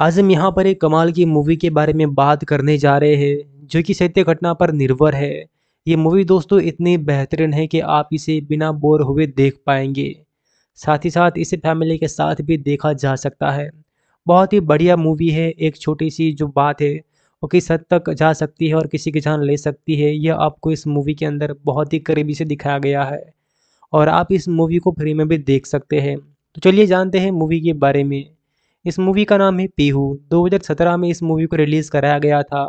आज हम यहाँ पर एक कमाल की मूवी के बारे में बात करने जा रहे हैं जो कि सत्य घटना पर निर्भर है ये मूवी दोस्तों इतनी बेहतरीन है कि आप इसे बिना बोर हुए देख पाएंगे साथ ही साथ इसे फैमिली के साथ भी देखा जा सकता है बहुत ही बढ़िया मूवी है एक छोटी सी जो बात है वो किस हद तक जा सकती है और किसी की जान ले सकती है यह आपको इस मूवी के अंदर बहुत ही करीबी से दिखाया गया है और आप इस मूवी को फ्री में भी देख सकते हैं तो चलिए जानते हैं मूवी के बारे में इस मूवी का नाम है पीहू 2017 में इस मूवी को रिलीज़ कराया गया था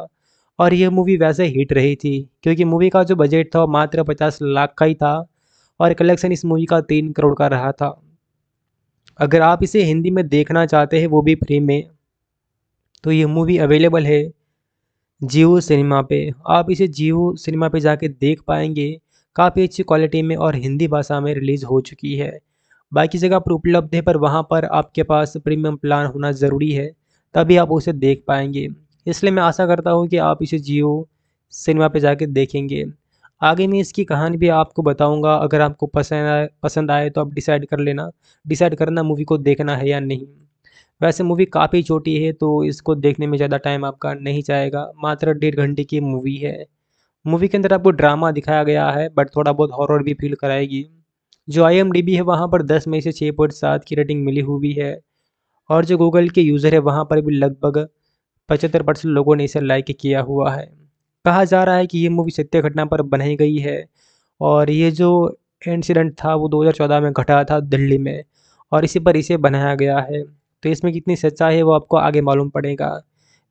और यह मूवी वैसे हिट रही थी क्योंकि मूवी का जो बजट था मात्र पचास लाख का ही था और कलेक्शन इस मूवी का तीन करोड़ का रहा था अगर आप इसे हिंदी में देखना चाहते हैं वो भी फ्री में तो यह मूवी अवेलेबल है जियो सिनेमा पे आप इसे जियो सिनेमा पे जाके देख पाएंगे काफ़ी अच्छी क्वालिटी में और हिंदी भाषा में रिलीज़ हो चुकी है बाकी जगह पर उपलब्ध है पर वहाँ पर आपके पास प्रीमियम प्लान होना ज़रूरी है तभी आप उसे देख पाएंगे इसलिए मैं आशा करता हूँ कि आप इसे जियो सिनेमा पे जाके देखेंगे आगे मैं इसकी कहानी भी आपको बताऊंगा अगर आपको पसंद आए पसंद आए तो आप डिसाइड कर लेना डिसाइड करना मूवी को देखना है या नहीं वैसे मूवी काफ़ी छोटी है तो इसको देखने में ज़्यादा टाइम आपका नहीं जाएगा मात्र डेढ़ घंटे की मूवी है मूवी के अंदर आपको ड्रामा दिखाया गया है बट थोड़ा बहुत हॉरर भी फील कराएगी जो आई है वहाँ पर दस में से छः पॉइंट सात की रेटिंग मिली हुई है और जो गूगल के यूज़र है वहाँ पर भी लगभग पचहत्तर परसेंट लोगों ने इसे लाइक किया हुआ है कहा जा रहा है कि ये मूवी सत्य घटना पर बनाई गई है और ये जो इंसिडेंट था वो 2014 में घटा था दिल्ली में और इसी पर इसे बनाया गया है तो इसमें कितनी सच्चाई है वो आपको आगे मालूम पड़ेगा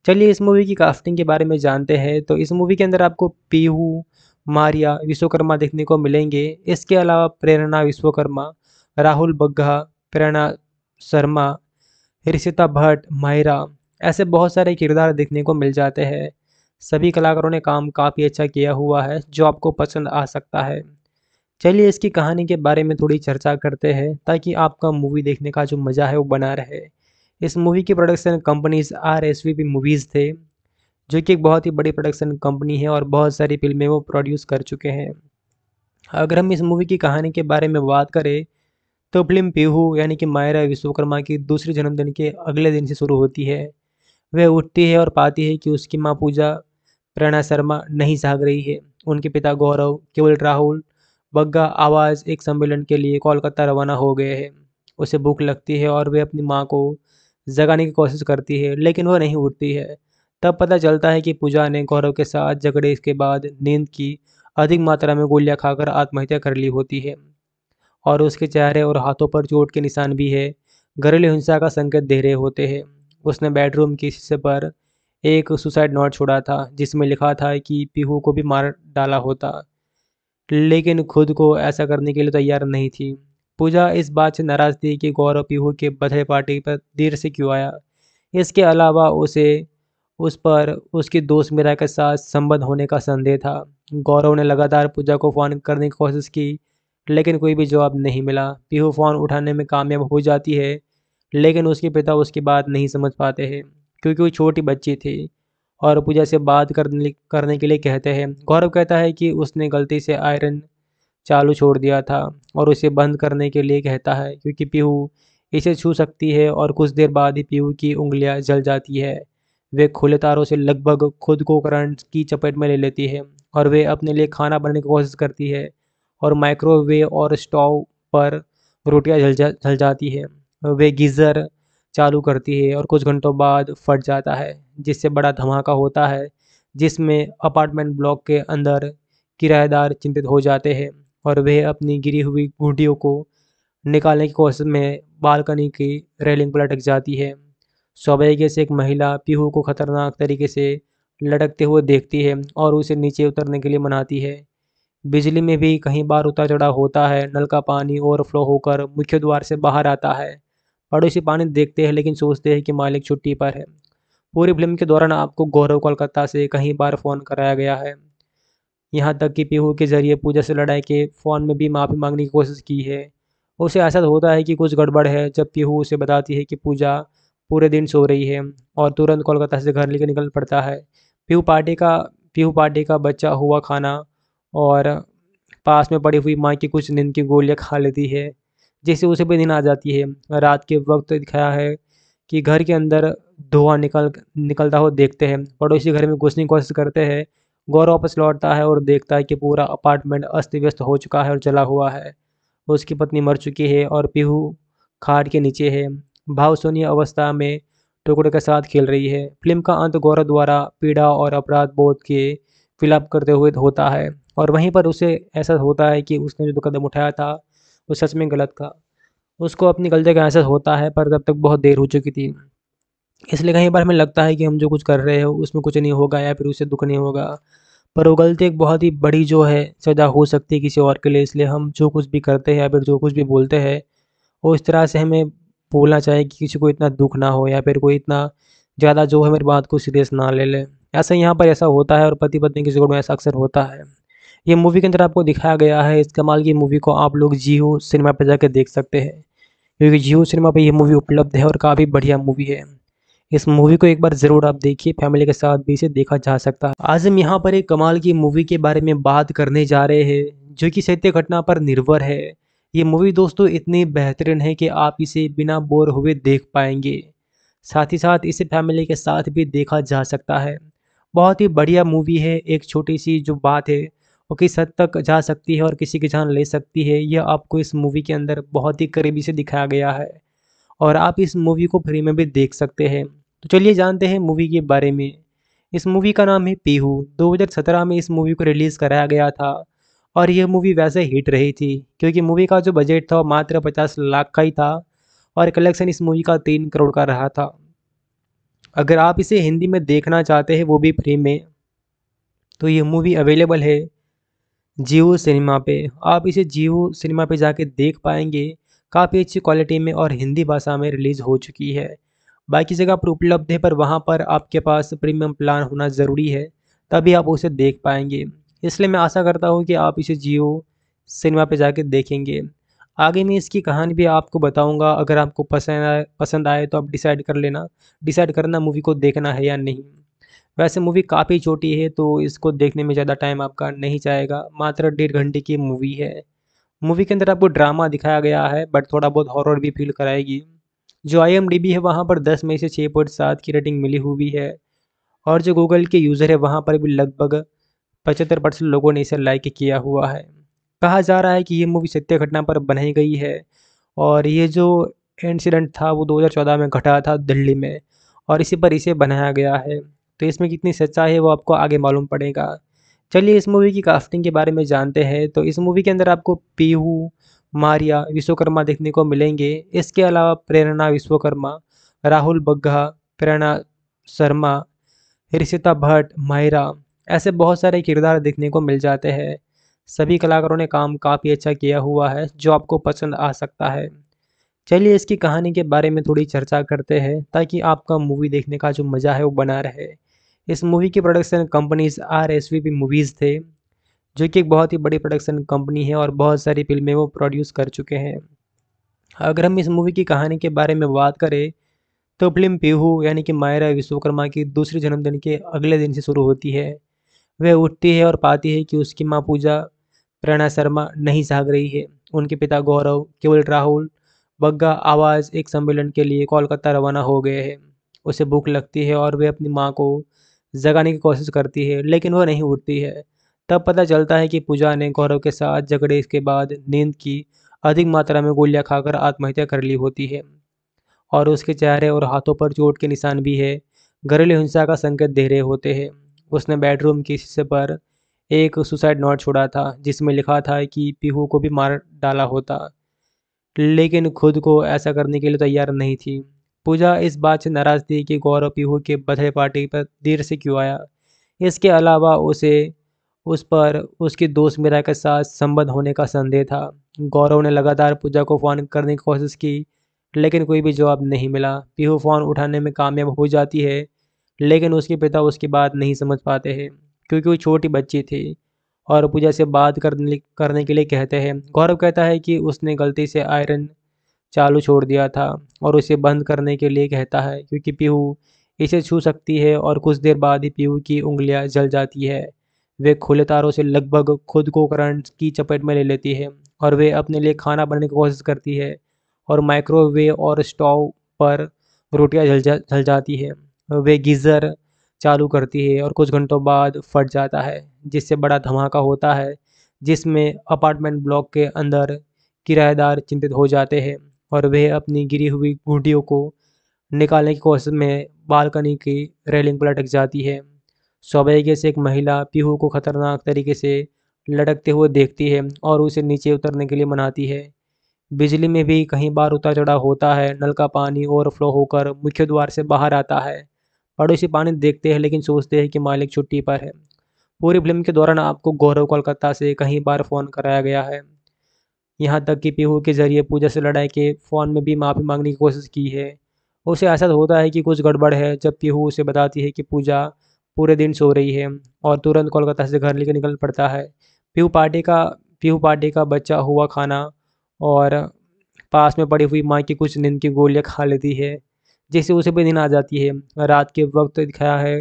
चलिए इस मूवी की कास्टिंग के बारे में जानते हैं तो इस मूवी के अंदर आपको पीहू मारिया विश्वकर्मा देखने को मिलेंगे इसके अलावा प्रेरणा विश्वकर्मा राहुल बग्घा प्रेरणा शर्मा ऋषिता भट्ट माहिरा ऐसे बहुत सारे किरदार देखने को मिल जाते हैं सभी कलाकारों ने काम काफ़ी अच्छा किया हुआ है जो आपको पसंद आ सकता है चलिए इसकी कहानी के बारे में थोड़ी चर्चा करते हैं ताकि आपका मूवी देखने का जो मज़ा है वो बना रहे इस मूवी की production companies R S V P Movies थे जो कि एक बहुत ही बड़ी प्रोडक्शन कंपनी है और बहुत सारी फिल्में वो प्रोड्यूस कर चुके हैं अगर हम इस मूवी की कहानी के बारे में बात करें तो फिल्म पीहू यानी कि मायरा विश्वकर्मा की दूसरे जन्मदिन के अगले दिन से शुरू होती है वह उठती है और पाती है कि उसकी माँ पूजा प्रणा शर्मा नहीं जाग रही है उनके पिता गौरव केवल राहुल बग्गा आवाज़ एक सम्मेलन के लिए कोलकाता रवाना हो गए हैं उसे भूख लगती है और वह अपनी माँ को जगाने की कोशिश करती है लेकिन वह नहीं उठती है तब पता चलता है कि पूजा ने गौरव के साथ झगड़े के बाद नींद की अधिक मात्रा में गोलियां खाकर आत्महत्या कर ली होती है और उसके चेहरे और हाथों पर चोट के निशान भी है घरेलू हिंसा का संकेत दे रहे होते हैं उसने बेडरूम के हिस्से पर एक सुसाइड नोट छोड़ा था जिसमें लिखा था कि पीहू को भी मार डाला होता लेकिन खुद को ऐसा करने के लिए तैयार नहीं थी पूजा इस बात से नाराज़ थी कि गौरव पीहू के बर्थडे पार्टी पर देर से क्यों आया इसके अलावा उसे उस पर उसकी दोस्त मीरा के साथ संबंध होने का संदेह था गौरव ने लगातार पूजा को फ़ोन करने की कोशिश की लेकिन कोई भी जवाब नहीं मिला पीहू फ़ोन उठाने में कामयाब हो जाती है लेकिन उसके पिता उसकी बात नहीं समझ पाते हैं क्योंकि वो छोटी बच्ची थी और पूजा से बात करने के लिए कहते हैं गौरव कहता है कि उसने गलती से आयरन चालू छोड़ दिया था और उसे बंद करने के लिए कहता है क्योंकि पीहू इसे छू सकती है और कुछ देर बाद ही पीहू की उंगलियां जल जाती है वे खुले तारों से लगभग खुद को करंट की चपेट में ले लेती है और वे अपने लिए खाना बनाने की कोशिश करती है और माइक्रोवेव और स्टोव पर रोटियां जल जा जल जाती है वे गीज़र चालू करती है और कुछ घंटों बाद फट जाता है जिससे बड़ा धमाका होता है जिसमें अपार्टमेंट ब्लॉक के अंदर किराएदार चिंतित हो जाते हैं और वे अपनी गिरी हुई घूटियों को निकालने की कोशिश में बालकनी की रेलिंग पर लटक जाती है सौभाग्य से एक महिला पीहू को खतरनाक तरीके से लटकते हुए देखती है और उसे नीचे उतरने के लिए मनाती है बिजली में भी कहीं बार उतार चढ़ाव होता है नल का पानी ओवरफ्लो होकर मुख्य द्वार से बाहर आता है पड़ोसी पानी देखते हैं लेकिन सोचते हैं कि मालिक छुट्टी पर है पूरी फिल्म के दौरान आपको गौरव कोलकाता से कहीं बार फ़ोन कराया गया है यहाँ तक कि पीहू के जरिए पूजा से लड़ाई के फ़ोन में भी माफ़ी मांगने की कोशिश की है उसे ऐसा होता है कि कुछ गड़बड़ है जब पीहू उसे बताती है कि पूजा पूरे दिन सो रही है और तुरंत कोलकाता से घर लेकर निकल पड़ता है पीहू पार्टी का पीहू पार्टी का बच्चा हुआ खाना और पास में पड़ी हुई माँ की कुछ नींद की गोलियाँ खा लेती है जिससे उसे भी नींद आ जाती है रात के वक्त दिखाया है कि घर के अंदर धुआं निकल निकलता हो देखते हैं पड़ोसी घर में घुसने की कोशिश करते हैं गौर वापस लौटता है और देखता है कि पूरा अपार्टमेंट अस्त व्यस्त हो चुका है और जला हुआ है उसकी पत्नी मर चुकी है और पीहू खाट के नीचे है भावशून्य अवस्था में टुकड़े के साथ खेल रही है फिल्म का अंत गौरव द्वारा पीड़ा और अपराध बोध के फिलअप करते हुए होता है और वहीं पर उसे ऐसा होता है कि उसने जो कदम उठाया था वो सच में गलत था उसको अपनी गलती का एहसास होता है पर तब तक बहुत देर हो चुकी थी इसलिए कहीं बार हमें लगता है कि हम जो कुछ कर रहे हो उसमें कुछ नहीं होगा या फिर उसे दुख नहीं होगा पर वो गलती एक बहुत ही बड़ी जो है सजा हो सकती है किसी और के लिए इसलिए हम जो कुछ भी करते हैं या फिर जो कुछ भी बोलते हैं वो इस तरह से हमें बोलना चाहे कि किसी को इतना दुख ना हो या फिर कोई इतना ज़्यादा जो है मेरी बात को सीरियस ना ले ले ऐसा यहाँ पर ऐसा होता है और पति पत्नी के जोड़ में ऐसा अक्सर होता है ये मूवी के अंदर आपको दिखाया गया है इस कमाल की मूवी को आप लोग जियो सिनेमा पर जाकर देख सकते हैं क्योंकि जियो सिनेमा पर यह मूवी उपलब्ध है और काफ़ी बढ़िया मूवी है इस मूवी को एक बार ज़रूर आप देखिए फैमिली के साथ भी इसे देखा जा सकता है आज हम यहाँ पर एक कमाल की मूवी के बारे में बात करने जा रहे हैं जो कि सत्य घटना पर निर्भर है ये मूवी दोस्तों इतनी बेहतरीन है कि आप इसे बिना बोर हुए देख पाएंगे साथ ही साथ इसे फैमिली के साथ भी देखा जा सकता है बहुत ही बढ़िया मूवी है एक छोटी सी जो बात है वो किस हद तक जा सकती है और किसी की जान ले सकती है यह आपको इस मूवी के अंदर बहुत ही करीबी से दिखाया गया है और आप इस मूवी को फ्री में भी देख सकते हैं तो चलिए जानते हैं मूवी के बारे में इस मूवी का नाम है पीहू 2017 में इस मूवी को रिलीज़ कराया गया था और ये मूवी वैसे हिट रही थी क्योंकि मूवी का जो बजट था मात्र पचास लाख का ही था और कलेक्शन इस मूवी का तीन करोड़ का रहा था अगर आप इसे हिंदी में देखना चाहते हैं वो भी फ्री में तो ये मूवी अवेलेबल है जियो सिनेमा पे आप इसे जियो सिनेमा पे जाके देख पाएंगे काफ़ी अच्छी क्वालिटी में और हिंदी भाषा में रिलीज़ हो चुकी है बाकी जगह पर उपलब्ध है पर वहाँ पर आपके पास प्रीमियम प्लान होना ज़रूरी है तभी आप उसे देख पाएंगे इसलिए मैं आशा करता हूँ कि आप इसे जियो सिनेमा पे जाके देखेंगे आगे मैं इसकी कहानी भी आपको बताऊंगा अगर आपको पसंद आए पसंद आए तो आप डिसाइड कर लेना डिसाइड करना मूवी को देखना है या नहीं वैसे मूवी काफ़ी छोटी है तो इसको देखने में ज़्यादा टाइम आपका नहीं जाएगा मात्र डेढ़ घंटे की मूवी है मूवी के अंदर आपको ड्रामा दिखाया गया है बट थोड़ा बहुत हॉरर भी फील कराएगी जो आई है वहाँ पर दस में से छः पॉइंट सात की रेटिंग मिली हुई है और जो गूगल के यूज़र है वहाँ पर भी लगभग पचहत्तर परसेंट लोगों ने इसे लाइक किया हुआ है कहा जा रहा है कि ये मूवी सत्य घटना पर बनाई गई है और ये जो इंसिडेंट था वो 2014 में घटा था दिल्ली में और इसी पर इसे बनाया गया है तो इसमें कितनी सच्चाई है वो आपको आगे मालूम पड़ेगा चलिए इस मूवी की कास्टिंग के बारे में जानते हैं तो इस मूवी के अंदर आपको पीहू मारिया विश्वकर्मा देखने को मिलेंगे इसके अलावा प्रेरणा विश्वकर्मा राहुल बग्घा प्रेरणा शर्मा ऋषिता भट्ट मायरा ऐसे बहुत सारे किरदार देखने को मिल जाते हैं सभी कलाकारों ने काम काफ़ी अच्छा किया हुआ है जो आपको पसंद आ सकता है चलिए इसकी कहानी के बारे में थोड़ी चर्चा करते हैं ताकि आपका मूवी देखने का जो मज़ा है वो बना रहे इस मूवी की production companies R S V P Movies थे जो कि एक बहुत ही बड़ी प्रोडक्शन कंपनी है और बहुत सारी फिल्में वो प्रोड्यूस कर चुके हैं अगर हम इस मूवी की कहानी के बारे में बात करें तो फिल्म पीहू यानी कि मायरा विश्वकर्मा की दूसरे जन्मदिन के अगले दिन से शुरू होती है वह उठती है और पाती है कि उसकी माँ पूजा प्रणा शर्मा नहीं जाग रही है उनके पिता गौरव केवल राहुल बग्गा आवाज़ एक सम्मेलन के लिए कोलकाता रवाना हो गए हैं उसे भूख लगती है और वह अपनी माँ को जगाने की कोशिश करती है लेकिन वह नहीं उठती है तब पता चलता है कि पूजा ने गौरव के साथ झगड़े के बाद नींद की अधिक मात्रा में गोलियां खाकर आत्महत्या कर ली होती है और उसके चेहरे और हाथों पर चोट के निशान भी है घरेलू हिंसा का संकेत दे रहे होते हैं उसने बेडरूम के शीशे पर एक सुसाइड नोट छोड़ा था जिसमें लिखा था कि पीहू को भी मार डाला होता लेकिन खुद को ऐसा करने के लिए तैयार नहीं थी पूजा इस बात से नाराज़ थी कि गौरव पीहू के बर्थडे पार्टी पर देर से क्यों आया इसके अलावा उसे उस पर उसकी दोस्त मीरा के साथ संबंध होने का संदेह था गौरव ने लगातार पूजा को फ़ोन करने की कोशिश की लेकिन कोई भी जवाब नहीं मिला पीहू फ़ोन उठाने में कामयाब हो जाती है लेकिन उसके पिता उसकी बात नहीं समझ पाते हैं क्योंकि वो छोटी बच्ची थी और पूजा से बात करने के लिए कहते हैं गौरव कहता है कि उसने गलती से आयरन चालू छोड़ दिया था और उसे बंद करने के लिए कहता है क्योंकि पीहू इसे छू सकती है और कुछ देर बाद ही पीहू की उंगलियां जल जाती है वे खुले तारों से लगभग खुद को करंट की चपेट में ले लेती है और वे अपने लिए खाना बनाने की कोशिश करती है और माइक्रोवेव और स्टोव पर रोटियां जल जा जल जाती है वे गीज़र चालू करती है और कुछ घंटों बाद फट जाता है जिससे बड़ा धमाका होता है जिसमें अपार्टमेंट ब्लॉक के अंदर किराएदार चिंतित हो जाते हैं और वह अपनी गिरी हुई घूटियों को निकालने की कोशिश में बालकनी की रेलिंग पर लटक जाती है सौभाग्य से एक महिला पीहू को खतरनाक तरीके से लटकते हुए देखती है और उसे नीचे उतरने के लिए मनाती है बिजली में भी कहीं बार उतार चढ़ाव होता है नल का पानी ओवरफ्लो होकर मुख्य द्वार से बाहर आता है पड़ोसी पानी देखते हैं लेकिन सोचते हैं कि मालिक छुट्टी पर है पूरी फिल्म के दौरान आपको गौरव कोलकाता से कई बार फ़ोन कराया गया है यहाँ तक कि पीहू के जरिए पूजा से लड़ाई के फ़ोन में भी माफ़ी मांगने की कोशिश की है उसे ऐसा होता है कि कुछ गड़बड़ है जब पीहू उसे बताती है कि पूजा पूरे दिन सो रही है और तुरंत कोलकाता से घर लेकर निकल पड़ता है पीहू पार्टी का पीहू पार्टी का बच्चा हुआ खाना और पास में पड़ी हुई माँ की कुछ नींद की गोलियाँ खा लेती है जैसे उसे भी दिन आ जाती है रात के वक्त दिखाया है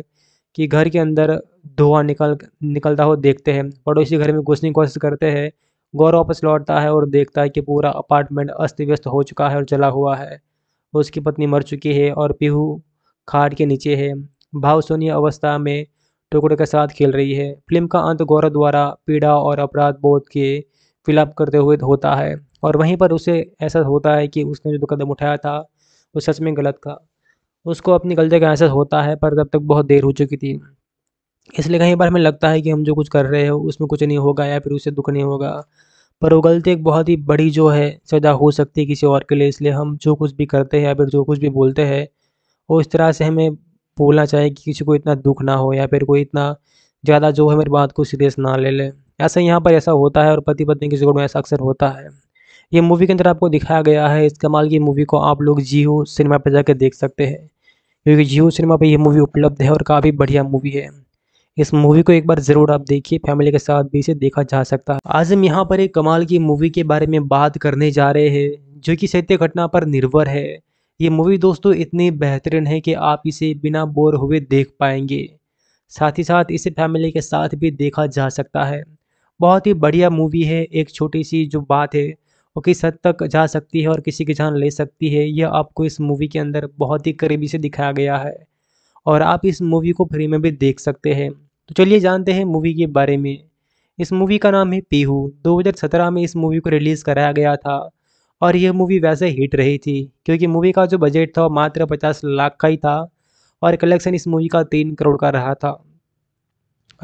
कि घर के अंदर धुआं निकल निकलता हो देखते हैं पड़ोसी घर में घुसने की कोशिश करते हैं गौर वापस लौटता है और देखता है कि पूरा अपार्टमेंट अस्त व्यस्त हो चुका है और जला हुआ है उसकी पत्नी मर चुकी है और पीहू खाट के नीचे है भावसोनीय अवस्था में टुकड़े के साथ खेल रही है फिल्म का अंत गौरव द्वारा पीड़ा और अपराध बोध के फिलअप करते हुए होता है और वहीं पर उसे ऐसा होता है कि उसने जो कदम उठाया था वो सच में गलत था उसको अपनी गलती का एहसास होता है पर तब तक बहुत देर हो चुकी थी इसलिए कहीं बार हमें लगता है कि हम जो कुछ कर रहे हो उसमें कुछ नहीं होगा या फिर उससे दुख नहीं होगा पर वो गलती एक बहुत ही बड़ी जो है सजा हो सकती है किसी और के लिए इसलिए हम जो कुछ भी करते हैं या फिर जो कुछ भी बोलते हैं वो इस तरह से हमें बोलना चाहिए कि किसी को इतना दुख ना हो या फिर कोई इतना ज़्यादा जो है मेरी बात को सीरियस ना ले ले ऐसा यहाँ पर ऐसा होता है और पति पत्नी के जोड़ में ऐसा अक्सर होता है ये मूवी के अंदर आपको दिखाया गया है इस कमाल की मूवी को आप लोग जियो सिनेमा पर जाकर देख सकते हैं क्योंकि जियो सिनेमा पर यह मूवी उपलब्ध है और काफ़ी बढ़िया मूवी है इस मूवी को एक बार ज़रूर आप देखिए फैमिली के साथ भी इसे देखा जा सकता है आज हम यहाँ पर एक कमाल की मूवी के बारे में बात करने जा रहे हैं जो कि सत्य घटना पर निर्भर है ये मूवी दोस्तों इतनी बेहतरीन है कि आप इसे बिना बोर हुए देख पाएंगे साथ ही साथ इसे फैमिली के साथ भी देखा जा सकता है बहुत ही बढ़िया मूवी है एक छोटी सी जो बात है और किस हद तक जा सकती है और किसी की जान ले सकती है यह आपको इस मूवी के अंदर बहुत ही करीबी से दिखाया गया है और आप इस मूवी को फ्री में भी देख सकते हैं तो चलिए जानते हैं मूवी के बारे में इस मूवी का नाम है पीहू 2017 में इस मूवी को रिलीज़ कराया गया था और यह मूवी वैसे हिट रही थी क्योंकि मूवी का जो बजट था मात्र पचास लाख का ही था और कलेक्शन इस मूवी का तीन करोड़ का रहा था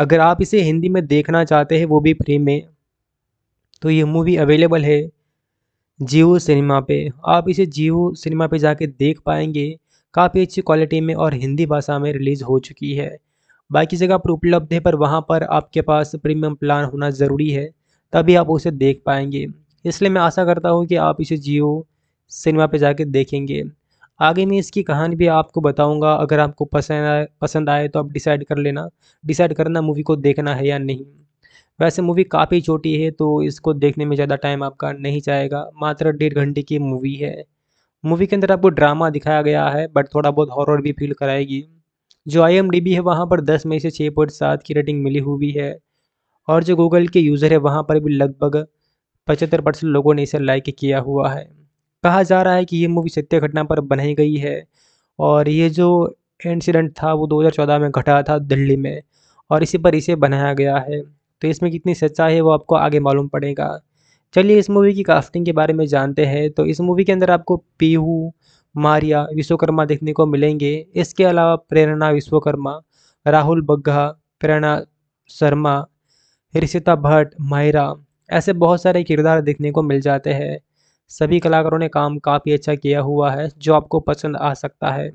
अगर आप इसे हिंदी में देखना चाहते हैं वो भी फ्री में तो यह मूवी अवेलेबल है जियो सिनेमा पे आप इसे जियो सिनेमा पे जाके देख पाएंगे काफ़ी अच्छी क्वालिटी में और हिंदी भाषा में रिलीज़ हो चुकी है बाकी जगह पर उपलब्ध है पर वहाँ पर आपके पास प्रीमियम प्लान होना ज़रूरी है तभी आप उसे देख पाएंगे इसलिए मैं आशा करता हूँ कि आप इसे जियो सिनेमा पे जाके देखेंगे आगे मैं इसकी कहानी भी आपको बताऊंगा अगर आपको पसंद आए पसंद आए तो आप डिसाइड कर लेना डिसाइड करना मूवी को देखना है या नहीं वैसे मूवी काफ़ी छोटी है तो इसको देखने में ज़्यादा टाइम आपका नहीं जाएगा मात्र डेढ़ घंटे की मूवी है मूवी के अंदर आपको ड्रामा दिखाया गया है बट थोड़ा बहुत हॉरर भी फील कराएगी जो आई है वहाँ पर दस में से छः पॉइंट सात की रेटिंग मिली हुई है और जो गूगल के यूज़र है वहाँ पर भी लगभग पचहत्तर परसेंट लोगों ने इसे लाइक किया हुआ है कहा जा रहा है कि ये मूवी सत्य घटना पर बनाई गई है और ये जो इंसिडेंट था वो 2014 में घटा था दिल्ली में और इसी पर इसे बनाया गया है तो इसमें कितनी सच्चाई है वो आपको आगे मालूम पड़ेगा चलिए इस मूवी की कास्टिंग के बारे में जानते हैं तो इस मूवी के अंदर आपको पीहू मारिया विश्वकर्मा देखने को मिलेंगे इसके अलावा प्रेरणा विश्वकर्मा राहुल बग्घा प्रेरणा शर्मा ऋषिता भट्ट माहिरा ऐसे बहुत सारे किरदार देखने को मिल जाते हैं सभी कलाकारों ने काम काफ़ी अच्छा किया हुआ है जो आपको पसंद आ सकता है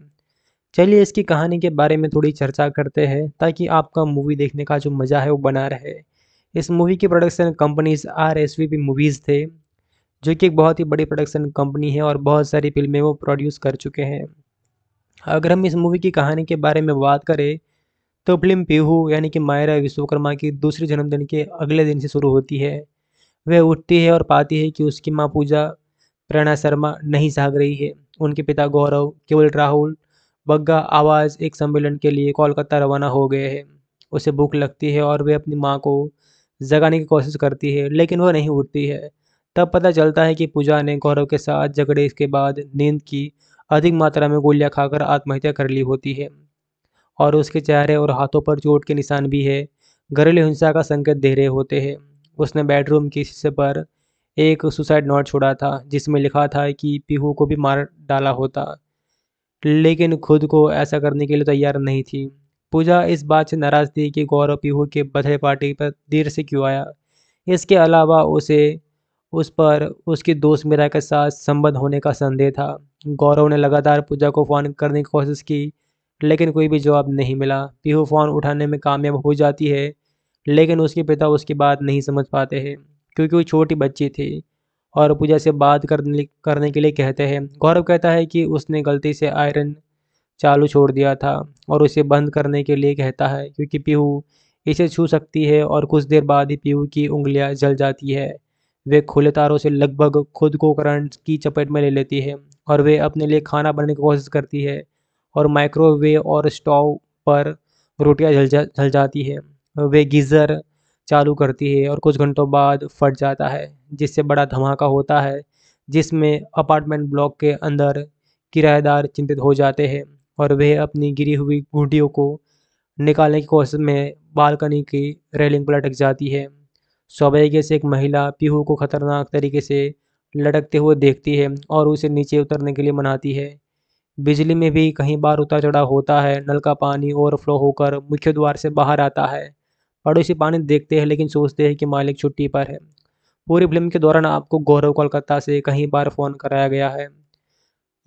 चलिए इसकी कहानी के बारे में थोड़ी चर्चा करते हैं ताकि आपका मूवी देखने का जो मज़ा है वो बना रहे इस मूवी की production companies R S V P Movies थे जो कि एक बहुत ही बड़ी प्रोडक्शन कंपनी है और बहुत सारी फिल्में वो प्रोड्यूस कर चुके हैं अगर हम इस मूवी की कहानी के बारे में बात करें तो फिल्म पीहू यानी कि मायरा विश्वकर्मा की दूसरे जन्मदिन के अगले दिन से शुरू होती है वह उठती है और पाती है कि उसकी माँ पूजा प्रेरणा शर्मा नहीं साग रही है उनके पिता गौरव केवल राहुल बग्गा आवाज़ एक सम्मेलन के लिए कोलकाता रवाना हो गए हैं उसे भूख लगती है और वे अपनी माँ को जगाने की कोशिश करती है लेकिन वह नहीं उठती है तब पता चलता है कि पूजा ने गौरव के साथ झगड़े के बाद नींद की अधिक मात्रा में गोलियां खाकर आत्महत्या कर ली होती है और उसके चेहरे और हाथों पर चोट के निशान भी है घरेलू हिंसा का संकेत दे रहे होते हैं उसने बेडरूम के हिस्से पर एक सुसाइड नोट छोड़ा था जिसमें लिखा था कि पीहू को भी मार डाला होता लेकिन खुद को ऐसा करने के लिए तैयार नहीं थी पूजा इस बात से नाराज थी कि गौरव पीहू के बर्थडे पार्टी पर देर से क्यों आया इसके अलावा उसे उस पर उसकी दोस्त मीरा के साथ संबंध होने का संदेह था गौरव ने लगातार पूजा को फ़ोन करने की कोशिश की लेकिन कोई भी जवाब नहीं मिला पीहू फ़ोन उठाने में कामयाब हो जाती है लेकिन उसके पिता उसकी बात नहीं समझ पाते हैं क्योंकि वो छोटी बच्ची थी और पूजा से बात करने करने के लिए कहते हैं गौरव कहता है कि उसने गलती से आयरन चालू छोड़ दिया था और उसे बंद करने के लिए कहता है क्योंकि पीहू इसे छू सकती है और कुछ देर बाद ही पीहू की उंगलियां जल जाती है वे खुले तारों से लगभग खुद को करंट की चपेट में ले लेती है और वे अपने लिए खाना बनाने की कोशिश करती है और माइक्रोवेव और स्टोव पर रोटियां जल जा जल जाती है वे गीज़र चालू करती है और कुछ घंटों बाद फट जाता है जिससे बड़ा धमाका होता है जिसमें अपार्टमेंट ब्लॉक के अंदर किराएदार चिंतित हो जाते हैं और वह अपनी गिरी हुई घुंडियों को निकालने की कोशिश में बालकनी की रेलिंग पर लटक जाती है सौभाग्य से एक महिला पीहू को खतरनाक तरीके से लटकते हुए देखती है और उसे नीचे उतरने के लिए मनाती है बिजली में भी कहीं बार उतार चढ़ाव होता है नल का पानी ओवरफ्लो होकर मुख्य द्वार से बाहर आता है पड़ोसी पानी देखते हैं लेकिन सोचते हैं कि मालिक छुट्टी पर है पूरी फिल्म के दौरान आपको गौरव कोलकाता से कहीं बार फ़ोन कराया गया है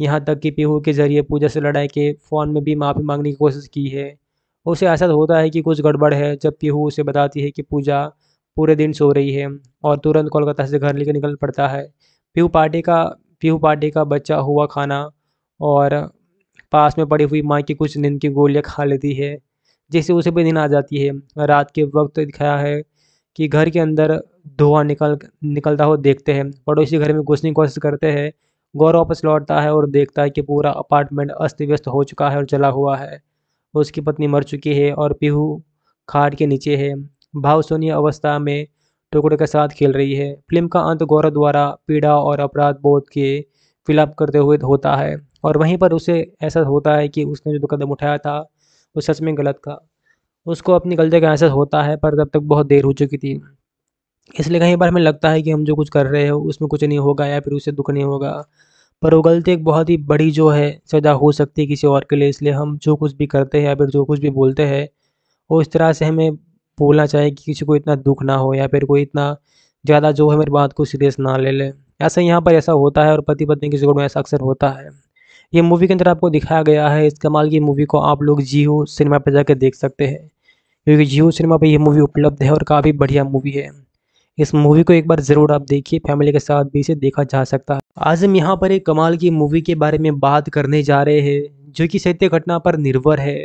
यहाँ तक कि पीहू के जरिए पूजा से लड़ाई के फ़ोन में भी माफ़ी मांगने की कोशिश की है उसे ऐसा होता है कि कुछ गड़बड़ है जब पीहू उसे बताती है कि पूजा पूरे दिन सो रही है और तुरंत कोलकाता से घर लेकर निकल पड़ता है पीहू पार्टी का पीहू पार्टी का बच्चा हुआ खाना और पास में पड़ी हुई माँ की कुछ नींद की गोलियाँ खा लेती है जिससे उसे भी नींद आ जाती है रात के वक्त दिखाया है कि घर के अंदर धुआं निकल निकलता हुआ देखते हैं पड़ोसी घर में घुसने की कोशिश करते हैं गौरव वापस लौटता है और देखता है कि पूरा अपार्टमेंट अस्त व्यस्त हो चुका है और जला हुआ है उसकी पत्नी मर चुकी है और पीहू खाट के नीचे है भावसोनीय अवस्था में टुकड़े के साथ खेल रही है फिल्म का अंत गौरव द्वारा पीड़ा और अपराध बोध के फिलअप करते हुए होता है और वहीं पर उसे ऐसा होता है कि उसने जो कदम उठाया था वो सच में गलत था उसको अपनी गलती का एहसास होता है पर तब तक बहुत देर हो चुकी थी इसलिए कहीं बार हमें लगता है कि हम जो कुछ कर रहे हैं उसमें कुछ नहीं होगा या फिर उससे दुख नहीं होगा पर वो गलती एक बहुत ही बड़ी जो है सज़ा हो सकती है किसी और के लिए इसलिए हम जो कुछ भी करते हैं या फिर जो कुछ भी बोलते हैं वो इस तरह से हमें बोलना चाहिए कि किसी को इतना दुख ना हो या फिर कोई इतना ज़्यादा जो है मेरी बात को सीरियस ना ले ले ऐसा यहाँ पर ऐसा होता है और पति पत्नी के जोड़ में ऐसा अक्सर होता है ये मूवी के अंदर आपको दिखाया गया है इस कमाल की मूवी को आप लोग जियो सिनेमा पर जाकर देख सकते हैं क्योंकि जियो सिनेमा पर यह मूवी उपलब्ध है और काफ़ी बढ़िया मूवी है इस मूवी को एक बार ज़रूर आप देखिए फैमिली के साथ भी इसे देखा जा सकता है आज हम यहाँ पर एक कमाल की मूवी के बारे में बात करने जा रहे हैं जो कि सत्य घटना पर निर्भर है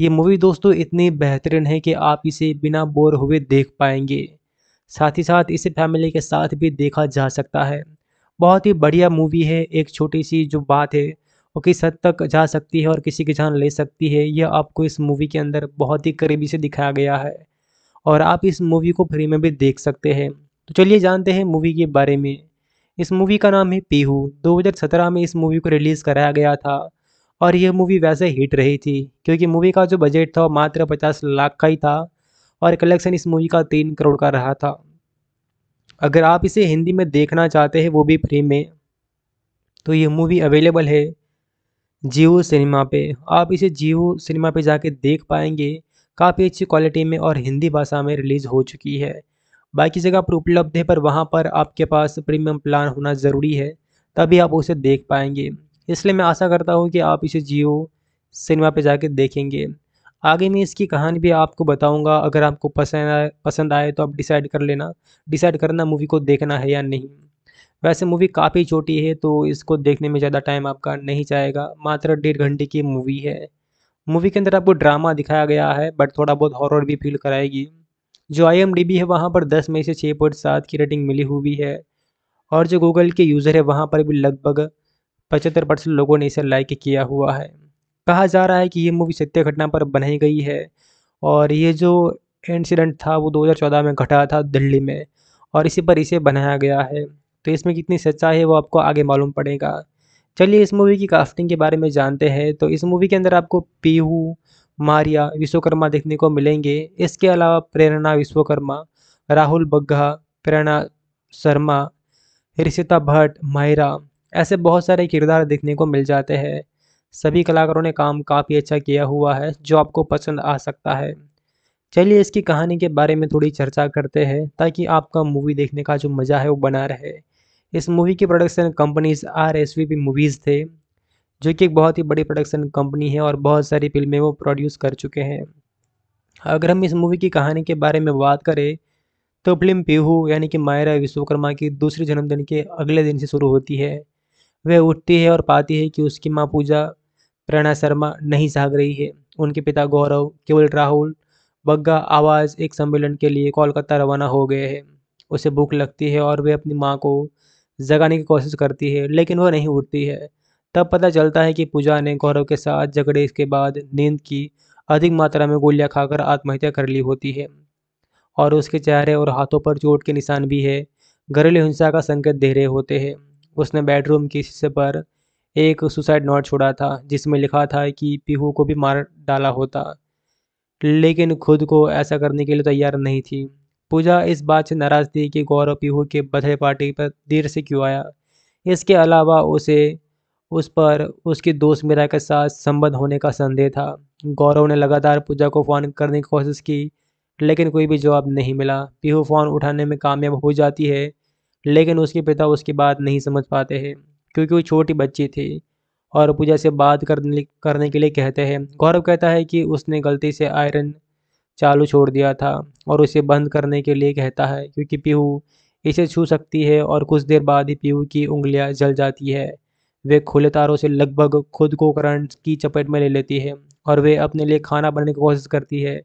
ये मूवी दोस्तों इतनी बेहतरीन है कि आप इसे बिना बोर हुए देख पाएंगे साथ ही साथ इसे फैमिली के साथ भी देखा जा सकता है बहुत ही बढ़िया मूवी है एक छोटी सी जो बात है वो किस हद तक जा सकती है और किसी की जान ले सकती है यह आपको इस मूवी के अंदर बहुत ही करीबी से दिखाया गया है और आप इस मूवी को फ्री में भी देख सकते हैं तो चलिए जानते हैं मूवी के बारे में इस मूवी का नाम है पीहू 2017 में इस मूवी को रिलीज़ कराया गया था और यह मूवी वैसे हिट रही थी क्योंकि मूवी का जो बजट था मात्र पचास लाख का ही था और कलेक्शन इस मूवी का तीन करोड़ का रहा था अगर आप इसे हिंदी में देखना चाहते हैं वो भी फ्री में तो यह मूवी अवेलेबल है जियो सिनेमा पे आप इसे जियो सिनेमा पे जाके देख पाएंगे काफ़ी अच्छी क्वालिटी में और हिंदी भाषा में रिलीज़ हो चुकी है बाकी जगह पर उपलब्ध है पर वहाँ पर आपके पास प्रीमियम प्लान होना ज़रूरी है तभी आप उसे देख पाएंगे इसलिए मैं आशा करता हूँ कि आप इसे जियो सिनेमा पे जाकर देखेंगे आगे मैं इसकी कहानी भी आपको बताऊंगा अगर आपको पसंद आए पसंद आए तो आप डिसाइड कर लेना डिसाइड करना मूवी को देखना है या नहीं वैसे मूवी काफ़ी छोटी है तो इसको देखने में ज़्यादा टाइम आपका नहीं जाएगा मात्र डेढ़ घंटे की मूवी है मूवी के अंदर आपको ड्रामा दिखाया गया है बट थोड़ा बहुत हॉरर भी फील कराएगी जो आई है वहाँ पर दस में से छः पॉइंट सात की रेटिंग मिली हुई है और जो गूगल के यूज़र है वहाँ पर भी लगभग पचहत्तर परसेंट लोगों ने इसे लाइक किया हुआ है कहा जा रहा है कि ये मूवी सत्य घटना पर बनाई गई है और ये जो इंसिडेंट था वो 2014 में घटा था दिल्ली में और इसी पर इसे बनाया गया है तो इसमें कितनी सच्चाई है वो आपको आगे मालूम पड़ेगा चलिए इस मूवी की कास्टिंग के बारे में जानते हैं तो इस मूवी के अंदर आपको पीहू मारिया विश्वकर्मा देखने को मिलेंगे इसके अलावा प्रेरणा विश्वकर्मा राहुल बग्घा प्रेरणा शर्मा ऋषिता भट्ट माहिरा ऐसे बहुत सारे किरदार देखने को मिल जाते हैं सभी कलाकारों ने काम काफ़ी अच्छा किया हुआ है जो आपको पसंद आ सकता है चलिए इसकी कहानी के बारे में थोड़ी चर्चा करते हैं ताकि आपका मूवी देखने का जो मज़ा है वो बना रहे इस मूवी की production companies R S V P Movies थे जो कि एक बहुत ही बड़ी प्रोडक्शन कंपनी है और बहुत सारी फिल्में वो प्रोड्यूस कर चुके हैं अगर हम इस मूवी की कहानी के बारे में बात करें तो फिल्म पीहू यानी कि मायरा विश्वकर्मा की दूसरे जन्मदिन के अगले दिन से शुरू होती है वह उठती है और पाती है कि उसकी माँ पूजा प्रणा शर्मा नहीं जाग रही है उनके पिता गौरव केवल राहुल बग्गा आवाज़ एक सम्मेलन के लिए कोलकाता रवाना हो गए हैं उसे भूख लगती है और वे अपनी माँ को जगाने की कोशिश करती है लेकिन वह नहीं उठती है तब पता चलता है कि पूजा ने गौरव के साथ झगड़े के बाद नींद की अधिक मात्रा में गोलियां खाकर आत्महत्या कर ली होती है और उसके चेहरे और हाथों पर चोट के निशान भी है घरेलू हिंसा का संकेत दे रहे होते हैं उसने बेडरूम के शीशे पर एक सुसाइड नोट छोड़ा था जिसमें लिखा था कि पीहू को भी मार डाला होता लेकिन खुद को ऐसा करने के लिए तैयार नहीं थी पूजा इस बात से नाराज थी कि गौरव पीहू के बर्थडे पार्टी पर देर से क्यों आया इसके अलावा उसे उस पर उसकी दोस्त मीरा के साथ संबंध होने का संदेह था गौरव ने लगातार पूजा को फ़ोन करने की कोशिश की लेकिन कोई भी जवाब नहीं मिला पीहू फ़ोन उठाने में कामयाब हो जाती है लेकिन उसके पिता उसकी बात नहीं समझ पाते हैं क्योंकि वो छोटी बच्ची थी और पूजा से बात करने करने के लिए कहते हैं गौरव कहता है कि उसने गलती से आयरन चालू छोड़ दिया था और उसे बंद करने के लिए कहता है क्योंकि पीहू इसे छू सकती है और कुछ देर बाद ही पीहू की उंगलियां जल जाती है वे खुले तारों से लगभग खुद को करंट की चपेट में ले लेती है और वे अपने लिए खाना बनाने की कोशिश करती है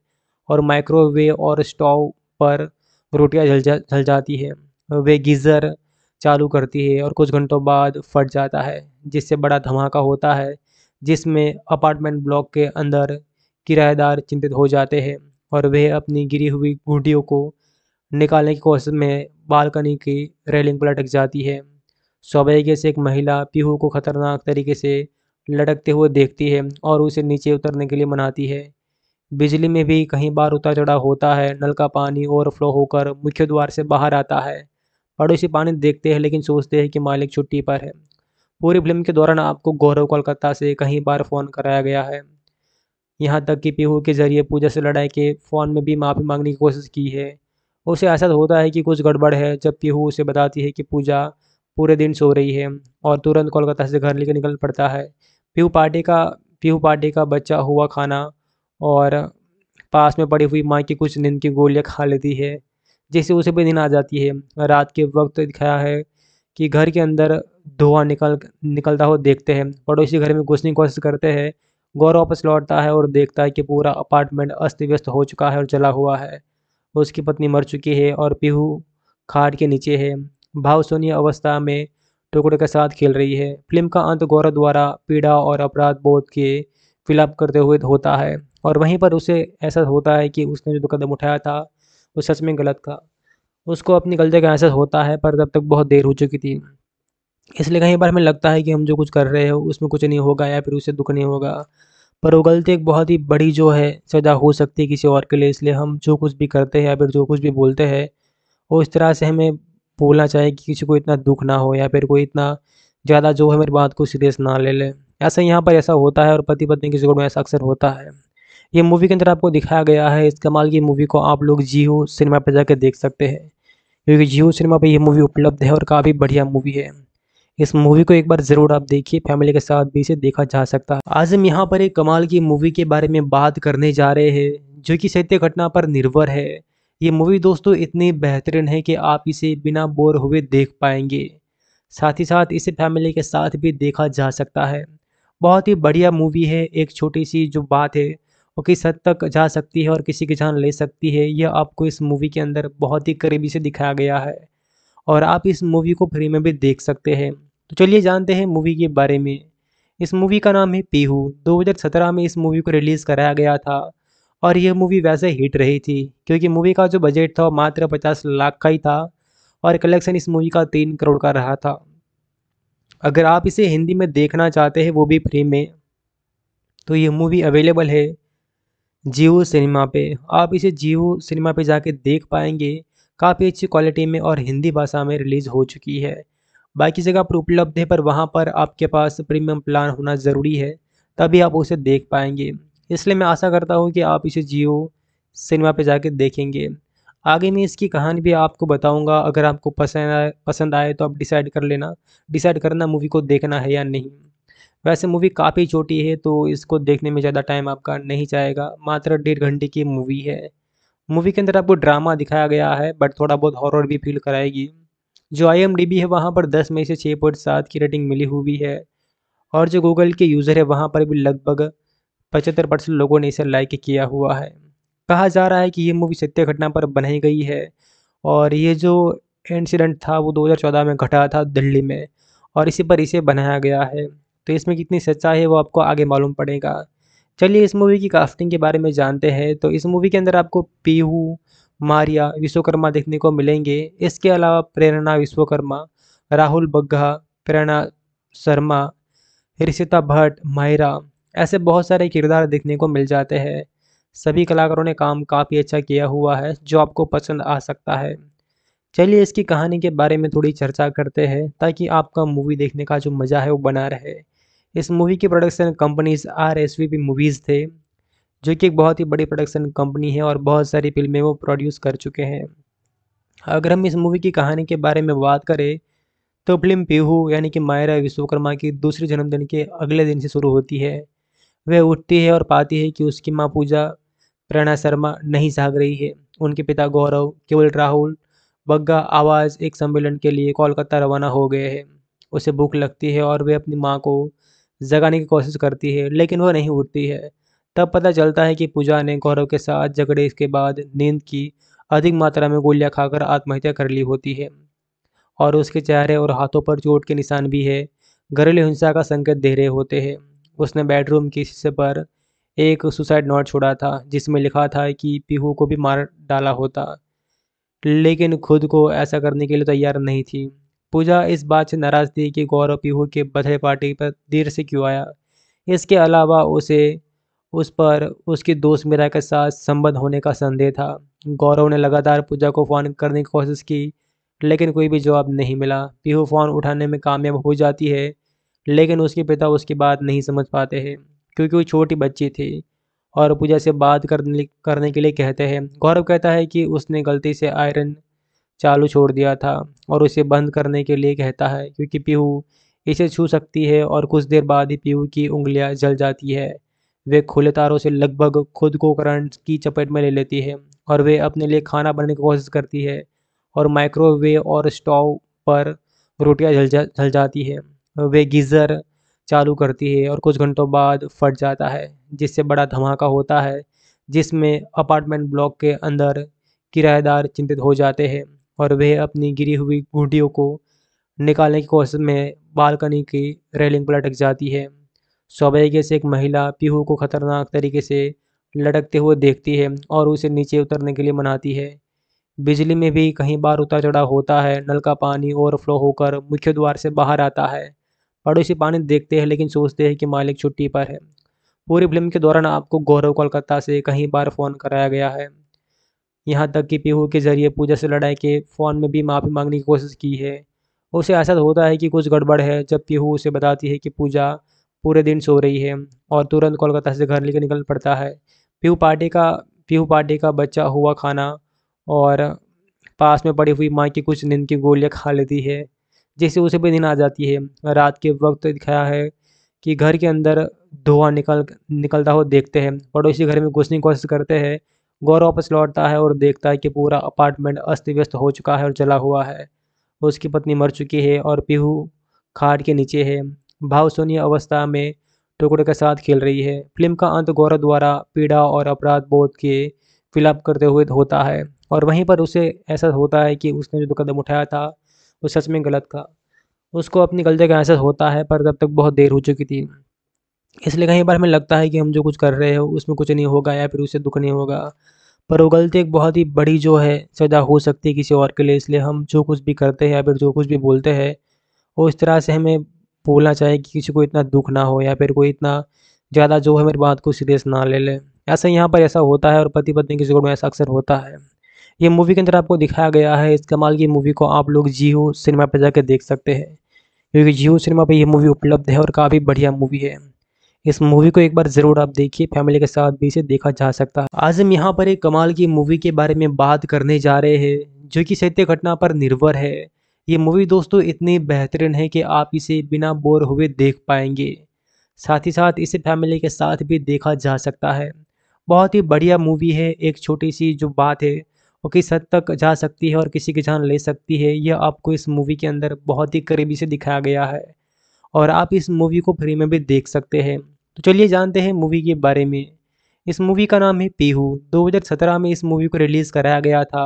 और माइक्रोवेव और स्टोव पर रोटियां जल जा जल जाती है वे गीज़र चालू करती है और कुछ घंटों बाद फट जाता है जिससे बड़ा धमाका होता है जिसमें अपार्टमेंट ब्लॉक के अंदर किराएदार चिंतित हो जाते हैं और वह अपनी गिरी हुई गुडियों को निकालने की कोशिश में बालकनी की रेलिंग पर लटक जाती है सौभाग्य से एक महिला पीहू को खतरनाक तरीके से लटकते हुए देखती है और उसे नीचे उतरने के लिए मनाती है बिजली में भी कहीं बार उतार चढ़ाव होता है नल का पानी ओवरफ्लो होकर मुख्य द्वार से बाहर आता है पड़ोसी पानी देखते हैं लेकिन सोचते हैं कि मालिक छुट्टी पर है पूरी फिल्म के दौरान आपको गौरव कोलकाता से कहीं बार फ़ोन कराया गया है यहाँ तक कि पीहू के जरिए पूजा से लड़ाई के फ़ोन में भी माफ़ी मांगने की कोशिश की है उसे ऐसा होता है कि कुछ गड़बड़ है जब पीहू उसे बताती है कि पूजा पूरे दिन सो रही है और तुरंत कोलकाता से घर लेकर निकल पड़ता है पीहू पार्टी का पीहू पार्टी का बच्चा हुआ खाना और पास में पड़ी हुई माँ की कुछ नींद की गोलियाँ खा लेती है जिससे उसे भी नींद आ जाती है रात के वक्त दिखाया है कि घर के अंदर धुआं निकल निकलता हो देखते हैं पड़ोसी घर में घुसने की कोशिश करते हैं गौर वापस लौटता है और देखता है कि पूरा अपार्टमेंट अस्त व्यस्त हो चुका है और जला हुआ है उसकी पत्नी मर चुकी है और पीहू खाट के नीचे है सोनी अवस्था में टुकड़े के साथ खेल रही है फिल्म का अंत गौरव द्वारा पीड़ा और अपराध बोध के फिलअप करते हुए होता है और वहीं पर उसे एहसास होता है कि उसने जो कदम उठाया था वो सच में गलत था उसको अपनी गलती का एहसास होता है पर तब तक बहुत देर हो चुकी थी इसलिए कई बार हमें लगता है कि हम जो कुछ कर रहे हो उसमें कुछ नहीं होगा या फिर उससे दुख नहीं होगा पर वो गलती एक बहुत ही बड़ी जो है सजा हो सकती है किसी और के लिए इसलिए हम जो कुछ भी करते हैं या फिर जो कुछ भी बोलते हैं वो इस तरह से हमें बोलना चाहिए कि किसी को इतना दुख ना हो या फिर कोई इतना ज़्यादा जो है मेरी बात को सीरियस ना ले ले ऐसा यहाँ पर ऐसा होता है और पति पत्नी की जोड़ में ऐसा अक्सर होता है ये मूवी के अंदर आपको दिखाया गया है इस कमाल की मूवी को आप लोग जियो सिनेमा पर जाकर देख सकते हैं क्योंकि जियो सिनेमा पर यह मूवी उपलब्ध है और काफ़ी बढ़िया मूवी है इस मूवी को एक बार जरूर आप देखिए फैमिली के साथ भी इसे देखा जा सकता है आज हम यहाँ पर एक कमाल की मूवी के बारे में बात करने जा रहे हैं जो कि सत्य घटना पर निर्भर है ये मूवी दोस्तों इतनी बेहतरीन है कि आप इसे बिना बोर हुए देख पाएंगे साथ ही साथ इसे फैमिली के साथ भी देखा जा सकता है बहुत ही बढ़िया मूवी है एक छोटी सी जो बात है वो किस हद तक जा सकती है और किसी की जान ले सकती है यह आपको इस मूवी के अंदर बहुत ही करीबी से दिखाया गया है और आप इस मूवी को फ्री में भी देख सकते हैं तो चलिए जानते हैं मूवी के बारे में इस मूवी का नाम है पीहू 2017 में इस मूवी को रिलीज़ कराया गया था और यह मूवी वैसे हिट रही थी क्योंकि मूवी का जो बजट था मात्र पचास लाख का ही था और कलेक्शन इस मूवी का तीन करोड़ का रहा था अगर आप इसे हिंदी में देखना चाहते हैं वो भी फ्री में तो यह मूवी अवेलेबल है जियो सिनेमा पे आप इसे जियो सिनेमा पे जाके देख पाएंगे काफ़ी अच्छी क्वालिटी में और हिंदी भाषा में रिलीज़ हो चुकी है बाकी जगह पर उपलब्ध है पर वहाँ पर आपके पास प्रीमियम प्लान होना ज़रूरी है तभी आप उसे देख पाएंगे इसलिए मैं आशा करता हूँ कि आप इसे जियो सिनेमा पे जाकर देखेंगे आगे मैं इसकी कहानी भी आपको बताऊंगा अगर आपको पसंद आए पसंद आए तो आप डिसाइड कर लेना डिसाइड करना मूवी को देखना है या नहीं वैसे मूवी काफ़ी छोटी है तो इसको देखने में ज़्यादा टाइम आपका नहीं जाएगा मात्र डेढ़ घंटे की मूवी है मूवी के अंदर आपको ड्रामा दिखाया गया है बट थोड़ा बहुत हॉरर भी फील कराएगी जो आई है वहाँ पर दस में से छः पॉइंट सात की रेटिंग मिली हुई है और जो गूगल के यूज़र है वहाँ पर भी लगभग पचहत्तर परसेंट लोगों ने इसे लाइक किया हुआ है कहा जा रहा है कि ये मूवी सत्य घटना पर बनाई गई है और ये जो इंसिडेंट था वो 2014 में घटा था दिल्ली में और इसी पर इसे बनाया गया है तो इसमें कितनी सच्चाई है वो आपको आगे मालूम पड़ेगा चलिए इस मूवी की कास्टिंग के बारे में जानते हैं तो इस मूवी के अंदर आपको पीहू मारिया विश्वकर्मा देखने को मिलेंगे इसके अलावा प्रेरणा विश्वकर्मा राहुल बग्घा प्रेरणा शर्मा ऋषिता भट्ट माहिरा ऐसे बहुत सारे किरदार देखने को मिल जाते हैं सभी कलाकारों ने काम काफ़ी अच्छा किया हुआ है जो आपको पसंद आ सकता है चलिए इसकी कहानी के बारे में थोड़ी चर्चा करते हैं ताकि आपका मूवी देखने का जो मज़ा है वो बना रहे इस मूवी की production companies R S V P Movies थे जो कि एक बहुत ही बड़ी प्रोडक्शन कंपनी है और बहुत सारी फिल्में वो प्रोड्यूस कर चुके हैं अगर हम इस मूवी की कहानी के बारे में बात करें तो फिल्म पीहू यानी कि मायरा विश्वकर्मा की दूसरे जन्मदिन के अगले दिन से शुरू होती है वह उठती है और पाती है कि उसकी माँ पूजा प्रेरणा शर्मा नहीं जाग रही है उनके पिता गौरव केवल राहुल बग्गा आवाज़ एक सम्मेलन के लिए कोलकाता रवाना हो गए हैं उसे भूख लगती है और वह अपनी माँ को जगाने की कोशिश करती है लेकिन वह नहीं उठती है तब पता चलता है कि पूजा ने गौरव के साथ झगड़े के बाद नींद की अधिक मात्रा में गोलियां खाकर आत्महत्या कर ली होती है और उसके चेहरे और हाथों पर चोट के निशान भी है घरेलू हिंसा का संकेत दे रहे होते हैं उसने बेडरूम के हिस्से पर एक सुसाइड नोट छोड़ा था जिसमें लिखा था कि पीहू को भी मार डाला होता लेकिन खुद को ऐसा करने के लिए तैयार नहीं थी पूजा इस बात से नाराज़ थी कि गौरव पीहू के बर्थडे पार्टी पर देर से क्यों आया इसके अलावा उसे उस पर उसकी दोस्त मीरा के साथ संबंध होने का संदेह था गौरव ने लगातार पूजा को फ़ोन करने की कोशिश की लेकिन कोई भी जवाब नहीं मिला पीहू फ़ोन उठाने में कामयाब हो जाती है लेकिन उसके पिता उसकी बात नहीं समझ पाते हैं क्योंकि वो छोटी बच्ची थी और पूजा से बात करने करने के लिए कहते हैं गौरव कहता है कि उसने गलती से आयरन चालू छोड़ दिया था और उसे बंद करने के लिए कहता है क्योंकि पीहू इसे छू सकती है और कुछ देर बाद ही पीहू की उंगलियां जल जाती है वे खुले तारों से लगभग खुद को करंट की चपेट में ले लेती है और वे अपने लिए खाना बनाने की कोशिश करती है और माइक्रोवेव और स्टोव पर रोटियां जल जा जल जाती है वे गीज़र चालू करती है और कुछ घंटों बाद फट जाता है जिससे बड़ा धमाका होता है जिसमें अपार्टमेंट ब्लॉक के अंदर किराएदार चिंतित हो जाते हैं और वह अपनी गिरी हुई घूटियों को निकालने की कोशिश में बालकनी की रेलिंग पर लटक जाती है सौभाग्य से एक महिला पीहू को खतरनाक तरीके से लटकते हुए देखती है और उसे नीचे उतरने के लिए मनाती है बिजली में भी कहीं बार उतार चढ़ाव होता है नल का पानी ओवरफ्लो होकर मुख्य द्वार से बाहर आता है पड़ोसी पानी देखते हैं लेकिन सोचते हैं कि मालिक छुट्टी पर है पूरी फिल्म के दौरान आपको गौरव कोलकाता से कहीं बार फ़ोन कराया गया है यहाँ तक कि पीहू के जरिए पूजा से लड़ाई के फ़ोन में भी माफ़ी मांगने की कोशिश की है उसे ऐसा होता है कि कुछ गड़बड़ है जब पीहू उसे बताती है कि पूजा पूरे दिन सो रही है और तुरंत कोलकाता से घर लेकर निकल पड़ता है पीहू पार्टी का पीहू पार्टी का बच्चा हुआ खाना और पास में पड़ी हुई माँ की कुछ नींद की गोलियाँ खा लेती है जिससे उसे भी नींद आ जाती है रात के वक्त दिखाया है कि घर के अंदर धुआं निकल निकलता हुआ देखते हैं पड़ोसी घर में घुसने की कोशिश करते हैं गौर वापस लौटता है और देखता है कि पूरा अपार्टमेंट अस्त व्यस्त हो चुका है और जला हुआ है उसकी पत्नी मर चुकी है और पीहू खाट के नीचे है भावशून्य अवस्था में टुकड़े के साथ खेल रही है फिल्म का अंत गौरव द्वारा पीड़ा और अपराध बोध के फिलअप करते हुए होता है और वहीं पर उसे एहसास होता है कि उसने जो कदम उठाया था वो सच में गलत था उसको अपनी गलती का एहसास होता है पर तब तक बहुत देर हो चुकी थी इसलिए कहीं बार हमें लगता है कि हम जो कुछ कर रहे हो उसमें कुछ नहीं होगा या फिर उसे दुख नहीं होगा पर वो गलती एक बहुत ही बड़ी जो है सजा हो सकती है किसी और के लिए इसलिए हम जो कुछ भी करते हैं या फिर जो कुछ भी बोलते हैं वो इस तरह से हमें बोलना चाहे कि किसी को इतना दुख ना हो या फिर कोई इतना ज़्यादा जो है मेरी बात को सीरियस ना ले ले ऐसा यहाँ पर ऐसा होता है और पति पत्नी की जोड़ में ऐसा अक्सर होता है ये मूवी के अंदर आपको दिखाया गया है इस कमाल की मूवी को आप लोग जियो सिनेमा पर जाकर देख सकते हैं क्योंकि जियो सिनेमा पर यह मूवी उपलब्ध है और काफ़ी बढ़िया मूवी है इस मूवी को एक बार ज़रूर आप देखिए फैमिली के साथ भी इसे देखा जा सकता है आज हम यहाँ पर एक कमाल की मूवी के बारे में बात करने जा रहे हैं जो कि सत्य घटना पर निर्भर है ये मूवी दोस्तों इतनी बेहतरीन है कि आप इसे बिना बोर हुए देख पाएंगे साथ ही साथ इसे फैमिली के साथ भी देखा जा सकता है बहुत ही बढ़िया मूवी है एक छोटी सी जो बात है वो किस हद तक जा सकती है और किसी की जान ले सकती है यह आपको इस मूवी के अंदर बहुत ही करीबी से दिखाया गया है और आप इस मूवी को फ्री में भी देख सकते हैं तो चलिए जानते हैं मूवी के बारे में इस मूवी का नाम है पीहू 2017 में इस मूवी को रिलीज़ कराया गया था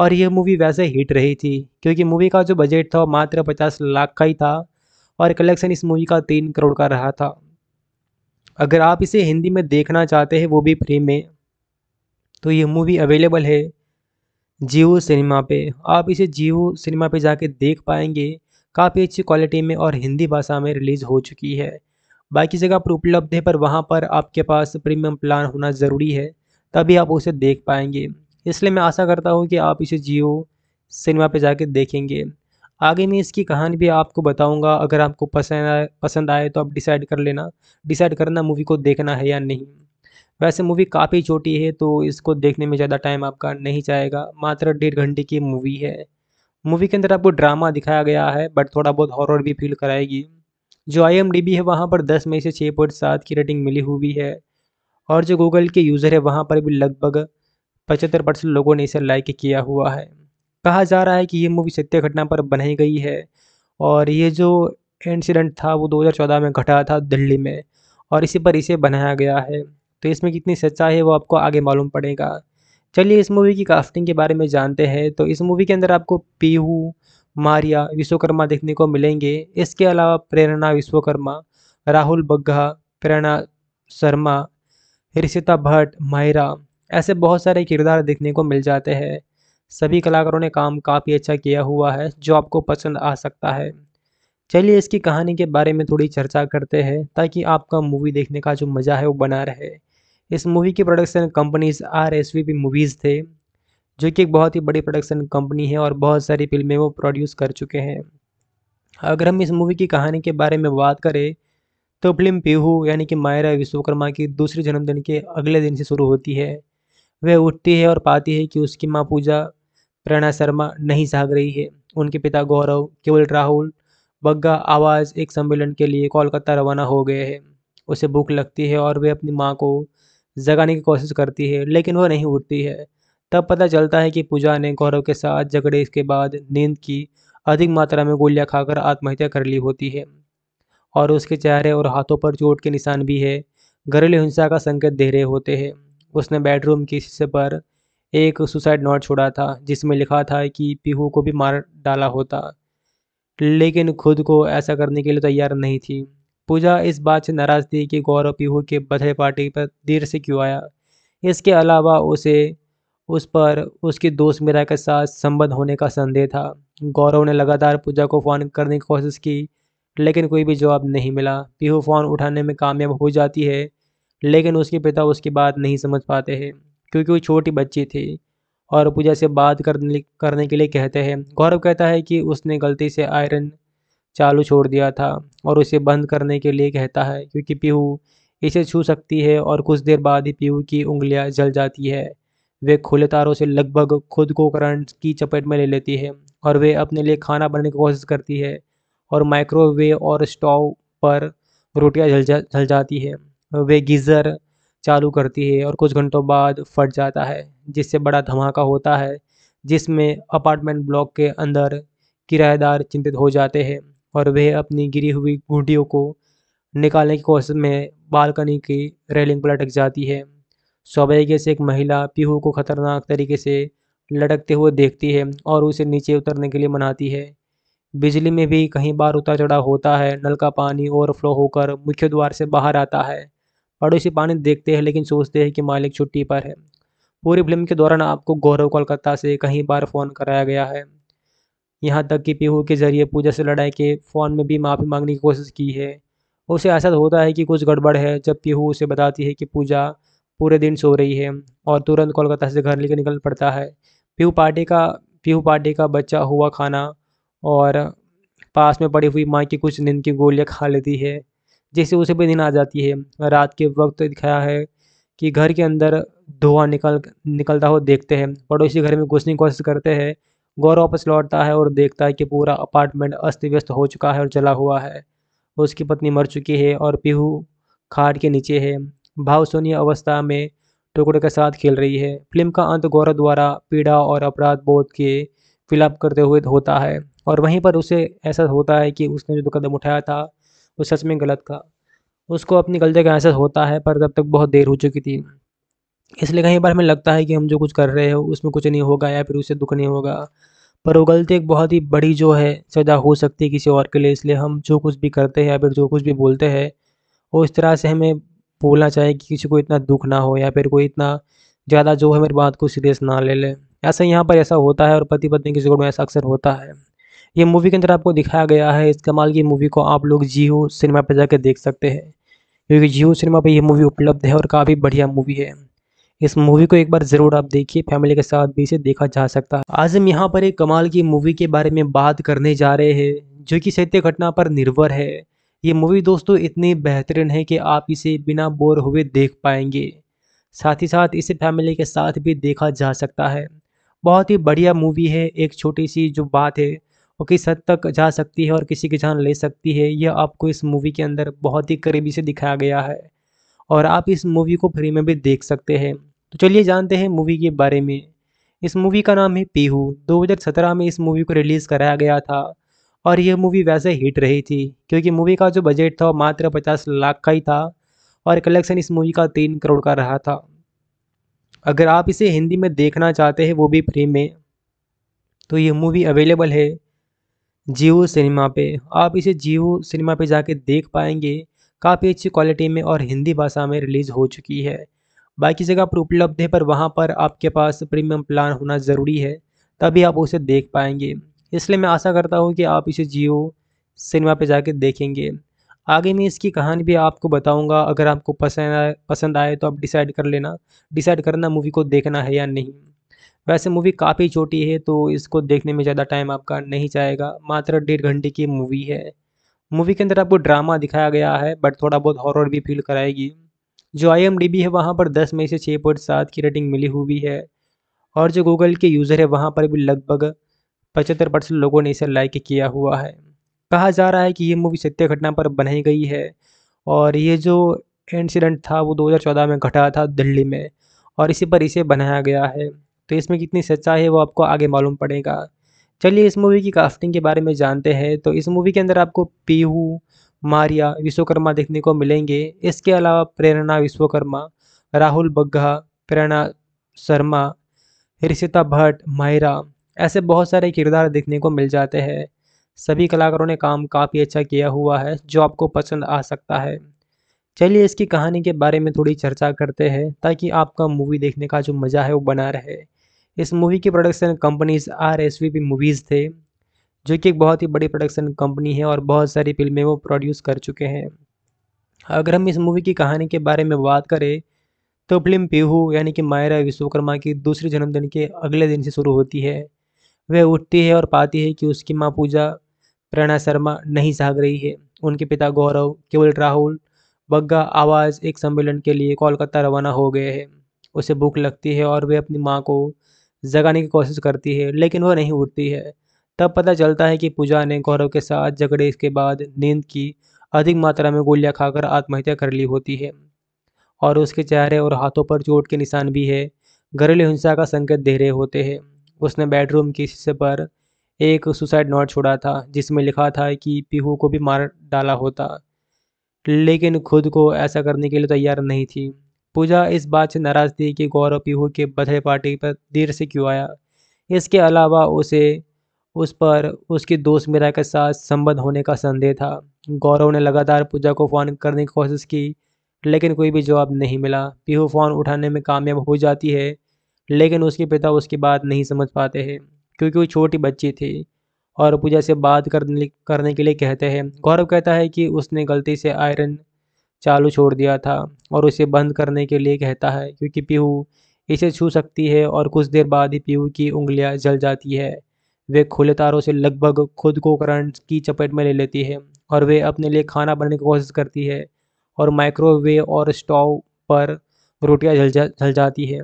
और ये मूवी वैसे हिट रही थी क्योंकि मूवी का जो बजट था मात्र पचास लाख का ही था और कलेक्शन इस मूवी का तीन करोड़ का रहा था अगर आप इसे हिंदी में देखना चाहते हैं वो भी फ्री में तो ये मूवी अवेलेबल है जियो सिनेमा पे आप इसे जियो सिनेमा पे जाके देख पाएंगे काफ़ी अच्छी क्वालिटी में और हिंदी भाषा में रिलीज़ हो चुकी है बाकी जगह पर उपलब्ध है पर वहाँ पर आपके पास प्रीमियम प्लान होना ज़रूरी है तभी आप उसे देख पाएंगे इसलिए मैं आशा करता हूँ कि आप इसे जियो सिनेमा पे जाके देखेंगे आगे मैं इसकी कहानी भी आपको बताऊँगा अगर आपको पसंद आए पसंद आए तो आप डिसाइड कर लेना डिसाइड करना मूवी को देखना है या नहीं वैसे मूवी काफ़ी छोटी है तो इसको देखने में ज़्यादा टाइम आपका नहीं जाएगा मात्र डेढ़ घंटे की मूवी है मूवी के अंदर आपको ड्रामा दिखाया गया है बट थोड़ा बहुत हॉरर भी फील कराएगी जो आई है वहाँ पर दस में से छः पॉइंट सात की रेटिंग मिली हुई है और जो गूगल के यूज़र है वहाँ पर भी लगभग पचहत्तर परसेंट लोगों ने इसे लाइक किया हुआ है कहा जा रहा है कि ये मूवी सत्य घटना पर बनाई गई है और ये जो इंसिडेंट था वो 2014 में घटा था दिल्ली में और इसी पर इसे बनाया गया है तो इसमें कितनी सच्चाई है वो आपको आगे मालूम पड़ेगा चलिए इस मूवी की कास्टिंग के बारे में जानते हैं तो इस मूवी के अंदर आपको पीहू मारिया विश्वकर्मा देखने को मिलेंगे इसके अलावा प्रेरणा विश्वकर्मा राहुल बग्घा प्रेरणा शर्मा हर्षिता भट्ट मायरा ऐसे बहुत सारे किरदार देखने को मिल जाते हैं सभी कलाकारों ने काम काफ़ी अच्छा किया हुआ है जो आपको पसंद आ सकता है चलिए इसकी कहानी के बारे में थोड़ी चर्चा करते हैं ताकि आपका मूवी देखने का जो मज़ा है वो बना रहे इस मूवी की production companies R S V P Movies थे जो कि एक बहुत ही बड़ी प्रोडक्शन कंपनी है और बहुत सारी फिल्में वो प्रोड्यूस कर चुके हैं अगर हम इस मूवी की कहानी के बारे में बात करें तो फिल्म पीहू यानी कि मायरा विश्वकर्मा की दूसरे जन्मदिन के अगले दिन से शुरू होती है वह उठती है और पाती है कि उसकी माँ पूजा प्रणा शर्मा नहीं साग रही है उनके पिता गौरव केवल राहुल बग्गा आवाज़ एक सम्मेलन के लिए कोलकाता रवाना हो गए हैं उसे भूख लगती है और वह अपनी माँ को जगाने की कोशिश करती है लेकिन वह नहीं उठती है तब पता चलता है कि पूजा ने गौरव के साथ झगड़े के बाद नींद की अधिक मात्रा में गोलियां खाकर आत्महत्या कर ली होती है और उसके चेहरे और हाथों पर चोट के निशान भी है घरेलू हिंसा का संकेत दे रहे होते हैं उसने बेडरूम की शीशे पर एक सुसाइड नोट छोड़ा था जिसमें लिखा था कि पीहू को भी मार डाला होता लेकिन खुद को ऐसा करने के लिए तैयार नहीं थी पूजा इस बात से नाराज़ थी कि गौरव पीहू के बर्थडे पार्टी पर देर से क्यों आया इसके अलावा उसे उस पर उसकी दोस्त मीरा के साथ संबंध होने का संदेह था गौरव ने लगातार पूजा को फ़ोन करने की कोशिश की लेकिन कोई भी जवाब नहीं मिला पीहू फ़ोन उठाने में कामयाब हो जाती है लेकिन उसके पिता उसकी बात नहीं समझ पाते हैं क्योंकि वो छोटी बच्ची थी और पूजा से बात करने के लिए कहते हैं गौरव कहता है कि उसने गलती से आयरन चालू छोड़ दिया था और उसे बंद करने के लिए कहता है क्योंकि पीहू इसे छू सकती है और कुछ देर बाद ही पीहू की उंगलियां जल जाती है वे खुले तारों से लगभग खुद को करंट की चपेट में ले लेती है और वे अपने लिए खाना बनाने की कोशिश करती है और माइक्रोवेव और स्टोव पर रोटियां जल जा जल जाती है वे गीज़र चालू करती है और कुछ घंटों बाद फट जाता है जिससे बड़ा धमाका होता है जिसमें अपार्टमेंट ब्लॉक के अंदर किराएदार चिंतित हो जाते हैं और वह अपनी गिरी हुई घूटियों को निकालने की कोशिश में बालकनी की रेलिंग पर लटक जाती है सौभाग्य से एक महिला पीहू को खतरनाक तरीके से लटकते हुए देखती है और उसे नीचे उतरने के लिए मनाती है बिजली में भी कहीं बार उतार चढ़ाव होता है नल का पानी ओवरफ्लो होकर मुख्य द्वार से बाहर आता है पड़ोसी पानी देखते हैं लेकिन सोचते हैं कि मालिक छुट्टी पर है पूरी फिल्म के दौरान आपको गौरव कोलकाता से कई बार फ़ोन कराया गया है यहाँ तक कि पीहू के जरिए पूजा से लड़ाई के फ़ोन में भी माफ़ी मांगने की कोशिश की है उसे ऐसा होता है कि कुछ गड़बड़ है जब पीहू उसे बताती है कि पूजा पूरे दिन सो रही है और तुरंत कोलकाता से घर लेकर निकल पड़ता है पीहू पार्टी का पीहू पार्टी का बच्चा हुआ खाना और पास में पड़ी हुई माँ की कुछ नींद की गोलियाँ खा लेती है जैसे उसे भी नींद आ जाती है रात के वक्त दिखाया है कि घर के अंदर धुआं निकल निकलता हुआ देखते हैं पड़ोसी घर में घुसने की कोशिश करते हैं गौर वापस लौटता है और देखता है कि पूरा अपार्टमेंट अस्त व्यस्त हो चुका है और जला हुआ है उसकी पत्नी मर चुकी है और पीहू खाट के नीचे है भावसोनीय अवस्था में टुकड़े के साथ खेल रही है फिल्म का अंत गौरव द्वारा पीड़ा और अपराध बोध के फिलअप करते हुए होता है और वहीं पर उसे ऐसा होता है कि उसने जो कदम उठाया था वो सच में गलत था उसको अपनी गलती का एहसास होता है पर तब तक बहुत देर हो चुकी थी इसलिए कई बार हमें लगता है कि हम जो कुछ कर रहे हैं उसमें कुछ नहीं होगा या फिर उसे दुख नहीं होगा पर वो गलती एक बहुत ही बड़ी जो है सजा हो सकती है किसी और के लिए इसलिए हम जो कुछ भी करते हैं या फिर जो कुछ भी बोलते हैं वो इस तरह से हमें बोलना चाहिए कि किसी को इतना दुख ना हो या फिर कोई इतना ज़्यादा जो है मेरी बात को सीरियस ना ले ले ऐसा यहाँ पर ऐसा होता है और पति पत्नी के जोड़ में ऐसा अक्सर होता है ये मूवी के अंदर आपको दिखाया गया है इस कमाल की मूवी को आप लोग जियो सिनेमा पर जाकर देख सकते हैं क्योंकि जियो सिनेमा पर यह मूवी उपलब्ध है और काफ़ी बढ़िया मूवी है इस मूवी को एक बार ज़रूर आप देखिए फैमिली के साथ भी इसे देखा जा सकता है आज हम यहाँ पर एक कमाल की मूवी के बारे में बात करने जा रहे हैं जो कि सत्य घटना पर निर्भर है ये मूवी दोस्तों इतनी बेहतरीन है कि आप इसे बिना बोर हुए देख पाएंगे साथ ही साथ इसे फैमिली के साथ भी देखा जा सकता है बहुत ही बढ़िया मूवी है एक छोटी सी जो बात है वो किस हद तक जा सकती है और किसी की जान ले सकती है यह आपको इस मूवी के अंदर बहुत ही करीबी से दिखाया गया है और आप इस मूवी को फ्री में भी देख सकते हैं तो चलिए जानते हैं मूवी के बारे में इस मूवी का नाम है पीहू 2017 में इस मूवी को रिलीज़ कराया गया था और यह मूवी वैसे हिट रही थी क्योंकि मूवी का जो बजट था मात्र पचास लाख का ही था और कलेक्शन इस मूवी का तीन करोड़ का रहा था अगर आप इसे हिंदी में देखना चाहते हैं वो भी फ्री में तो यह मूवी अवेलेबल है जियो सिनेमा पे आप इसे जियो सिनेमा पे जाके देख पाएंगे काफ़ी अच्छी क्वालिटी में और हिंदी भाषा में रिलीज़ हो चुकी है बाकी जगह पर उपलब्ध है पर वहाँ पर आपके पास प्रीमियम प्लान होना ज़रूरी है तभी आप उसे देख पाएंगे इसलिए मैं आशा करता हूँ कि आप इसे जियो सिनेमा पे जाके देखेंगे आगे मैं इसकी कहानी भी आपको बताऊंगा अगर आपको पसंद आए पसंद आए तो आप डिसाइड कर लेना डिसाइड करना मूवी को देखना है या नहीं वैसे मूवी काफ़ी छोटी है तो इसको देखने में ज़्यादा टाइम आपका नहीं जाएगा मात्र डेढ़ घंटे की मूवी है मूवी के अंदर आपको ड्रामा दिखाया गया है बट थोड़ा बहुत हॉरर भी फील कराएगी जो आई है वहाँ पर दस में से छः पॉइंट सात की रेटिंग मिली हुई है और जो गूगल के यूज़र है वहाँ पर भी लगभग पचहत्तर परसेंट लोगों ने इसे लाइक किया हुआ है कहा जा रहा है कि ये मूवी सत्य घटना पर बनाई गई है और ये जो इंसिडेंट था वो 2014 में घटा था दिल्ली में और इसी पर इसे बनाया गया है तो इसमें कितनी सच्चाई है वो आपको आगे मालूम पड़ेगा चलिए इस मूवी की कास्टिंग के बारे में जानते हैं तो इस मूवी के अंदर आपको पीहू मारिया विश्वकर्मा देखने को मिलेंगे इसके अलावा प्रेरणा विश्वकर्मा राहुल बग्घा प्रेरणा शर्मा ऋषिता भट्ट माहिरा ऐसे बहुत सारे किरदार देखने को मिल जाते हैं सभी कलाकारों ने काम काफ़ी अच्छा किया हुआ है जो आपको पसंद आ सकता है चलिए इसकी कहानी के बारे में थोड़ी चर्चा करते हैं ताकि आपका मूवी देखने का जो मज़ा है वो बना रहे इस मूवी की production companies R S V P Movies थे जो कि एक बहुत ही बड़ी प्रोडक्शन कंपनी है और बहुत सारी फिल्में वो प्रोड्यूस कर चुके हैं अगर हम इस मूवी की कहानी के बारे में बात करें तो फिल्म पीहू यानी कि मायरा विश्वकर्मा की दूसरे जन्मदिन के अगले दिन से शुरू होती है वह उठती है और पाती है कि उसकी माँ पूजा प्रणा शर्मा नहीं साग रही है उनके पिता गौरव केवल राहुल बग्गा आवाज़ एक सम्मेलन के लिए कोलकाता रवाना हो गए हैं उसे भूख लगती है और वे अपनी माँ को जगाने की कोशिश करती है लेकिन वह नहीं उठती है तब पता चलता है कि पूजा ने गौरव के साथ झगड़े के बाद नींद की अधिक मात्रा में गोलियां खाकर आत्महत्या कर ली होती है और उसके चेहरे और हाथों पर चोट के निशान भी है घरेलू हिंसा का संकेत दे रहे होते हैं उसने बेडरूम के हिस्से पर एक सुसाइड नोट छोड़ा था जिसमें लिखा था कि पीहू को भी मार डाला होता लेकिन खुद को ऐसा करने के लिए तैयार नहीं थी पूजा इस बात से नाराज थी कि गौरव पीहू के बर्थडे पार्टी पर देर से क्यों आया इसके अलावा उसे उस पर उसकी दोस्त मीरा के साथ संबंध होने का संदेह था गौरव ने लगातार पूजा को फ़ोन करने की कोशिश की लेकिन कोई भी जवाब नहीं मिला पीहू फ़ोन उठाने में कामयाब हो जाती है लेकिन उसके पिता उसकी बात नहीं समझ पाते हैं क्योंकि वो छोटी बच्ची थी और पूजा से बात करने करने के लिए कहते हैं गौरव कहता है कि उसने गलती से आयरन चालू छोड़ दिया था और उसे बंद करने के लिए कहता है क्योंकि पीहू इसे छू सकती है और कुछ देर बाद ही पीहू की उंगलियां जल जाती है वे खुले तारों से लगभग खुद को करंट की चपेट में ले लेती है और वे अपने लिए खाना बनाने की कोशिश करती है और माइक्रोवेव और स्टोव पर रोटियां जल जा जल जाती है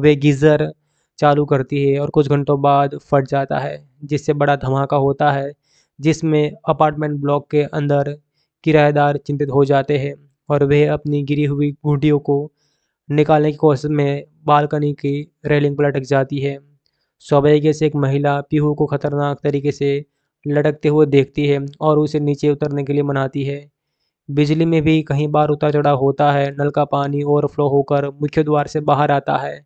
वे गीज़र चालू करती है और कुछ घंटों बाद फट जाता है जिससे बड़ा धमाका होता है जिसमें अपार्टमेंट ब्लॉक के अंदर किराएदार चिंतित हो जाते हैं और वह अपनी गिरी हुई घुंडियों को निकालने की कोशिश में बालकनी की रेलिंग पर लटक जाती है सौभाग्य से एक महिला पीहू को खतरनाक तरीके से लटकते हुए देखती है और उसे नीचे उतरने के लिए मनाती है बिजली में भी कहीं बार उतार चढ़ाव होता है नल का पानी ओवरफ्लो होकर मुख्य द्वार से बाहर आता है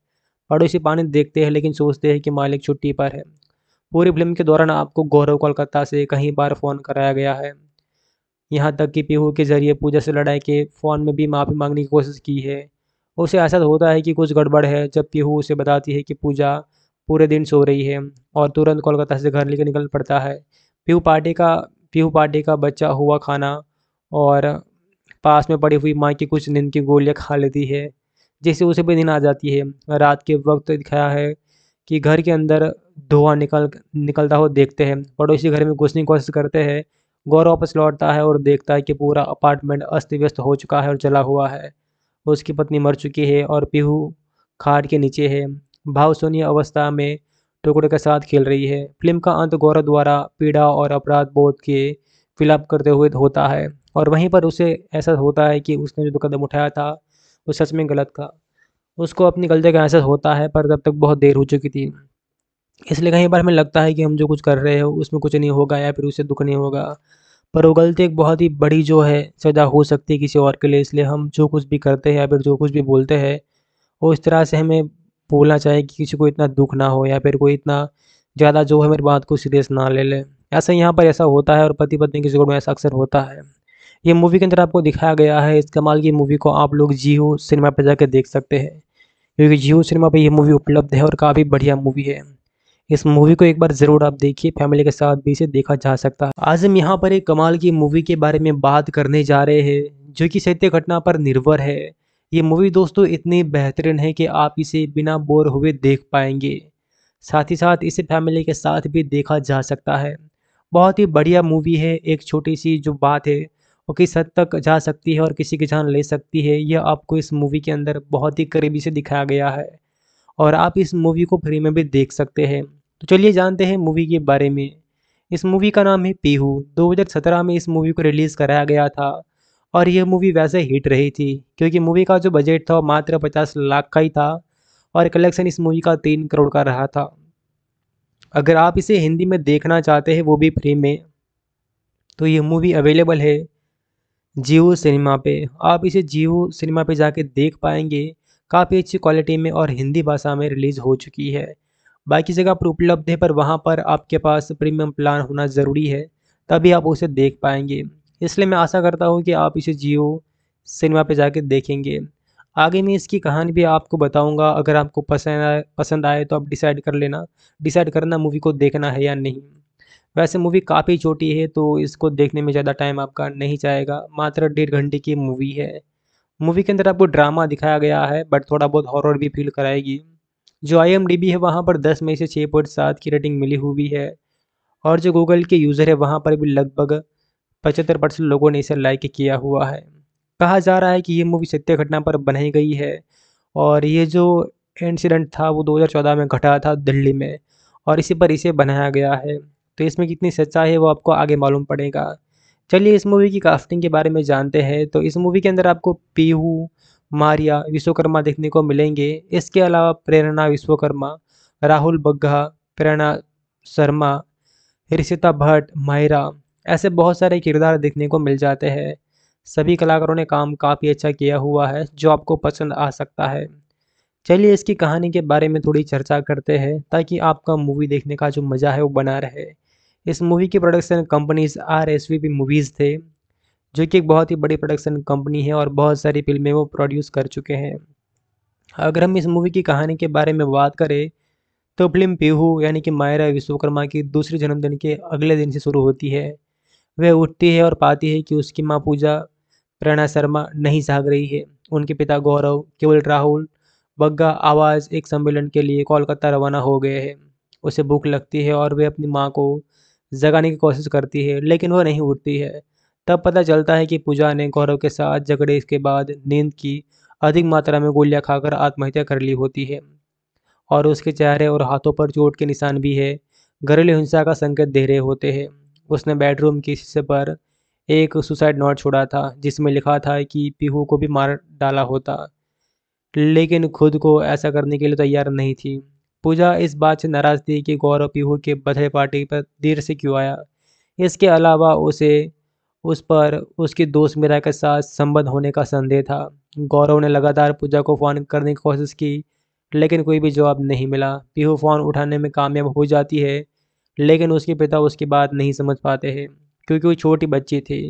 पड़ोसी पानी देखते हैं लेकिन सोचते हैं कि मालिक छुट्टी पर है पूरी फिल्म के दौरान आपको गौरव कोलकाता से कहीं बार फ़ोन कराया गया है यहाँ तक कि पीहू के जरिए पूजा से लड़ाई के फ़ोन में भी माफ़ी मांगने की कोशिश की है उसे ऐसा होता है कि कुछ गड़बड़ है जब पीहू उसे बताती है कि पूजा पूरे दिन सो रही है और तुरंत कोलकाता से घर लेकर निकल पड़ता है पीहू पार्टी का पीहू पार्टी का बच्चा हुआ खाना और पास में पड़ी हुई माँ की कुछ नींद की गोलियाँ खा लेती है जिससे उसे भी नींद आ जाती है रात के वक्त दिखाया है कि घर के अंदर धुआं निकल निकलता हो देखते हैं पड़ोसी घर में घुसने की कोशिश करते हैं गौर वापस लौटता है और देखता है कि पूरा अपार्टमेंट अस्त व्यस्त हो चुका है और जला हुआ है उसकी पत्नी मर चुकी है और पीहू खाट के नीचे है भावसोनीय अवस्था में टुकड़े के साथ खेल रही है फिल्म का अंत गौरव द्वारा पीड़ा और अपराध बोध के फिलअप करते हुए होता है और वहीं पर उसे एहसास होता है कि उसने जो कदम उठाया था वो सच में गलत था उसको अपनी गलती का एहसास होता है पर तब तक बहुत देर हो चुकी थी इसलिए कई बार हमें लगता है कि हम जो कुछ कर रहे हो उसमें कुछ नहीं होगा या फिर उससे दुख नहीं होगा पर वो गलती एक बहुत ही बड़ी जो है सजा हो सकती है किसी और के लिए इसलिए हम जो कुछ भी करते हैं या फिर जो कुछ भी बोलते हैं वो इस तरह से हमें बोलना चाहिए कि किसी को इतना दुख ना हो या फिर कोई इतना ज़्यादा जो है मेरी बात को सीरियस ना ले ले ऐसा यहाँ पर ऐसा होता है और पति पत्नी की जोड़ में ऐसा अक्सर होता है ये मूवी के अंदर आपको दिखाया गया है इस कमाल की मूवी को आप लोग जियो सिनेमा पर जाकर देख सकते हैं क्योंकि जियो सिनेमा पर यह मूवी उपलब्ध है और काफ़ी बढ़िया मूवी है इस मूवी को एक बार जरूर आप देखिए फैमिली के साथ भी इसे देखा जा सकता है आज हम यहाँ पर एक कमाल की मूवी के बारे में बात करने जा रहे हैं जो कि सत्य घटना पर निर्भर है ये मूवी दोस्तों इतनी बेहतरीन है कि आप इसे बिना बोर हुए देख पाएंगे साथ ही साथ इसे फैमिली के साथ भी देखा जा सकता है बहुत ही बढ़िया मूवी है एक छोटी सी जो बात है वो किस हद तक जा सकती है और किसी की जान ले सकती है यह आपको इस मूवी के अंदर बहुत ही करीबी से दिखाया गया है और आप इस मूवी को फ्री में भी देख सकते हैं तो चलिए जानते हैं मूवी के बारे में इस मूवी का नाम है पीहू 2017 में इस मूवी को रिलीज़ कराया गया था और यह मूवी वैसे हिट रही थी क्योंकि मूवी का जो बजट था मात्र पचास लाख का ही था और कलेक्शन इस मूवी का तीन करोड़ का रहा था अगर आप इसे हिंदी में देखना चाहते हैं वो भी फ्री में तो यह मूवी अवेलेबल है जियो सिनेमा पे आप इसे जियो सिनेमा पे जाके देख पाएंगे काफ़ी अच्छी क्वालिटी में और हिंदी भाषा में रिलीज़ हो चुकी है बाकी जगह पर उपलब्ध है पर वहाँ पर आपके पास प्रीमियम प्लान होना ज़रूरी है तभी आप उसे देख पाएंगे इसलिए मैं आशा करता हूँ कि आप इसे जियो सिनेमा पे जाकर देखेंगे आगे मैं इसकी कहानी भी आपको बताऊंगा अगर आपको पसंद आए पसंद आए तो आप डिसाइड कर लेना डिसाइड करना मूवी को देखना है या नहीं वैसे मूवी काफ़ी छोटी है तो इसको देखने में ज़्यादा टाइम आपका नहीं जाएगा मात्र डेढ़ घंटे की मूवी है मूवी के अंदर आपको ड्रामा दिखाया गया है बट थोड़ा बहुत हॉरर भी फील कराएगी जो आई है वहाँ पर दस में से छः पॉइंट सात की रेटिंग मिली हुई है और जो गूगल के यूज़र है वहाँ पर भी लगभग पचहत्तर परसेंट लोगों ने इसे लाइक किया हुआ है कहा जा रहा है कि ये मूवी सत्य घटना पर बनाई गई है और ये जो इंसिडेंट था वो 2014 में घटा था दिल्ली में और इसी पर इसे बनाया गया है तो इसमें कितनी सच्चाई है वो आपको आगे मालूम पड़ेगा चलिए इस मूवी की कास्टिंग के बारे में जानते हैं तो इस मूवी के अंदर आपको पीहू मारिया विश्वकर्मा देखने को मिलेंगे इसके अलावा प्रेरणा विश्वकर्मा राहुल बग्घा प्रेरणा शर्मा ऋषिता भट्ट माहिरा ऐसे बहुत सारे किरदार देखने को मिल जाते हैं सभी कलाकारों ने काम काफ़ी अच्छा किया हुआ है जो आपको पसंद आ सकता है चलिए इसकी कहानी के बारे में थोड़ी चर्चा करते हैं ताकि आपका मूवी देखने का जो मज़ा है वो बना रहे इस मूवी की production companies R S V P Movies थे जो कि एक बहुत ही बड़ी प्रोडक्शन कंपनी है और बहुत सारी फिल्में वो प्रोड्यूस कर चुके हैं अगर हम इस मूवी की कहानी के बारे में बात करें तो फिल्म पीहू यानी कि मायरा विश्वकर्मा की दूसरे जन्मदिन के अगले दिन से शुरू होती है वह उठती है और पाती है कि उसकी माँ पूजा प्रेरणा शर्मा नहीं जाग रही है उनके पिता गौरव केवल राहुल बग्गा आवाज़ एक सम्मेलन के लिए कोलकाता रवाना हो गए हैं उसे भूख लगती है और वह अपनी माँ को जगाने की कोशिश करती है लेकिन वह नहीं उठती है तब पता चलता है कि पूजा ने गौरव के साथ झगड़े इसके बाद नींद की अधिक मात्रा में गोलियां खाकर आत्महत्या कर ली होती है और उसके चेहरे और हाथों पर चोट के निशान भी है घरेलू हिंसा का संकेत दे रहे होते हैं उसने बेडरूम के हिस्से पर एक सुसाइड नोट छोड़ा था जिसमें लिखा था कि पीहू को भी मार डाला होता लेकिन खुद को ऐसा करने के लिए तैयार नहीं थी पूजा इस बात से नाराज़ थी कि गौरव पीहू के बर्थडे पार्टी पर देर से क्यों आया इसके अलावा उसे उस पर उसकी दोस्त मीरा के साथ संबंध होने का संदेह था गौरव ने लगातार पूजा को फ़ोन करने की कोशिश की लेकिन कोई भी जवाब नहीं मिला पीहू फ़ोन उठाने में कामयाब हो जाती है लेकिन उसके पिता उसकी बात नहीं समझ पाते हैं क्योंकि वो छोटी बच्ची थी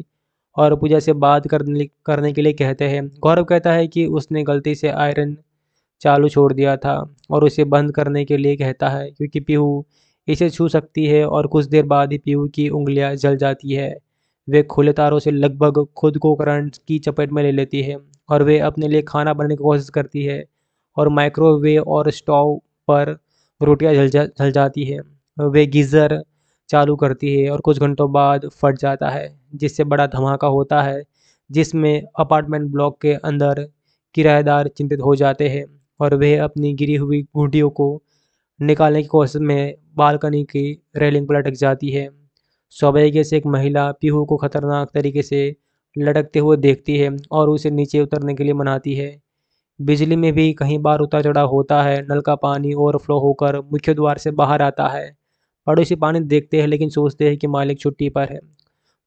और पूजा से बात करने करने के लिए कहते हैं गौरव कहता है कि उसने गलती से आयरन चालू छोड़ दिया था और उसे बंद करने के लिए कहता है क्योंकि पीहू इसे छू सकती है और कुछ देर बाद ही पीहू की उंगलियां जल जाती है वे खुले तारों से लगभग खुद को करंट की चपेट में ले लेती है और वे अपने लिए खाना बनाने की कोशिश करती है और माइक्रोवेव और स्टोव पर रोटियां जल जा जल जाती है वे गीज़र चालू करती है और कुछ घंटों बाद फट जाता है जिससे बड़ा धमाका होता है जिसमें अपार्टमेंट ब्लॉक के अंदर किराएदार चिंतित हो जाते हैं और वह अपनी गिरी हुई घूटियों को निकालने की कोशिश में बालकनी की रेलिंग पर लटक जाती है सौभाग्य से एक महिला पीहू को खतरनाक तरीके से लटकते हुए देखती है और उसे नीचे उतरने के लिए मनाती है बिजली में भी कहीं बार उतार चढ़ाव होता है नल का पानी ओवरफ्लो होकर मुख्य द्वार से बाहर आता है पड़ोसी पानी देखते हैं लेकिन सोचते हैं कि मालिक छुट्टी पर है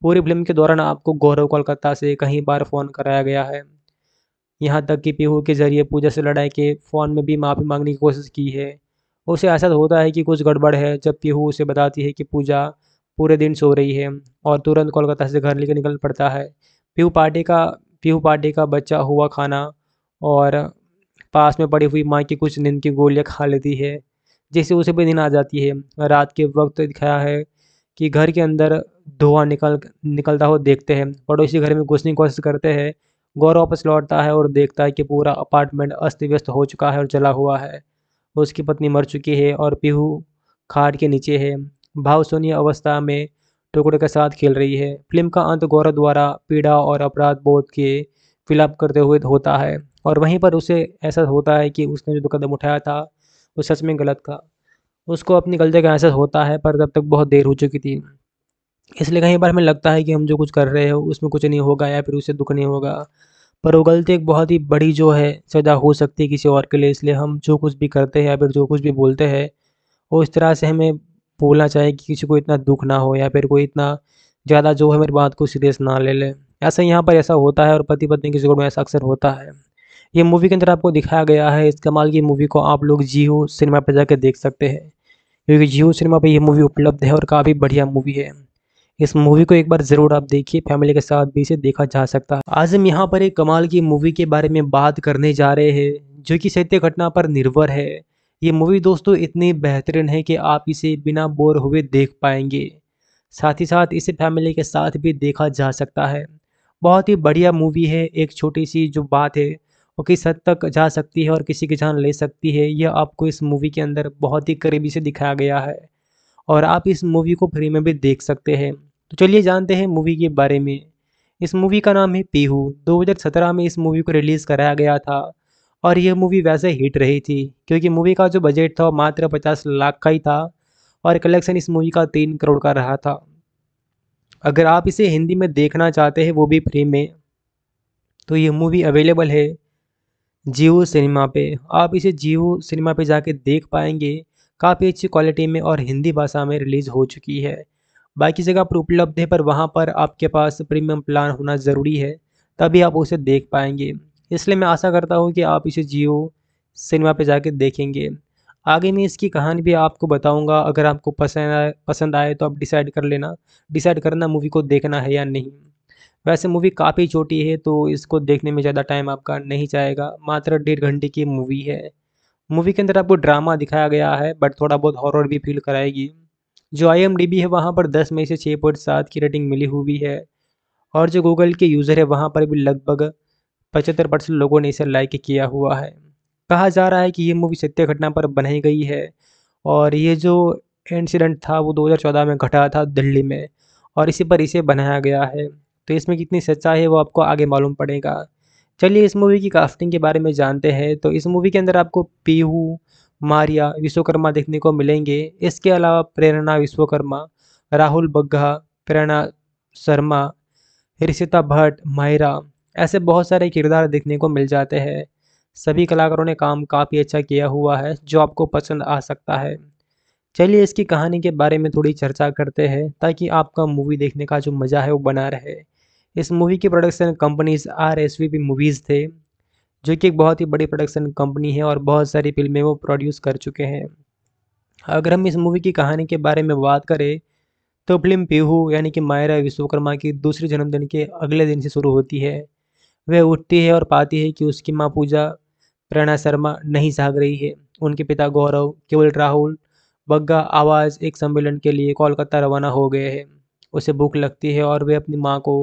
पूरी फिल्म के दौरान आपको गौरव कोलकाता से कहीं बार फ़ोन कराया गया है यहाँ तक कि पीहू के जरिए पूजा से लड़ाई के फ़ोन में भी माफ़ी मांगने की कोशिश की है उसे ऐसा होता है कि कुछ गड़बड़ है जब पीहू उसे बताती है कि पूजा पूरे दिन सो रही है और तुरंत कोलकाता से घर लेकर निकल पड़ता है पीहू पार्टी का पीहू पार्टी का बच्चा हुआ खाना और पास में पड़ी हुई माँ की कुछ नींद की गोलियाँ खा लेती है जिससे उसे भी नींद आ जाती है रात के वक्त दिखाया है कि घर के अंदर धुआं निकल निकलता हुआ देखते हैं पड़ोसी घर में घुसने की कोशिश करते हैं गौर वापस लौटता है और देखता है कि पूरा अपार्टमेंट अस्त व्यस्त हो चुका है और जला हुआ है उसकी पत्नी मर चुकी है और पीहू खाट के नीचे है भावशून्य अवस्था में टुकड़े के साथ खेल रही है फिल्म का अंत गौरव द्वारा पीड़ा और अपराध बोध के फिलअप करते हुए होता है और वहीं पर उसे ऐसा होता है कि उसने जो कदम उठाया था वो सच में गलत था उसको अपनी गलती का एहसास होता है पर तब तक बहुत देर हो चुकी थी इसलिए कहीं बार हमें लगता है कि हम जो कुछ कर रहे हो उसमें कुछ नहीं होगा या फिर उसे दुख नहीं होगा पर वो गलती एक बहुत ही बड़ी जो है सजा हो सकती है किसी और के लिए इसलिए हम जो कुछ भी करते हैं या फिर जो कुछ भी बोलते हैं वो इस तरह से हमें बोलना चाहे कि किसी को इतना दुख ना हो या फिर कोई इतना ज़्यादा जो है मेरी बात को सीरियस ना ले ले ऐसा यहाँ पर ऐसा होता है और पति पत्नी की जोड़ में ऐसा अक्सर होता है ये मूवी के अंदर आपको दिखाया गया है इस कमाल की मूवी को आप लोग जियो सिनेमा पर जाकर देख सकते हैं क्योंकि जियो सिनेमा पर यह मूवी उपलब्ध है और काफ़ी बढ़िया मूवी है इस मूवी को एक बार ज़रूर आप देखिए फैमिली के साथ भी इसे देखा जा सकता है आज हम यहाँ पर एक कमाल की मूवी के बारे में बात करने जा रहे हैं जो कि सत्य घटना पर निर्भर है ये मूवी दोस्तों इतनी बेहतरीन है कि आप इसे बिना बोर हुए देख पाएंगे साथ ही साथ इसे फैमिली के साथ भी देखा जा सकता है बहुत ही बढ़िया मूवी है एक छोटी सी जो बात है वो किस हद तक जा सकती है और किसी की जान ले सकती है यह आपको इस मूवी के अंदर बहुत ही करीबी से दिखाया गया है और आप इस मूवी को फ्री में भी देख सकते हैं तो चलिए जानते हैं मूवी के बारे में इस मूवी का नाम है पीहू 2017 में इस मूवी को रिलीज़ कराया गया था और ये मूवी वैसे हिट रही थी क्योंकि मूवी का जो बजट था मात्र पचास लाख का ही था और कलेक्शन इस मूवी का तीन करोड़ का रहा था अगर आप इसे हिंदी में देखना चाहते हैं वो भी फ्री में तो ये मूवी अवेलेबल है जियो सिनेमा पे आप इसे जियो सिनेमा पे जाके देख पाएंगे काफ़ी अच्छी क्वालिटी में और हिंदी भाषा में रिलीज़ हो चुकी है बाकी जगह पर उपलब्ध है पर वहाँ पर आपके पास प्रीमियम प्लान होना ज़रूरी है तभी आप उसे देख पाएंगे इसलिए मैं आशा करता हूँ कि आप इसे जियो सिनेमा पे जाके देखेंगे आगे मैं इसकी कहानी भी आपको बताऊंगा अगर आपको पसंद आए पसंद आए तो आप डिसाइड कर लेना डिसाइड करना मूवी को देखना है या नहीं वैसे मूवी काफ़ी छोटी है तो इसको देखने में ज़्यादा टाइम आपका नहीं जाएगा मात्र डेढ़ घंटे की मूवी है मूवी के अंदर आपको ड्रामा दिखाया गया है बट थोड़ा बहुत हॉरर भी फील कराएगी जो आई है वहाँ पर दस में से छः पॉइंट सात की रेटिंग मिली हुई है और जो गूगल के यूज़र है वहाँ पर भी लगभग पचहत्तर परसेंट लोगों ने इसे लाइक किया हुआ है कहा जा रहा है कि ये मूवी सत्य घटना पर बनाई गई है और ये जो इंसिडेंट था वो 2014 में घटा था दिल्ली में और इसी पर इसे बनाया गया है तो इसमें कितनी सच्चाई है वो आपको आगे मालूम पड़ेगा चलिए इस मूवी की कास्टिंग के बारे में जानते हैं तो इस मूवी के अंदर आपको पीहू मारिया विश्वकर्मा देखने को मिलेंगे इसके अलावा प्रेरणा विश्वकर्मा राहुल बग्घा प्रेरणा शर्मा हर्षिता भट्ट मायरा ऐसे बहुत सारे किरदार देखने को मिल जाते हैं सभी कलाकारों ने काम काफ़ी अच्छा किया हुआ है जो आपको पसंद आ सकता है चलिए इसकी कहानी के बारे में थोड़ी चर्चा करते हैं ताकि आपका मूवी देखने का जो मज़ा है वो बना रहे इस मूवी की production companies R S V P Movies थे जो कि एक बहुत ही बड़ी प्रोडक्शन कंपनी है और बहुत सारी फिल्में वो प्रोड्यूस कर चुके हैं अगर हम इस मूवी की कहानी के बारे में बात करें तो फिल्म पीहू यानी कि मायरा विश्वकर्मा की दूसरे जन्मदिन के अगले दिन से शुरू होती है वह उठती है और पाती है कि उसकी माँ पूजा प्रणा शर्मा नहीं जाग रही है उनके पिता गौरव केवल राहुल बग्गा आवाज़ एक सम्मेलन के लिए कोलकाता रवाना हो गए हैं उसे भूख लगती है और वह अपनी माँ को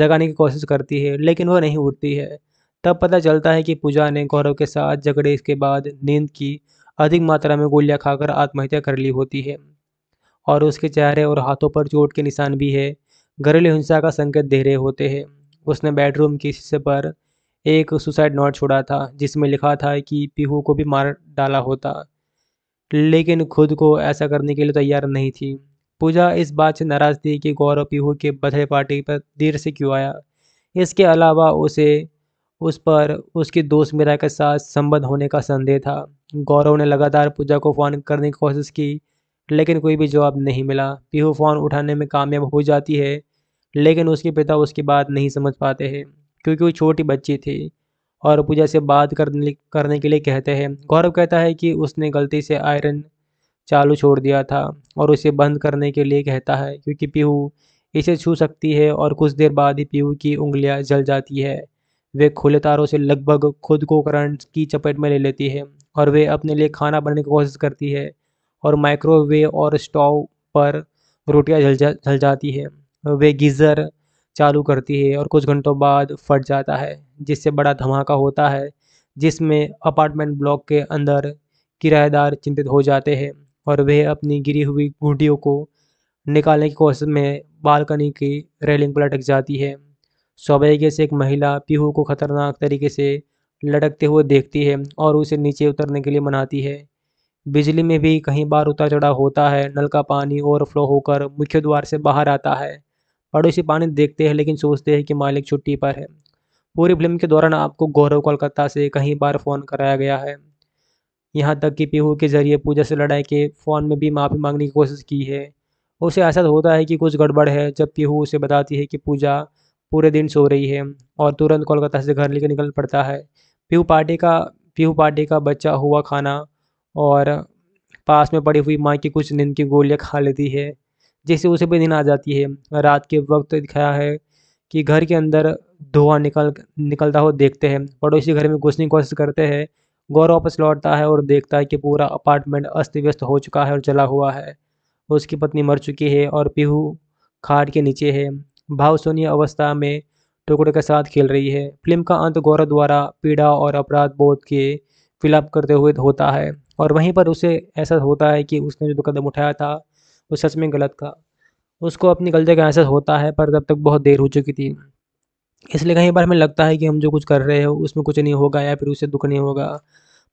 जगाने की कोशिश करती है लेकिन वह नहीं उठती है तब पता चलता है कि पूजा ने गौरव के साथ झगड़े के बाद नींद की अधिक मात्रा में गोलियां खाकर आत्महत्या कर ली होती है और उसके चेहरे और हाथों पर चोट के निशान भी है घरेलू हिंसा का संकेत दे रहे होते हैं उसने बेडरूम की शीशे पर एक सुसाइड नोट छोड़ा था जिसमें लिखा था कि पीहू को भी मार डाला होता लेकिन खुद को ऐसा करने के लिए तैयार नहीं थी पूजा इस बात से नाराज़ थी कि गौरव पीहू के बर्थडे पार्टी पर देर से क्यों आया इसके अलावा उसे उस पर उसकी दोस्त मीरा के साथ संबंध होने का संदेह था गौरव ने लगातार पूजा को फ़ोन करने की कोशिश की लेकिन कोई भी जवाब नहीं मिला पीहू फ़ोन उठाने में कामयाब हो जाती है लेकिन उसके पिता उसकी बात नहीं समझ पाते हैं क्योंकि वो छोटी बच्ची थी और पूजा से बात करने के लिए कहते हैं गौरव कहता है कि उसने गलती से आयरन चालू छोड़ दिया था और उसे बंद करने के लिए कहता है क्योंकि पीहू इसे छू सकती है और कुछ देर बाद ही पीहू की उंगलियां जल जाती है वे खुले तारों से लगभग खुद को करंट की चपेट में ले लेती है और वे अपने लिए खाना बनाने की कोशिश करती है और माइक्रोवेव और स्टोव पर रोटियां जल जा जल जाती है वे गीज़र चालू करती है और कुछ घंटों बाद फट जाता है जिससे बड़ा धमाका होता है जिसमें अपार्टमेंट ब्लॉक के अंदर किराएदार चिंतित हो जाते हैं और वह अपनी गिरी हुई घूटियों को निकालने की कोशिश में बालकनी की रेलिंग पर लटक जाती है सौभाग्य से एक महिला पीहू को खतरनाक तरीके से लटकते हुए देखती है और उसे नीचे उतरने के लिए मनाती है बिजली में भी कहीं बार उतार चढ़ाव होता है नल का पानी ओवरफ्लो होकर मुख्य द्वार से बाहर आता है पड़ोसी पानी देखते हैं लेकिन सोचते हैं कि मालिक छुट्टी पर है पूरी फिल्म के दौरान आपको गौरव कोलकाता से कई बार फ़ोन कराया गया है यहाँ तक कि पीहू के जरिए पूजा से लड़ाई के फ़ोन में भी माफ़ी मांगने की कोशिश की है उसे ऐसा होता है कि कुछ गड़बड़ है जब पीहू उसे बताती है कि पूजा पूरे दिन सो रही है और तुरंत कोलकाता से घर लेकर निकल पड़ता है पीहू पार्टी का पीहू पार्टी का बच्चा हुआ खाना और पास में पड़ी हुई माँ की कुछ नींद की गोलियाँ खा लेती है जैसे उसे भी दिन आ जाती है रात के वक्त दिखाया है कि घर के अंदर धुआं निकल निकलता हो देखते हैं पड़ोसी घर में घुसने की कोशिश करते हैं गौर वापस लौटता है और देखता है कि पूरा अपार्टमेंट अस्त व्यस्त हो चुका है और जला हुआ है उसकी पत्नी मर चुकी है और पीहू खाट के नीचे है भावसोनीय अवस्था में टुकड़े के साथ खेल रही है फिल्म का अंत गौरव द्वारा पीड़ा और अपराध बोध के फिलअप करते हुए होता है और वहीं पर उसे ऐसा होता है कि उसने जो कदम उठाया था वो सच में गलत था उसको अपनी गलती का एहसास होता है पर तब तक बहुत देर हो चुकी थी इसलिए कई बार हमें लगता है कि हम जो कुछ कर रहे हैं उसमें कुछ नहीं होगा या फिर उसे दुख नहीं होगा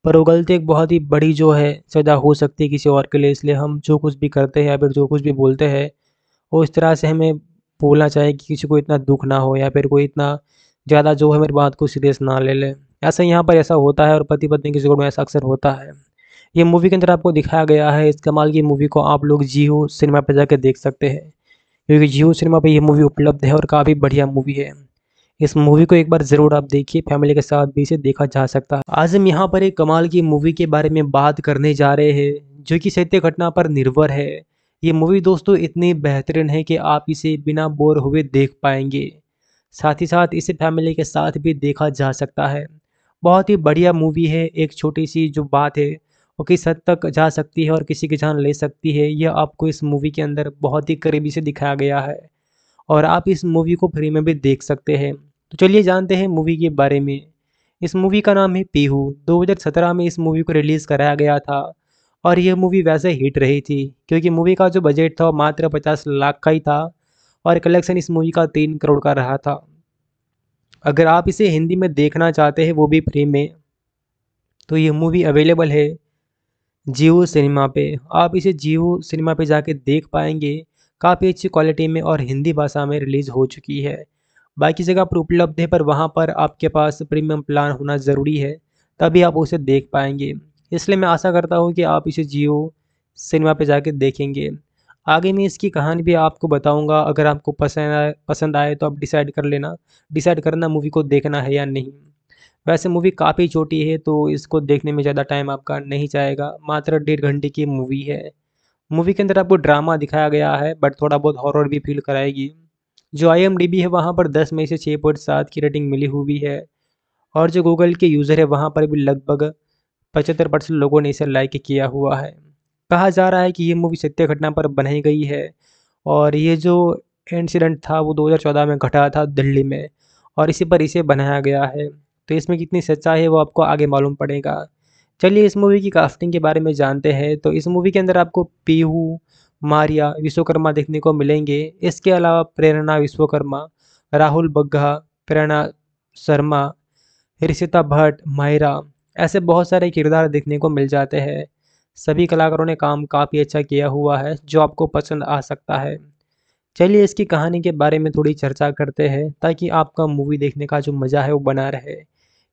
पर वो गलती एक बहुत ही बड़ी जो है सजा हो सकती है किसी और के लिए इसलिए हम जो कुछ भी करते हैं या फिर जो कुछ भी बोलते हैं वो इस तरह से हमें बोलना चाहिए कि किसी को इतना दुख ना हो या फिर कोई इतना ज़्यादा जो है मेरी बात को सीरियस ना ले ले ऐसा यहाँ पर ऐसा होता है और पति पत्नी के जोड़ में ऐसा अक्सर होता है ये मूवी के अंदर आपको दिखाया गया है इस कमाल की मूवी को आप लोग जियो सिनेमा पर जाकर देख सकते हैं क्योंकि जियो सिनेमा पर यह मूवी उपलब्ध है और काफ़ी बढ़िया मूवी है इस मूवी को एक बार ज़रूर आप देखिए फैमिली के साथ भी इसे देखा जा सकता है आज हम यहाँ पर एक कमाल की मूवी के बारे में बात करने जा रहे हैं जो कि सत्य घटना पर निर्भर है ये मूवी दोस्तों इतनी बेहतरीन है कि आप इसे बिना बोर हुए देख पाएंगे साथ ही साथ इसे फैमिली के साथ भी देखा जा सकता है बहुत ही बढ़िया मूवी है एक छोटी सी जो बात है वो किस हद तक जा सकती है और किसी की जान ले सकती है यह आपको इस मूवी के अंदर बहुत ही करीबी से दिखाया गया है और आप इस मूवी को फ्री में भी देख सकते हैं तो चलिए जानते हैं मूवी के बारे में इस मूवी का नाम है पीहू 2017 में इस मूवी को रिलीज़ कराया गया था और यह मूवी वैसे हिट रही थी क्योंकि मूवी का जो बजट था मात्र पचास लाख का ही था और कलेक्शन इस मूवी का तीन करोड़ का रहा था अगर आप इसे हिंदी में देखना चाहते हैं वो भी फ्री में तो यह मूवी अवेलेबल है जियो सिनेमा पे आप इसे जियो सिनेमा पे जाके देख पाएंगे काफ़ी अच्छी क्वालिटी में और हिंदी भाषा में रिलीज़ हो चुकी है बाकी जगह पर उपलब्ध है पर वहाँ पर आपके पास प्रीमियम प्लान होना ज़रूरी है तभी आप उसे देख पाएंगे इसलिए मैं आशा करता हूँ कि आप इसे जियो सिनेमा पे जाके देखेंगे आगे मैं इसकी कहानी भी आपको बताऊंगा अगर आपको पसंद आए पसंद आए तो आप डिसाइड कर लेना डिसाइड करना मूवी को देखना है या नहीं वैसे मूवी काफ़ी छोटी है तो इसको देखने में ज़्यादा टाइम आपका नहीं जाएगा मात्र डेढ़ घंटे की मूवी है मूवी के अंदर आपको ड्रामा दिखाया गया है बट थोड़ा बहुत हॉरर भी फील कराएगी जो आई है वहाँ पर दस में से छः पॉइंट सात की रेटिंग मिली हुई है और जो गूगल के यूज़र है वहाँ पर भी लगभग पचहत्तर परसेंट लोगों ने इसे लाइक किया हुआ है कहा जा रहा है कि ये मूवी सत्य घटना पर बनाई गई है और ये जो इंसिडेंट था वो 2014 में घटा था दिल्ली में और इसी पर इसे बनाया गया है तो इसमें कितनी सच्चाई है वो आपको आगे मालूम पड़ेगा चलिए इस मूवी की कास्टिंग के बारे में जानते हैं तो इस मूवी के अंदर आपको पीहू मारिया विश्वकर्मा देखने को मिलेंगे इसके अलावा प्रेरणा विश्वकर्मा राहुल बग्घा प्रेरणा शर्मा ऋषिता भट्ट माहिरा ऐसे बहुत सारे किरदार देखने को मिल जाते हैं सभी कलाकारों ने काम काफ़ी अच्छा किया हुआ है जो आपको पसंद आ सकता है चलिए इसकी कहानी के बारे में थोड़ी चर्चा करते हैं ताकि आपका मूवी देखने का जो मज़ा है वो बना रहे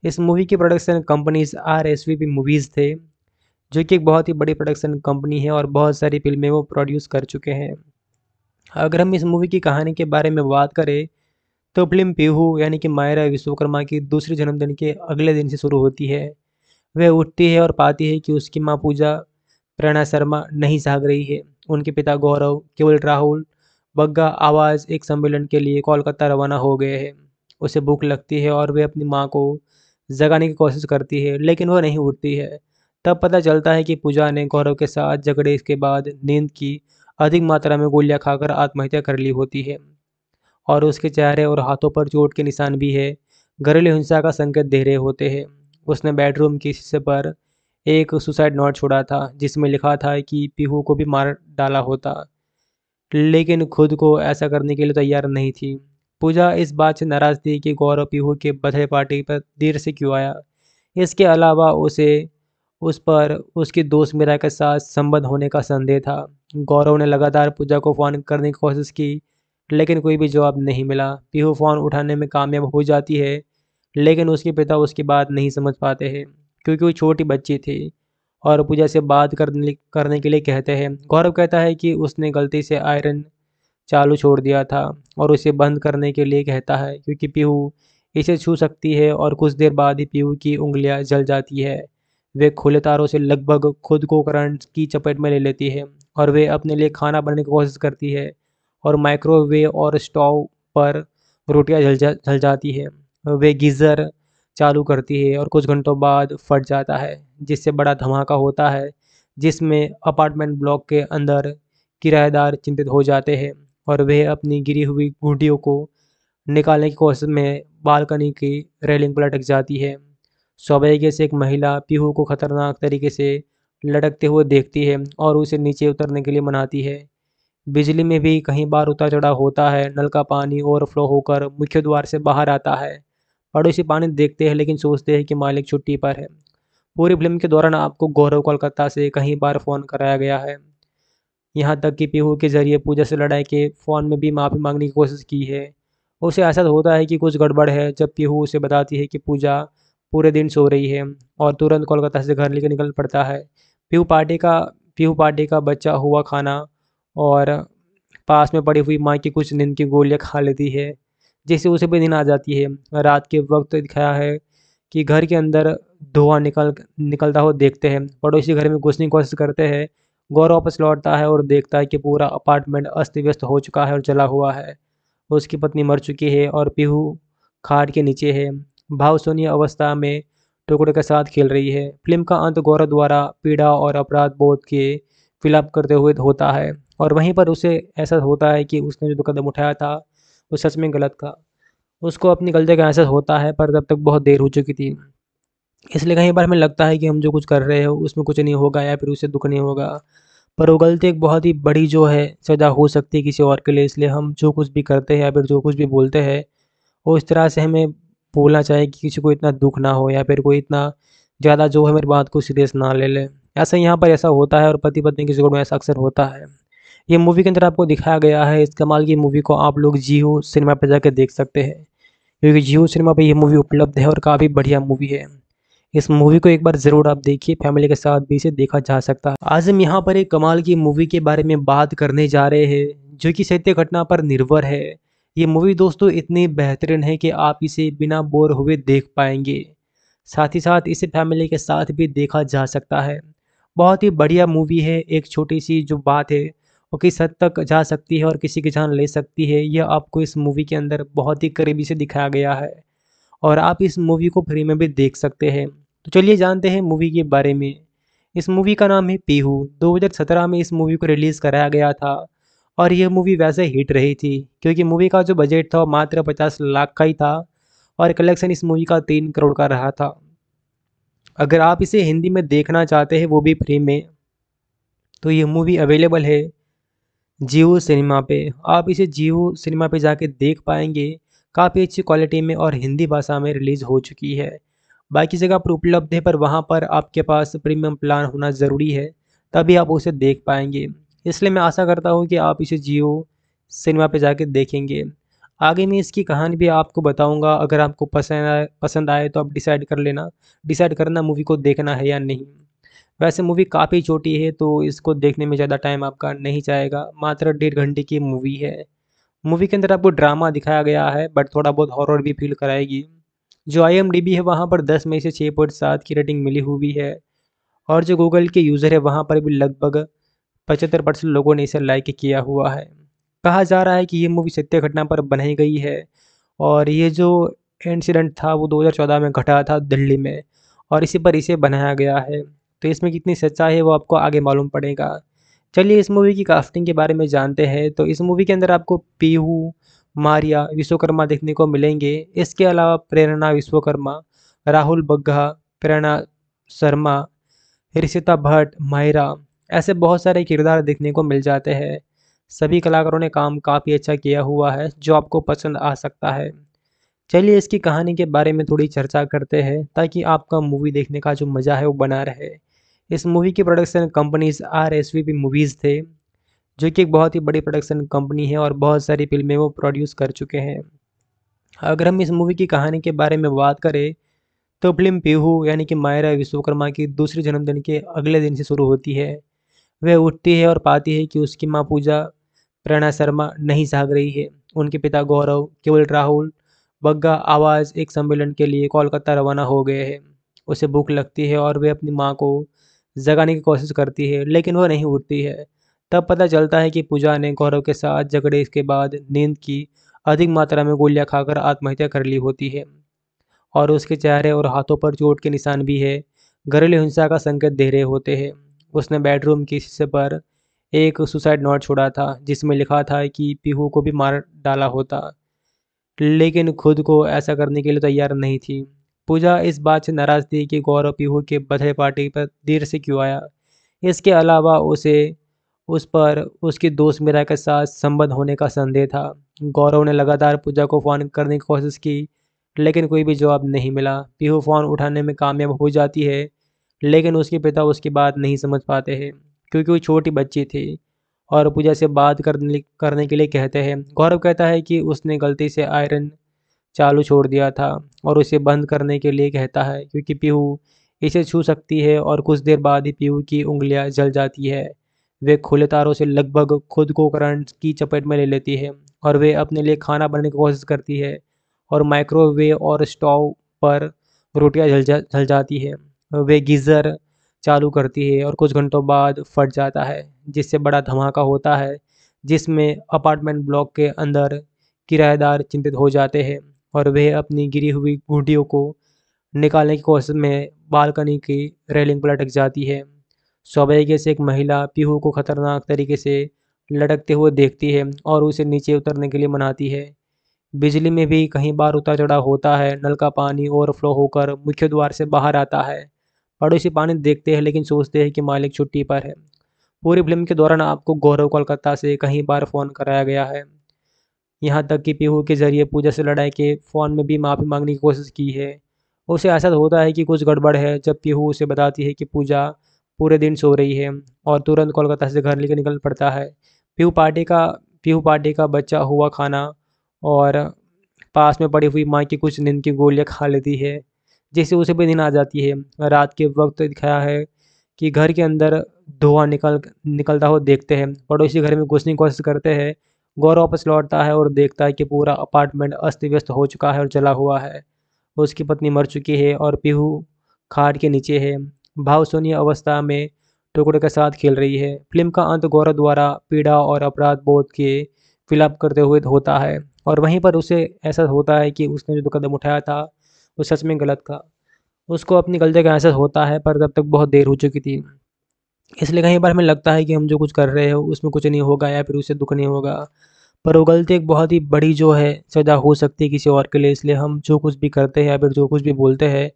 इस मूवी की production companies R S V P Movies थे जो कि एक बहुत ही बड़ी प्रोडक्शन कंपनी है और बहुत सारी फिल्में वो प्रोड्यूस कर चुके हैं अगर हम इस मूवी की कहानी के बारे में बात करें तो फिल्म पीहू यानी कि मायरा विश्वकर्मा की दूसरे जन्मदिन के अगले दिन से शुरू होती है वह उठती है और पाती है कि उसकी माँ पूजा प्रणा शर्मा नहीं साग रही है उनके पिता गौरव केवल राहुल बग्गा आवाज़ एक सम्मेलन के लिए कोलकाता रवाना हो गए हैं उसे भूख लगती है और वे अपनी माँ को जगाने की कोशिश करती है लेकिन वह नहीं उठती है तब पता चलता है कि पूजा ने गौरव के साथ झगड़े के बाद नींद की अधिक मात्रा में गोलियां खाकर आत्महत्या कर ली होती है और उसके चेहरे और हाथों पर चोट के निशान भी है घरेलू हिंसा का संकेत दे रहे होते हैं उसने बेडरूम के हिस्से पर एक सुसाइड नोट छोड़ा था जिसमें लिखा था कि पीहू को भी मार डाला होता लेकिन खुद को ऐसा करने के लिए तैयार नहीं थी पूजा इस बात से नाराज थी कि गौरव पीहू के बर्थडे पार्टी पर देर से क्यों आया इसके अलावा उसे उस पर उसकी दोस्त मीरा के साथ संबंध होने का संदेह था गौरव ने लगातार पूजा को फ़ोन करने की कोशिश की लेकिन कोई भी जवाब नहीं मिला पीहू फ़ोन उठाने में कामयाब हो जाती है लेकिन उसके पिता उसकी बात नहीं समझ पाते हैं क्योंकि वो छोटी बच्ची थी और पूजा से बात करने करने के लिए कहते हैं गौरव कहता है कि उसने गलती से आयरन चालू छोड़ दिया था और उसे बंद करने के लिए कहता है क्योंकि पीहू इसे छू सकती है और कुछ देर बाद ही पीहू की उंगलियां जल जाती है वे खुले तारों से लगभग खुद को करंट की चपेट में ले लेती है और वे अपने लिए खाना बनाने की कोशिश करती है और माइक्रोवेव और स्टोव पर रोटियां जल जा जल जाती है वे गीज़र चालू करती है और कुछ घंटों बाद फट जाता है जिससे बड़ा धमाका होता है जिसमें अपार्टमेंट ब्लॉक के अंदर किराएदार चिंतित हो जाते हैं और वह अपनी गिरी हुई गुडियों को निकालने की कोशिश में बालकनी की रेलिंग पर लटक जाती है सौभाग्य से एक महिला पीहू को खतरनाक तरीके से लटकते हुए देखती है और उसे नीचे उतरने के लिए मनाती है बिजली में भी कहीं बार उतार चढ़ाव होता है नल का पानी ओवरफ्लो होकर मुख्य द्वार से बाहर आता है पड़ोसी पानी देखते हैं लेकिन सोचते हैं कि मालिक छुट्टी पर है पूरी फिल्म के दौरान आपको गौरव कोलकाता से कहीं बार फ़ोन कराया गया है यहाँ तक कि पीहू के जरिए पूजा से लड़ाई के फ़ोन में भी माफ़ी मांगने की कोशिश की है उसे ऐसा होता है कि कुछ गड़बड़ है जब पीहू उसे बताती है कि पूजा पूरे दिन सो रही है और तुरंत कोलकाता से घर लेकर निकल पड़ता है पीहू पार्टी का पीहू पार्टी का बच्चा हुआ खाना और पास में पड़ी हुई माँ की कुछ नींद की गोलियाँ खा लेती है जिससे उसे भी नींद आ जाती है रात के वक्त दिखाया है कि घर के अंदर धुआं निकल निकलता हो देखते हैं पड़ोसी घर में घुसने की कोशिश करते हैं गौर वापस लौटता है और देखता है कि पूरा अपार्टमेंट अस्त व्यस्त हो चुका है और जला हुआ है उसकी पत्नी मर चुकी है और पीहू खाट के नीचे है भावसोनीय अवस्था में टुकड़े के साथ खेल रही है फिल्म का अंत गौरव द्वारा पीड़ा और अपराध बोध के फिलअप करते हुए होता है और वहीं पर उसे एहसास होता है कि उसने जो कदम उठाया था वो सच में गलत था उसको अपनी गलती का एहसास होता है पर तब तक बहुत देर हो चुकी थी इसलिए कहीं बार हमें लगता है कि हम जो कुछ कर रहे हो उसमें कुछ नहीं होगा या फिर उससे दुख नहीं होगा पर वो गलती एक बहुत ही बड़ी जो है सजा हो सकती है किसी और के लिए इसलिए हम जो कुछ भी करते हैं या फिर जो कुछ भी बोलते हैं वो इस तरह से हमें बोलना चाहिए कि किसी को इतना दुख ना हो या फिर कोई इतना ज़्यादा जो है मेरी बात को सीरियस ना ले ले ऐसा यहाँ पर ऐसा होता है और पति पत्नी की जोड़ में ऐसा अक्सर होता है ये मूवी के अंदर आपको दिखाया गया है इस कमाल की मूवी को आप लोग जियो सिनेमा पर जाकर देख सकते हैं क्योंकि जियो सिनेमा पर यह मूवी उपलब्ध है और काफ़ी बढ़िया मूवी है इस मूवी को एक बार जरूर आप देखिए फैमिली के साथ भी इसे देखा जा सकता है आज हम यहाँ पर एक कमाल की मूवी के बारे में बात करने जा रहे हैं जो कि सत्य घटना पर निर्भर है ये मूवी दोस्तों इतनी बेहतरीन है कि आप इसे बिना बोर हुए देख पाएंगे साथ ही साथ इसे फैमिली के साथ भी देखा जा सकता है बहुत ही बढ़िया मूवी है एक छोटी सी जो बात है वो किस हद तक जा सकती है और किसी की जान ले सकती है यह आपको इस मूवी के अंदर बहुत ही करीबी से दिखाया गया है और आप इस मूवी को फ्री में भी देख सकते हैं तो चलिए जानते हैं मूवी के बारे में इस मूवी का नाम है पीहू 2017 में इस मूवी को रिलीज़ कराया गया था और यह मूवी वैसे हिट रही थी क्योंकि मूवी का जो बजट था मात्र पचास लाख का ही था और कलेक्शन इस मूवी का तीन करोड़ का रहा था अगर आप इसे हिंदी में देखना चाहते हैं वो भी फ्री में तो यह मूवी अवेलेबल है जियो सिनेमा पे आप इसे जियो सिनेमा पे जाके देख पाएंगे काफ़ी अच्छी क्वालिटी में और हिंदी भाषा में रिलीज़ हो चुकी है बाकी जगह पर उपलब्ध है पर वहाँ पर आपके पास प्रीमियम प्लान होना ज़रूरी है तभी आप उसे देख पाएंगे इसलिए मैं आशा करता हूँ कि आप इसे जियो सिनेमा पे जाकर देखेंगे आगे मैं इसकी कहानी भी आपको बताऊंगा अगर आपको पसंद आए पसंद आए तो आप डिसाइड कर लेना डिसाइड करना मूवी को देखना है या नहीं वैसे मूवी काफ़ी छोटी है तो इसको देखने में ज़्यादा टाइम आपका नहीं जाएगा मात्र डेढ़ घंटे की मूवी है मूवी के अंदर आपको ड्रामा दिखाया गया है बट थोड़ा बहुत हॉरर भी फील कराएगी जो आई है वहाँ पर दस में से छः पॉइंट सात की रेटिंग मिली हुई है और जो गूगल के यूज़र है वहाँ पर भी लगभग पचहत्तर परसेंट लोगों ने इसे लाइक किया हुआ है कहा जा रहा है कि ये मूवी सत्य घटना पर बनाई गई है और ये जो इंसिडेंट था वो 2014 में घटा था दिल्ली में और इसी पर इसे बनाया गया है तो इसमें कितनी सच्चाई है वो आपको आगे मालूम पड़ेगा चलिए इस मूवी की कास्टिंग के बारे में जानते हैं तो इस मूवी के अंदर आपको पीहू मारिया विश्वकर्मा देखने को मिलेंगे इसके अलावा प्रेरणा विश्वकर्मा राहुल बग्घा प्रेरणा शर्मा ऋषिता भट्ट माहिरा ऐसे बहुत सारे किरदार देखने को मिल जाते हैं सभी कलाकारों ने काम काफ़ी अच्छा किया हुआ है जो आपको पसंद आ सकता है चलिए इसकी कहानी के बारे में थोड़ी चर्चा करते हैं ताकि आपका मूवी देखने का जो मज़ा है वो बना रहे इस मूवी की production companies R S V P Movies थे जो कि एक बहुत ही बड़ी प्रोडक्शन कंपनी है और बहुत सारी फिल्में वो प्रोड्यूस कर चुके हैं अगर हम इस मूवी की कहानी के बारे में बात करें तो फिल्म पीहू यानी कि मायरा विश्वकर्मा की दूसरे जन्मदिन के अगले दिन से शुरू होती है वह उठती है और पाती है कि उसकी माँ पूजा प्रेरणा शर्मा नहीं जाग रही है उनके पिता गौरव केवल राहुल बग्गा आवाज़ एक सम्मेलन के लिए कोलकाता रवाना हो गए हैं उसे भूख लगती है और वह अपनी माँ को जगाने की कोशिश करती है लेकिन वह नहीं उठती है तब पता चलता है कि पूजा ने गौरव के साथ झगड़े इसके बाद नींद की अधिक मात्रा में गोलियां खाकर आत्महत्या कर ली होती है और उसके चेहरे और हाथों पर चोट के निशान भी है घरेलू हिंसा का संकेत दे रहे होते हैं उसने बेडरूम के हिस्से पर एक सुसाइड नोट छोड़ा था जिसमें लिखा था कि पीहू को भी मार डाला होता लेकिन खुद को ऐसा करने के लिए तैयार नहीं थी पूजा इस बात से नाराज़ थी कि गौरव पीहू के बर्थडे पार्टी पर देर से क्यों आया इसके अलावा उसे उस पर उसकी दोस्त मीरा के साथ संबंध होने का संदेह था गौरव ने लगातार पूजा को फ़ोन करने की कोशिश की लेकिन कोई भी जवाब नहीं मिला पीहू फ़ोन उठाने में कामयाब हो जाती है लेकिन उसके पिता उसकी बात नहीं समझ पाते हैं क्योंकि वो छोटी बच्ची थी और पूजा से बात करने करने के लिए कहते हैं गौरव कहता है कि उसने गलती से आयरन चालू छोड़ दिया था और उसे बंद करने के लिए कहता है क्योंकि पीहू इसे छू सकती है और कुछ देर बाद ही पीहू की उंगलियां जल जाती है वे खुले तारों से लगभग खुद को करंट की चपेट में ले लेती है और वे अपने लिए खाना बनाने की कोशिश करती है और माइक्रोवेव और स्टोव पर रोटियां जल जा जल जाती है वे गीज़र चालू करती है और कुछ घंटों बाद फट जाता है जिससे बड़ा धमाका होता है जिसमें अपार्टमेंट ब्लॉक के अंदर किराएदार चिंतित हो जाते हैं और वह अपनी गिरी हुई गुडियों को निकालने की कोशिश में बालकनी की रेलिंग पर लटक जाती है सौभाग्य से एक महिला पीहू को खतरनाक तरीके से लटकते हुए देखती है और उसे नीचे उतरने के लिए मनाती है बिजली में भी कहीं बार उतार चढ़ाव होता है नल का पानी ओवरफ्लो होकर मुख्य द्वार से बाहर आता है पड़ोसी पानी देखते हैं लेकिन सोचते हैं कि मालिक छुट्टी पर है पूरी फिल्म के दौरान आपको गौरव कोलकाता से कहीं बार फ़ोन कराया गया है यहाँ तक कि पीहू के जरिए पूजा से लड़ाई के फ़ोन में भी माफ़ी मांगने की कोशिश की है उसे ऐसा होता है कि कुछ गड़बड़ है जब पीहू उसे बताती है कि पूजा पूरे दिन सो रही है और तुरंत कोलकाता से घर लेकर निकल पड़ता है पीहू पार्टी का पीहू पार्टी का बच्चा हुआ खाना और पास में पड़ी हुई माँ की कुछ नींद की गोलियाँ खा लेती है जिससे उसे भी नींद आ जाती है रात के वक्त दिखाया है कि घर के अंदर धुआं निकल निकलता हुआ देखते हैं पड़ोसी घर में घुसने की कोशिश करते हैं गौरव वापस लौटता है और देखता है कि पूरा अपार्टमेंट अस्त व्यस्त हो चुका है और जला हुआ है उसकी पत्नी मर चुकी है और पीहू खाट के नीचे है भावशून्य अवस्था में टुकड़े के साथ खेल रही है फिल्म का अंत गौरव द्वारा पीड़ा और अपराध बोध के फिलअप करते हुए होता है और वहीं पर उसे ऐसा होता है कि उसने जो कदम उठाया था वो सच में गलत था उसको अपनी गलती का एहसास होता है पर तब तक बहुत देर हो चुकी थी इसलिए कहीं बार हमें लगता है कि हम जो कुछ कर रहे हो उसमें कुछ नहीं होगा या फिर उसे दुख नहीं होगा पर वो गलती एक बहुत ही बड़ी जो है सजा हो सकती है किसी और के लिए इसलिए हम जो कुछ भी करते हैं या फिर जो कुछ भी बोलते हैं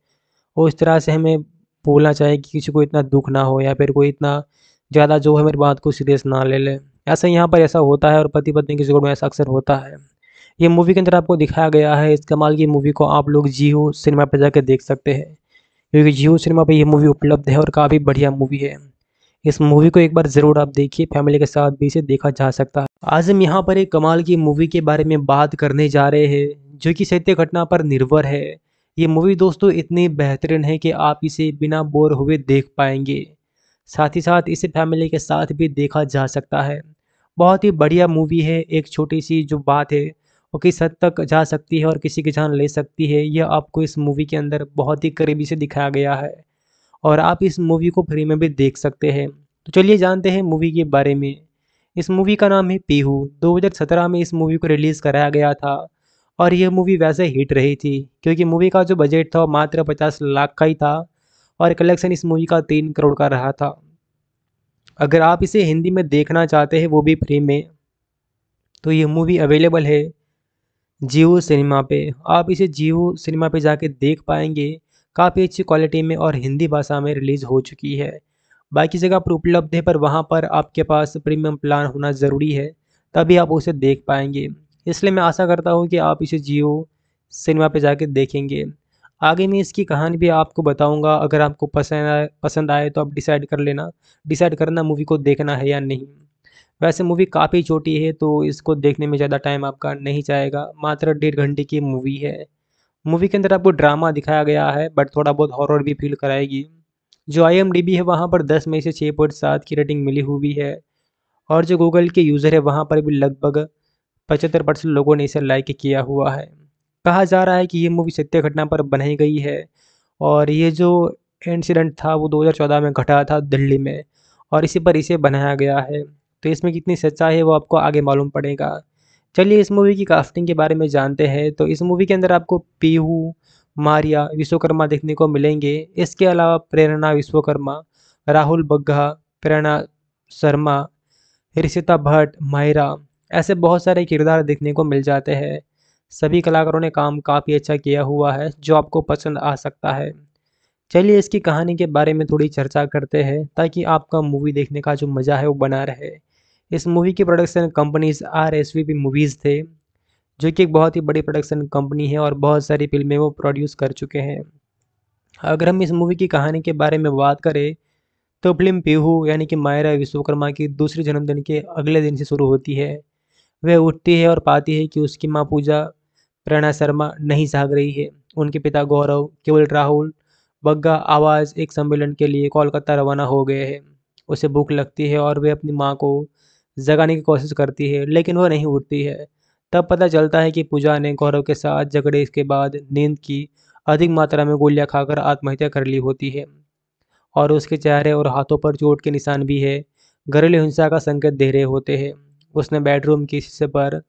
वो इस तरह से हमें बोलना चाहे कि किसी को इतना दुख ना हो या फिर कोई इतना ज़्यादा जो है मेरी बात को सीरियस ना ले ले ऐसा यहाँ पर ऐसा होता है और पति पत्नी की जोड़ में ऐसा अक्सर होता है ये मूवी के अंदर आपको दिखाया गया है इस कमाल की मूवी को आप लोग जियो सिनेमा पर जाकर देख सकते हैं क्योंकि जियो सिनेमा पर यह मूवी उपलब्ध है और काफ़ी बढ़िया मूवी है इस मूवी को एक बार ज़रूर आप देखिए फैमिली के साथ भी इसे देखा जा सकता है आज हम यहाँ पर एक कमाल की मूवी के बारे में बात करने जा रहे हैं जो कि सत्य घटना पर निर्भर है ये मूवी दोस्तों इतनी बेहतरीन है कि आप इसे बिना बोर हुए देख पाएंगे साथ ही साथ इसे फैमिली के साथ भी देखा जा सकता है बहुत ही बढ़िया मूवी है एक छोटी सी जो बात है वो किस हद तक जा सकती है और किसी की जान ले सकती है यह आपको इस मूवी के अंदर बहुत ही करीबी से दिखाया गया है और आप इस मूवी को फ्री में भी देख सकते हैं तो चलिए जानते हैं मूवी के बारे में इस मूवी का नाम है पीहू 2017 में इस मूवी को रिलीज़ कराया गया था और ये मूवी वैसे हिट रही थी क्योंकि मूवी का जो बजट था मात्र पचास लाख का ही था और कलेक्शन इस मूवी का तीन करोड़ का रहा था अगर आप इसे हिंदी में देखना चाहते हैं वो भी फ्री में तो ये मूवी अवेलेबल है जियो सिनेमा पे आप इसे जियो सिनेमा पे जाके देख पाएंगे काफ़ी अच्छी क्वालिटी में और हिंदी भाषा में रिलीज़ हो चुकी है बाकी जगह पर उपलब्ध है पर वहाँ पर आपके पास प्रीमियम प्लान होना ज़रूरी है तभी आप उसे देख पाएंगे इसलिए मैं आशा करता हूँ कि आप इसे जियो सिनेमा पे जाके देखेंगे आगे मैं इसकी कहानी भी आपको बताऊंगा अगर आपको पसंद आए पसंद आए तो आप डिसाइड कर लेना डिसाइड करना मूवी को देखना है या नहीं वैसे मूवी काफ़ी छोटी है तो इसको देखने में ज़्यादा टाइम आपका नहीं जाएगा मात्र डेढ़ घंटे की मूवी है मूवी के अंदर आपको ड्रामा दिखाया गया है बट थोड़ा बहुत हॉरर भी फील कराएगी जो आई है वहाँ पर दस में से छः पॉइंट सात की रेटिंग मिली हुई है और जो गूगल के यूज़र है वहाँ पर भी लगभग पचहत्तर परसेंट लोगों ने इसे लाइक किया हुआ है कहा जा रहा है कि ये मूवी सत्य घटना पर बनाई गई है और ये जो इंसिडेंट था वो 2014 में घटा था दिल्ली में और इसी पर इसे बनाया गया है तो इसमें कितनी सच्चाई है वो आपको आगे मालूम पड़ेगा चलिए इस मूवी की कास्टिंग के बारे में जानते हैं तो इस मूवी के अंदर आपको पीहू मारिया विश्वकर्मा देखने को मिलेंगे इसके अलावा प्रेरणा विश्वकर्मा राहुल बग्घा प्रेरणा शर्मा रिशिता भट्ट मायरा ऐसे बहुत सारे किरदार देखने को मिल जाते हैं सभी कलाकारों ने काम काफ़ी अच्छा किया हुआ है जो आपको पसंद आ सकता है चलिए इसकी कहानी के बारे में थोड़ी चर्चा करते हैं ताकि आपका मूवी देखने का जो मज़ा है वो बना रहे इस मूवी की production companies R S V P Movies थे जो कि एक बहुत ही बड़ी प्रोडक्शन कंपनी है और बहुत सारी फिल्में वो प्रोड्यूस कर चुके हैं अगर हम इस मूवी की कहानी के बारे में बात करें तो फिल्म पीहू यानी कि मायरा विश्वकर्मा की दूसरे जन्मदिन के अगले दिन से शुरू होती है वह उठती है और पाती है कि उसकी माँ पूजा प्रणा शर्मा नहीं जाग रही है उनके पिता गौरव केवल राहुल बग्गा आवाज़ एक सम्मेलन के लिए कोलकाता रवाना हो गए हैं उसे भूख लगती है और वह अपनी माँ को जगाने की कोशिश करती है लेकिन वह नहीं उठती है तब पता चलता है कि पूजा ने गौरव के साथ झगड़े के बाद नींद की अधिक मात्रा में गोलियां खाकर आत्महत्या कर ली होती है और उसके चेहरे और हाथों पर चोट के निशान भी है घरेलू हिंसा का संकेत दे रहे होते हैं उसने बेडरूम के शीशे पर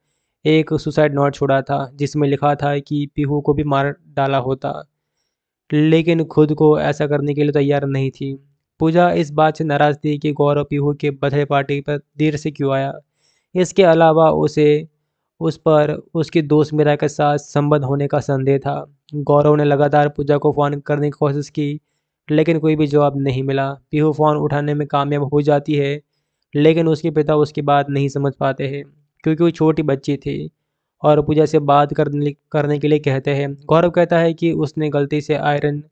एक सुसाइड नोट छोड़ा था जिसमें लिखा था कि पीहू को भी मार डाला होता लेकिन खुद को ऐसा करने के लिए तैयार नहीं थी पूजा इस बात से नाराज़ थी कि गौरव पीहू के बर्थडे पार्टी पर देर से क्यों आया इसके अलावा उसे उस पर उसके दोस्त मीरा के साथ संबंध होने का संदेह था गौरव ने लगातार पूजा को फ़ोन करने की कोशिश की लेकिन कोई भी जवाब नहीं मिला पीहू फ़ोन उठाने में कामयाब हो जाती है लेकिन उसके पिता उसकी बात नहीं समझ पाते हैं क्योंकि वो छोटी बच्ची थी और पूजा से बात करने करने के लिए कहते हैं गौरव कहता है कि उसने गलती से आयरन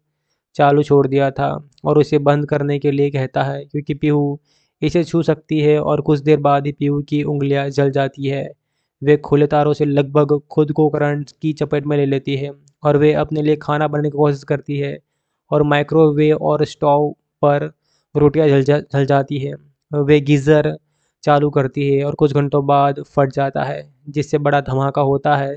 चालू छोड़ दिया था और उसे बंद करने के लिए कहता है क्योंकि पीहू इसे छू सकती है और कुछ देर बाद ही पीहू की उंगलियां जल जाती है वे खुले तारों से लगभग खुद को करंट की चपेट में ले लेती है और वे अपने लिए खाना बनाने की कोशिश करती है और माइक्रोवेव और स्टोव पर रोटियां जल जा जल जाती है वे गीज़र चालू करती है और कुछ घंटों बाद फट जाता है जिससे बड़ा धमाका होता है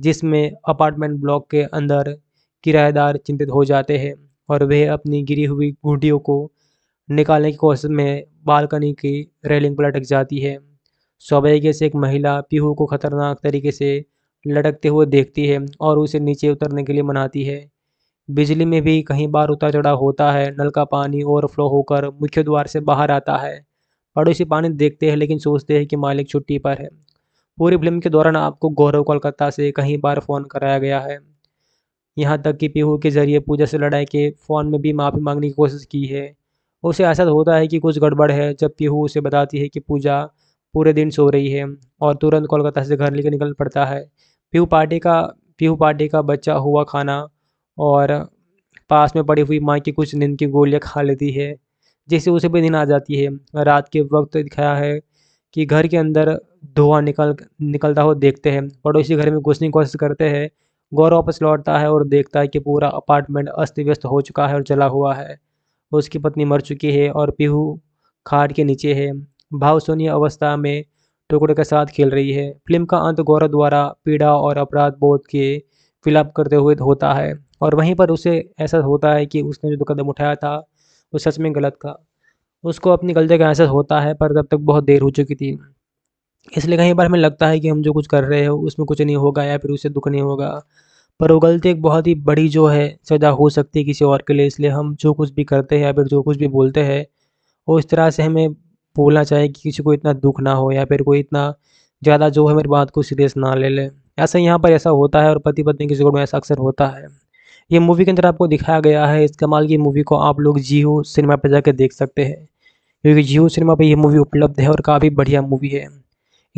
जिसमें अपार्टमेंट ब्लॉक के अंदर किराएदार चिंतित हो जाते हैं और वह अपनी गिरी हुई गुडियों को निकालने की कोशिश में बालकनी की रेलिंग पर लटक जाती है सौभाग्य से एक महिला पीहू को खतरनाक तरीके से लटकते हुए देखती है और उसे नीचे उतरने के लिए मनाती है बिजली में भी कहीं बार उतार चढ़ाव होता है नल का पानी ओवरफ्लो होकर मुख्य द्वार से बाहर आता है पड़ोसी पानी देखते हैं लेकिन सोचते हैं कि मालिक छुट्टी पर है पूरी फिल्म के दौरान आपको गौरव कोलकाता से कई बार फ़ोन कराया गया है यहाँ तक कि पीहू के जरिए पूजा से लड़ाई के फ़ोन में भी माफ़ी मांगने की कोशिश की है उसे ऐसा होता है कि कुछ गड़बड़ है जब पीहू उसे बताती है कि पूजा पूरे दिन सो रही है और तुरंत कोलकाता से घर लेकर निकल पड़ता है पीहू पार्टी का पीहू पार्टी का बच्चा हुआ खाना और पास में पड़ी हुई माँ की कुछ नींद की गोलियाँ खा लेती है जैसे उसे भी दिन आ जाती है रात के वक्त दिखाया है कि घर के अंदर धुआं निकल निकलता हो देखते हैं पड़ोसी घर में घुसने की कोशिश करते हैं गौर वापस लौटता है और देखता है कि पूरा अपार्टमेंट अस्त व्यस्त हो चुका है और जला हुआ है उसकी पत्नी मर चुकी है और पीहू खाट के नीचे है भावसोनीय अवस्था में टुकड़े के साथ खेल रही है फिल्म का अंत गौरव द्वारा पीड़ा और अपराध बोध के फिलअप करते हुए होता है और वहीं पर उसे ऐसा होता है कि उसने जो कदम उठाया था वो सच में गलत था उसको अपनी गलती का एहसास होता है पर तब तक बहुत देर हो चुकी थी इसलिए कहीं बार हमें लगता है कि हम जो कुछ कर रहे हैं उसमें कुछ नहीं होगा या फिर उसे दुख नहीं होगा पर वो गलती एक बहुत ही बड़ी जो है सजा हो सकती है किसी और के लिए इसलिए हम जो कुछ भी करते हैं या फिर जो कुछ भी बोलते हैं वो इस तरह से हमें बोलना चाहिए कि किसी को इतना दुख ना हो या फिर कोई इतना ज़्यादा जो है मेरी बात को सीरियस ना ले ले ऐसा यहाँ पर ऐसा होता है और पति पत्नी के जोड़ में ऐसा अक्सर होता है ये मूवी के अंदर आपको दिखाया गया है इस कमाल की मूवी को आप लोग जियो सिनेमा पर जाकर देख सकते हैं क्योंकि जियो सिनेमा पर यह मूवी उपलब्ध है और काफ़ी बढ़िया मूवी है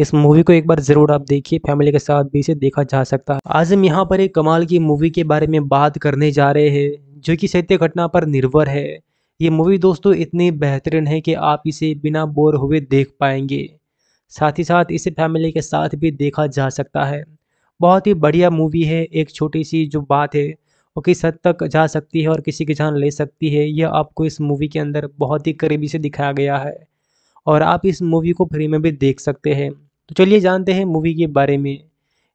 इस मूवी को एक बार ज़रूर आप देखिए फैमिली के साथ भी इसे देखा जा सकता है आज हम यहाँ पर एक कमाल की मूवी के बारे में बात करने जा रहे हैं जो कि सत्य घटना पर निर्भर है ये मूवी दोस्तों इतनी बेहतरीन है कि आप इसे बिना बोर हुए देख पाएंगे साथ ही साथ इसे फैमिली के साथ भी देखा जा सकता है बहुत ही बढ़िया मूवी है एक छोटी सी जो बात है वो किस हद तक जा सकती है और किसी की जान ले सकती है यह आपको इस मूवी के अंदर बहुत ही करीबी से दिखाया गया है और आप इस मूवी को फ्री में भी देख सकते हैं तो चलिए जानते हैं मूवी के बारे में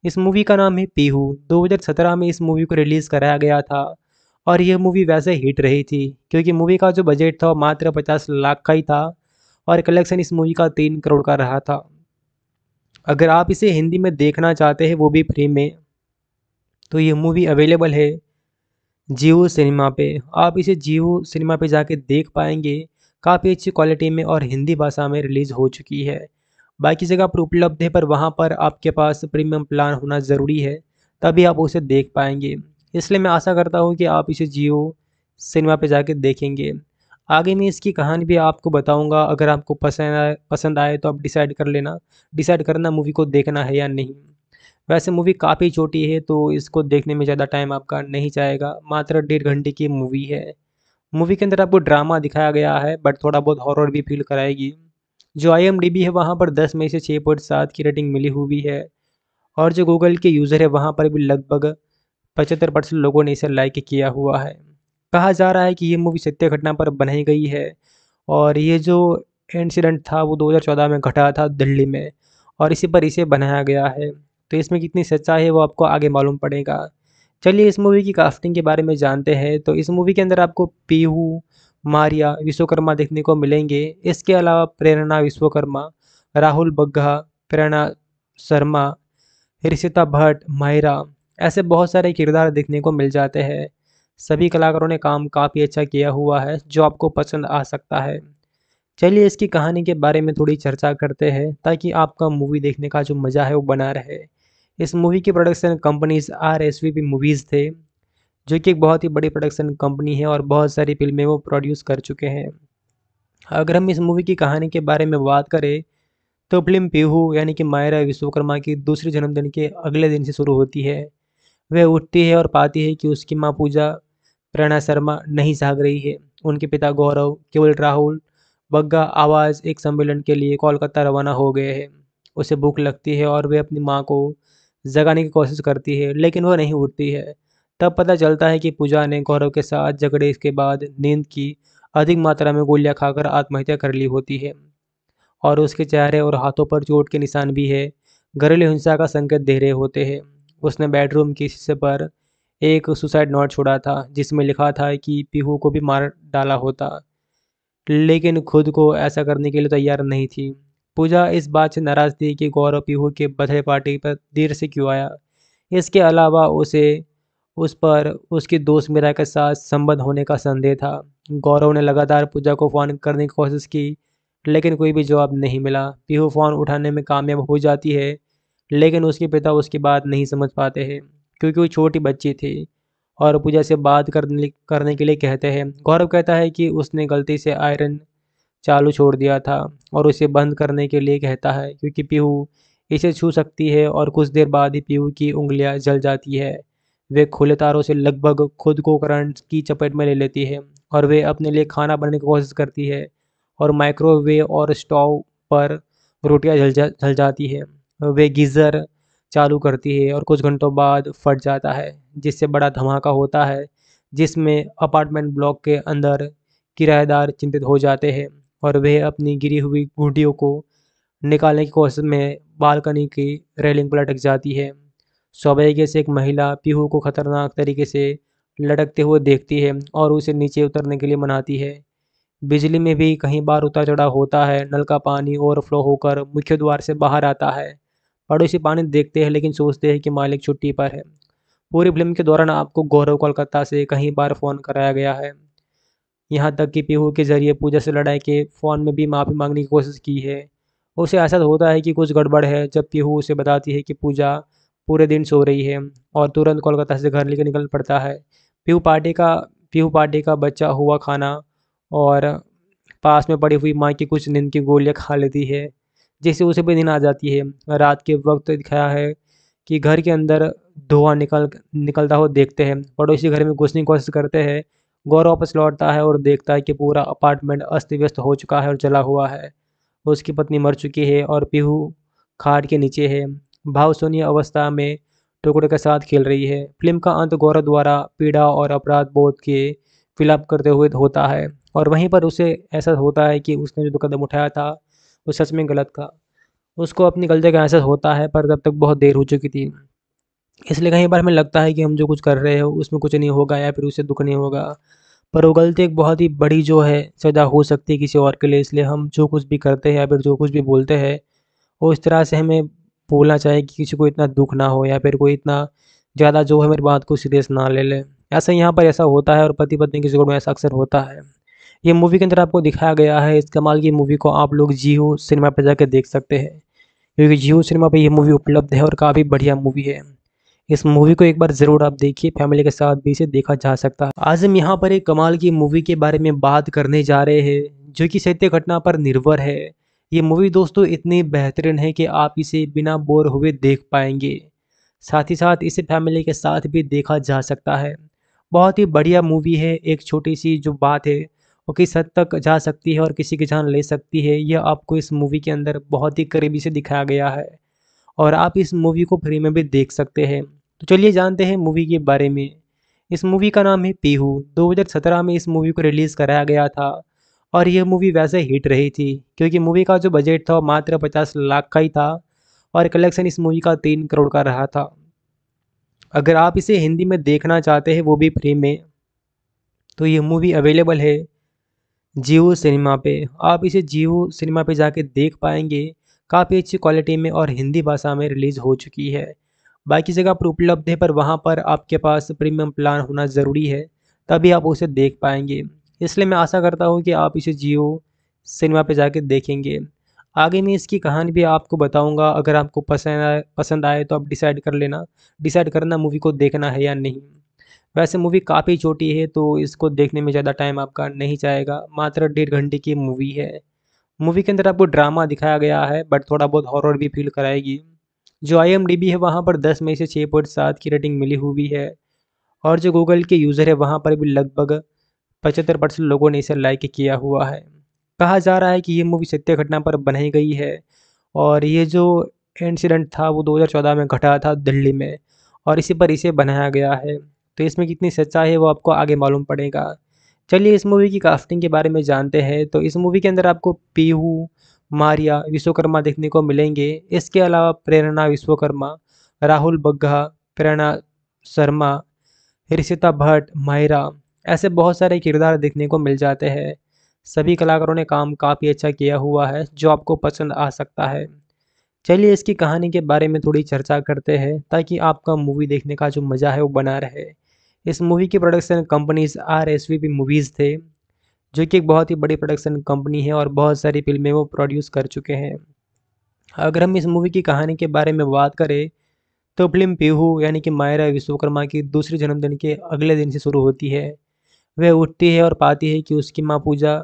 इस मूवी का नाम है पीहू 2017 में इस मूवी को रिलीज़ कराया गया था और यह मूवी वैसे हिट रही थी क्योंकि मूवी का जो बजट था मात्र पचास लाख का ही था और कलेक्शन इस मूवी का तीन करोड़ का रहा था अगर आप इसे हिंदी में देखना चाहते हैं वो भी फ्री में तो यह मूवी अवेलेबल है जियो सिनेमा पे आप इसे जियो सिनेमा पे जाके देख पाएंगे काफ़ी अच्छी क्वालिटी में और हिंदी भाषा में रिलीज़ हो चुकी है बाकी जगह पर उपलब्ध है पर वहाँ पर आपके पास प्रीमियम प्लान होना ज़रूरी है तभी आप उसे देख पाएंगे इसलिए मैं आशा करता हूँ कि आप इसे जियो सिनेमा पे जाके देखेंगे आगे मैं इसकी कहानी भी आपको बताऊंगा अगर आपको पसंद आए पसंद आए तो आप डिसाइड कर लेना डिसाइड करना मूवी को देखना है या नहीं वैसे मूवी काफ़ी छोटी है तो इसको देखने में ज़्यादा टाइम आपका नहीं जाएगा मात्र डेढ़ घंटे की मूवी है मूवी के अंदर आपको ड्रामा दिखाया गया है बट थोड़ा बहुत हॉरर भी फील कराएगी जो आई है वहाँ पर दस में से छः पॉइंट सात की रेटिंग मिली हुई है और जो गूगल के यूज़र है वहाँ पर भी लगभग पचहत्तर परसेंट लोगों ने इसे लाइक किया हुआ है कहा जा रहा है कि ये मूवी सत्य घटना पर बनाई गई है और ये जो इंसिडेंट था वो 2014 में घटा था दिल्ली में और इसी पर इसे बनाया गया है तो इसमें कितनी सच्चाई है वो आपको आगे मालूम पड़ेगा चलिए इस मूवी की कास्टिंग के बारे में जानते हैं तो इस मूवी के अंदर आपको पीहू मारिया विश्वकर्मा देखने को मिलेंगे इसके अलावा प्रेरणा विश्वकर्मा राहुल बग्घा प्रेरणा शर्मा ऋषिता भट्ट माहिरा ऐसे बहुत सारे किरदार देखने को मिल जाते हैं सभी कलाकारों ने काम काफ़ी अच्छा किया हुआ है जो आपको पसंद आ सकता है चलिए इसकी कहानी के बारे में थोड़ी चर्चा करते हैं ताकि आपका मूवी देखने का जो मज़ा है वो बना रहे इस मूवी की production companies R S V P Movies थे जो कि एक बहुत ही बड़ी प्रोडक्शन कंपनी है और बहुत सारी फिल्में वो प्रोड्यूस कर चुके हैं अगर हम इस मूवी की कहानी के बारे में बात करें तो फिल्म पीहू यानी कि मायरा विश्वकर्मा की दूसरे जन्मदिन के अगले दिन से शुरू होती है वह उठती है और पाती है कि उसकी माँ पूजा प्रणा शर्मा नहीं जाग रही है उनके पिता गौरव केवल राहुल बग्गा आवाज़ एक सम्मेलन के लिए कोलकाता रवाना हो गए हैं उसे भूख लगती है और वे अपनी माँ को जगाने की कोशिश करती है लेकिन वह नहीं उठती है तब पता चलता है कि पूजा ने गौरव के साथ झगड़े के बाद नींद की अधिक मात्रा में गोलियां खाकर आत्महत्या कर ली होती है और उसके चेहरे और हाथों पर चोट के निशान भी है घरेलू हिंसा का संकेत दे रहे होते हैं उसने बेडरूम के हिस्से पर एक सुसाइड नोट छोड़ा था जिसमें लिखा था कि पीहू को भी मार डाला होता लेकिन खुद को ऐसा करने के लिए तैयार नहीं थी पूजा इस बात से नाराज थी कि गौरव पीहू के बर्थडे पार्टी पर देर से क्यों आया इसके अलावा उसे उस पर उसकी दोस्त मीरा के साथ संबंध होने का संदेह था गौरव ने लगातार पूजा को फ़ोन करने की कोशिश की लेकिन कोई भी जवाब नहीं मिला पीहू फ़ोन उठाने में कामयाब हो जाती है लेकिन उसके पिता उसकी बात नहीं समझ पाते हैं क्योंकि वो छोटी बच्ची थी और पूजा से बात करने करने के लिए कहते हैं गौरव कहता है कि उसने गलती से आयरन चालू छोड़ दिया था और उसे बंद करने के लिए कहता है क्योंकि पीहू इसे छू सकती है और कुछ देर बाद ही पीहू की उंगलियां जल जाती है वे खुले तारों से लगभग खुद को करंट की चपेट में ले लेती है और वे अपने लिए खाना बनाने की कोशिश करती है और माइक्रोवेव और स्टोव पर रोटियां जल जा जल जाती है वे गीज़र चालू करती है और कुछ घंटों बाद फट जाता है जिससे बड़ा धमाका होता है जिसमें अपार्टमेंट ब्लॉक के अंदर किराएदार चिंतित हो जाते हैं और वह अपनी गिरी हुई गुडियों को निकालने की कोशिश में बालकनी की रेलिंग पर लटक जाती है सौभाग्य से एक महिला पीहू को खतरनाक तरीके से लटकते हुए देखती है और उसे नीचे उतरने के लिए मनाती है बिजली में भी कहीं बार उतार चढ़ाव होता है नल का पानी ओवरफ्लो होकर मुख्य द्वार से बाहर आता है पड़ोसी पानी देखते हैं लेकिन सोचते हैं कि मालिक छुट्टी पर है पूरी फिल्म के दौरान आपको गौरव कोलकाता से कहीं बार फ़ोन कराया गया है यहाँ तक कि पीहू के जरिए पूजा से लड़ाई के फ़ोन में भी माफ़ी मांगने की कोशिश की है उसे ऐसा होता है कि कुछ गड़बड़ है जब पीहू उसे बताती है कि पूजा पूरे दिन सो रही है और तुरंत कोलकाता से घर लेकर निकल पड़ता है पीहू पार्टी का पीहू पार्टी का बच्चा हुआ खाना और पास में पड़ी हुई माँ की कुछ नींद की गोलियाँ खा लेती है जिससे उसे भी नींद आ जाती है रात के वक्त दिखाया है कि घर के अंदर धुआं निकल निकलता हो देखते हैं पड़ोसी घर में घुसने की कोशिश करते हैं गौर वापस लौटता है और देखता है कि पूरा अपार्टमेंट अस्त व्यस्त हो चुका है और जला हुआ है उसकी पत्नी मर चुकी है और पीहू खाट के नीचे है भावसोनीय अवस्था में टुकड़े के साथ खेल रही है फिल्म का अंत गौरव द्वारा पीड़ा और अपराध बोध के फिलअप करते हुए होता है और वहीं पर उसे ऐसा होता है कि उसने जो कदम उठाया था वो सच में गलत था उसको अपनी गलती का एहसास होता है पर तब तक बहुत देर हो चुकी थी इसलिए कहीं बार हमें लगता है कि हम जो कुछ कर रहे हो उसमें कुछ नहीं होगा या फिर उसे दुख नहीं होगा पर वो गलती एक बहुत ही बड़ी जो है सज़ा हो सकती है किसी और के लिए इसलिए हम जो कुछ भी करते हैं या फिर जो कुछ भी बोलते हैं वो इस तरह से हमें बोलना चाहिए कि किसी को इतना दुख ना हो या फिर कोई इतना ज़्यादा जो है मेरी बात को सीरियस ना ले ले ऐसा यहाँ पर ऐसा होता है और पति पत्नी की जोड़ में ऐसा अक्सर होता है ये मूवी के अंदर आपको दिखाया गया है इस कमाल की मूवी को आप लोग जियो सिनेमा पर जाकर देख सकते हैं क्योंकि जियो सिनेमा पर यह मूवी उपलब्ध है और काफ़ी बढ़िया मूवी है इस मूवी को एक बार जरूर आप देखिए फैमिली के साथ भी इसे देखा जा सकता है आज हम यहाँ पर एक कमाल की मूवी के बारे में बात करने जा रहे हैं जो कि सत्य घटना पर निर्भर है ये मूवी दोस्तों इतनी बेहतरीन है कि आप इसे बिना बोर हुए देख पाएंगे साथ ही साथ इसे फैमिली के साथ भी देखा जा सकता है बहुत ही बढ़िया मूवी है एक छोटी सी जो बात है वो किस हद तक जा सकती है और किसी की जान ले सकती है यह आपको इस मूवी के अंदर बहुत ही करीबी से दिखाया गया है और आप इस मूवी को फ्री में भी देख सकते हैं तो चलिए जानते हैं मूवी के बारे में इस मूवी का नाम है पीहू 2017 में इस मूवी को रिलीज़ कराया गया था और यह मूवी वैसे हिट रही थी क्योंकि मूवी का जो बजट था मात्र पचास लाख का ही था और कलेक्शन इस मूवी का तीन करोड़ का रहा था अगर आप इसे हिंदी में देखना चाहते हैं वो भी फ्री में तो यह मूवी अवेलेबल है जियो सिनेमा पे आप इसे जियो सिनेमा पे जाके देख पाएंगे काफ़ी अच्छी क्वालिटी में और हिंदी भाषा में रिलीज़ हो चुकी है बाकी जगह पर उपलब्ध है पर वहाँ पर आपके पास प्रीमियम प्लान होना ज़रूरी है तभी आप उसे देख पाएंगे इसलिए मैं आशा करता हूँ कि आप इसे जियो सिनेमा पे जाकर देखेंगे आगे मैं इसकी कहानी भी आपको बताऊंगा अगर आपको पसंद आए पसंद आए तो आप डिसाइड कर लेना डिसाइड करना मूवी को देखना है या नहीं वैसे मूवी काफ़ी छोटी है तो इसको देखने में ज़्यादा टाइम आपका नहीं जाएगा मात्र डेढ़ घंटे की मूवी है मूवी के अंदर आपको ड्रामा दिखाया गया है बट थोड़ा बहुत हॉरर भी फील कराएगी जो आई है वहाँ पर दस में से छः पॉइंट सात की रेटिंग मिली हुई है और जो गूगल के यूज़र है वहाँ पर भी लगभग पचहत्तर परसेंट लोगों ने इसे लाइक किया हुआ है कहा जा रहा है कि ये मूवी सत्य घटना पर बनाई गई है और ये जो इंसिडेंट था वो 2014 में घटा था दिल्ली में और इसी पर इसे बनाया गया है तो इसमें कितनी सच्चाई है वो आपको आगे मालूम पड़ेगा चलिए इस मूवी की कास्टिंग के बारे में जानते हैं तो इस मूवी के अंदर आपको पीहू मारिया विश्वकर्मा देखने को मिलेंगे इसके अलावा प्रेरणा विश्वकर्मा राहुल बग्घा प्रेरणा शर्मा ऋषिता भट्ट माहिरा ऐसे बहुत सारे किरदार देखने को मिल जाते हैं सभी कलाकारों ने काम काफ़ी अच्छा किया हुआ है जो आपको पसंद आ सकता है चलिए इसकी कहानी के बारे में थोड़ी चर्चा करते हैं ताकि आपका मूवी देखने का जो मज़ा है वो बना रहे इस मूवी की production companies R S V P Movies थे जो कि एक बहुत ही बड़ी प्रोडक्शन कंपनी है और बहुत सारी फिल्में वो प्रोड्यूस कर चुके हैं अगर हम इस मूवी की कहानी के बारे में बात करें तो फिल्म पीहू यानी कि मायरा विश्वकर्मा की दूसरे जन्मदिन के अगले दिन से शुरू होती है वह उठती है और पाती है कि उसकी माँ पूजा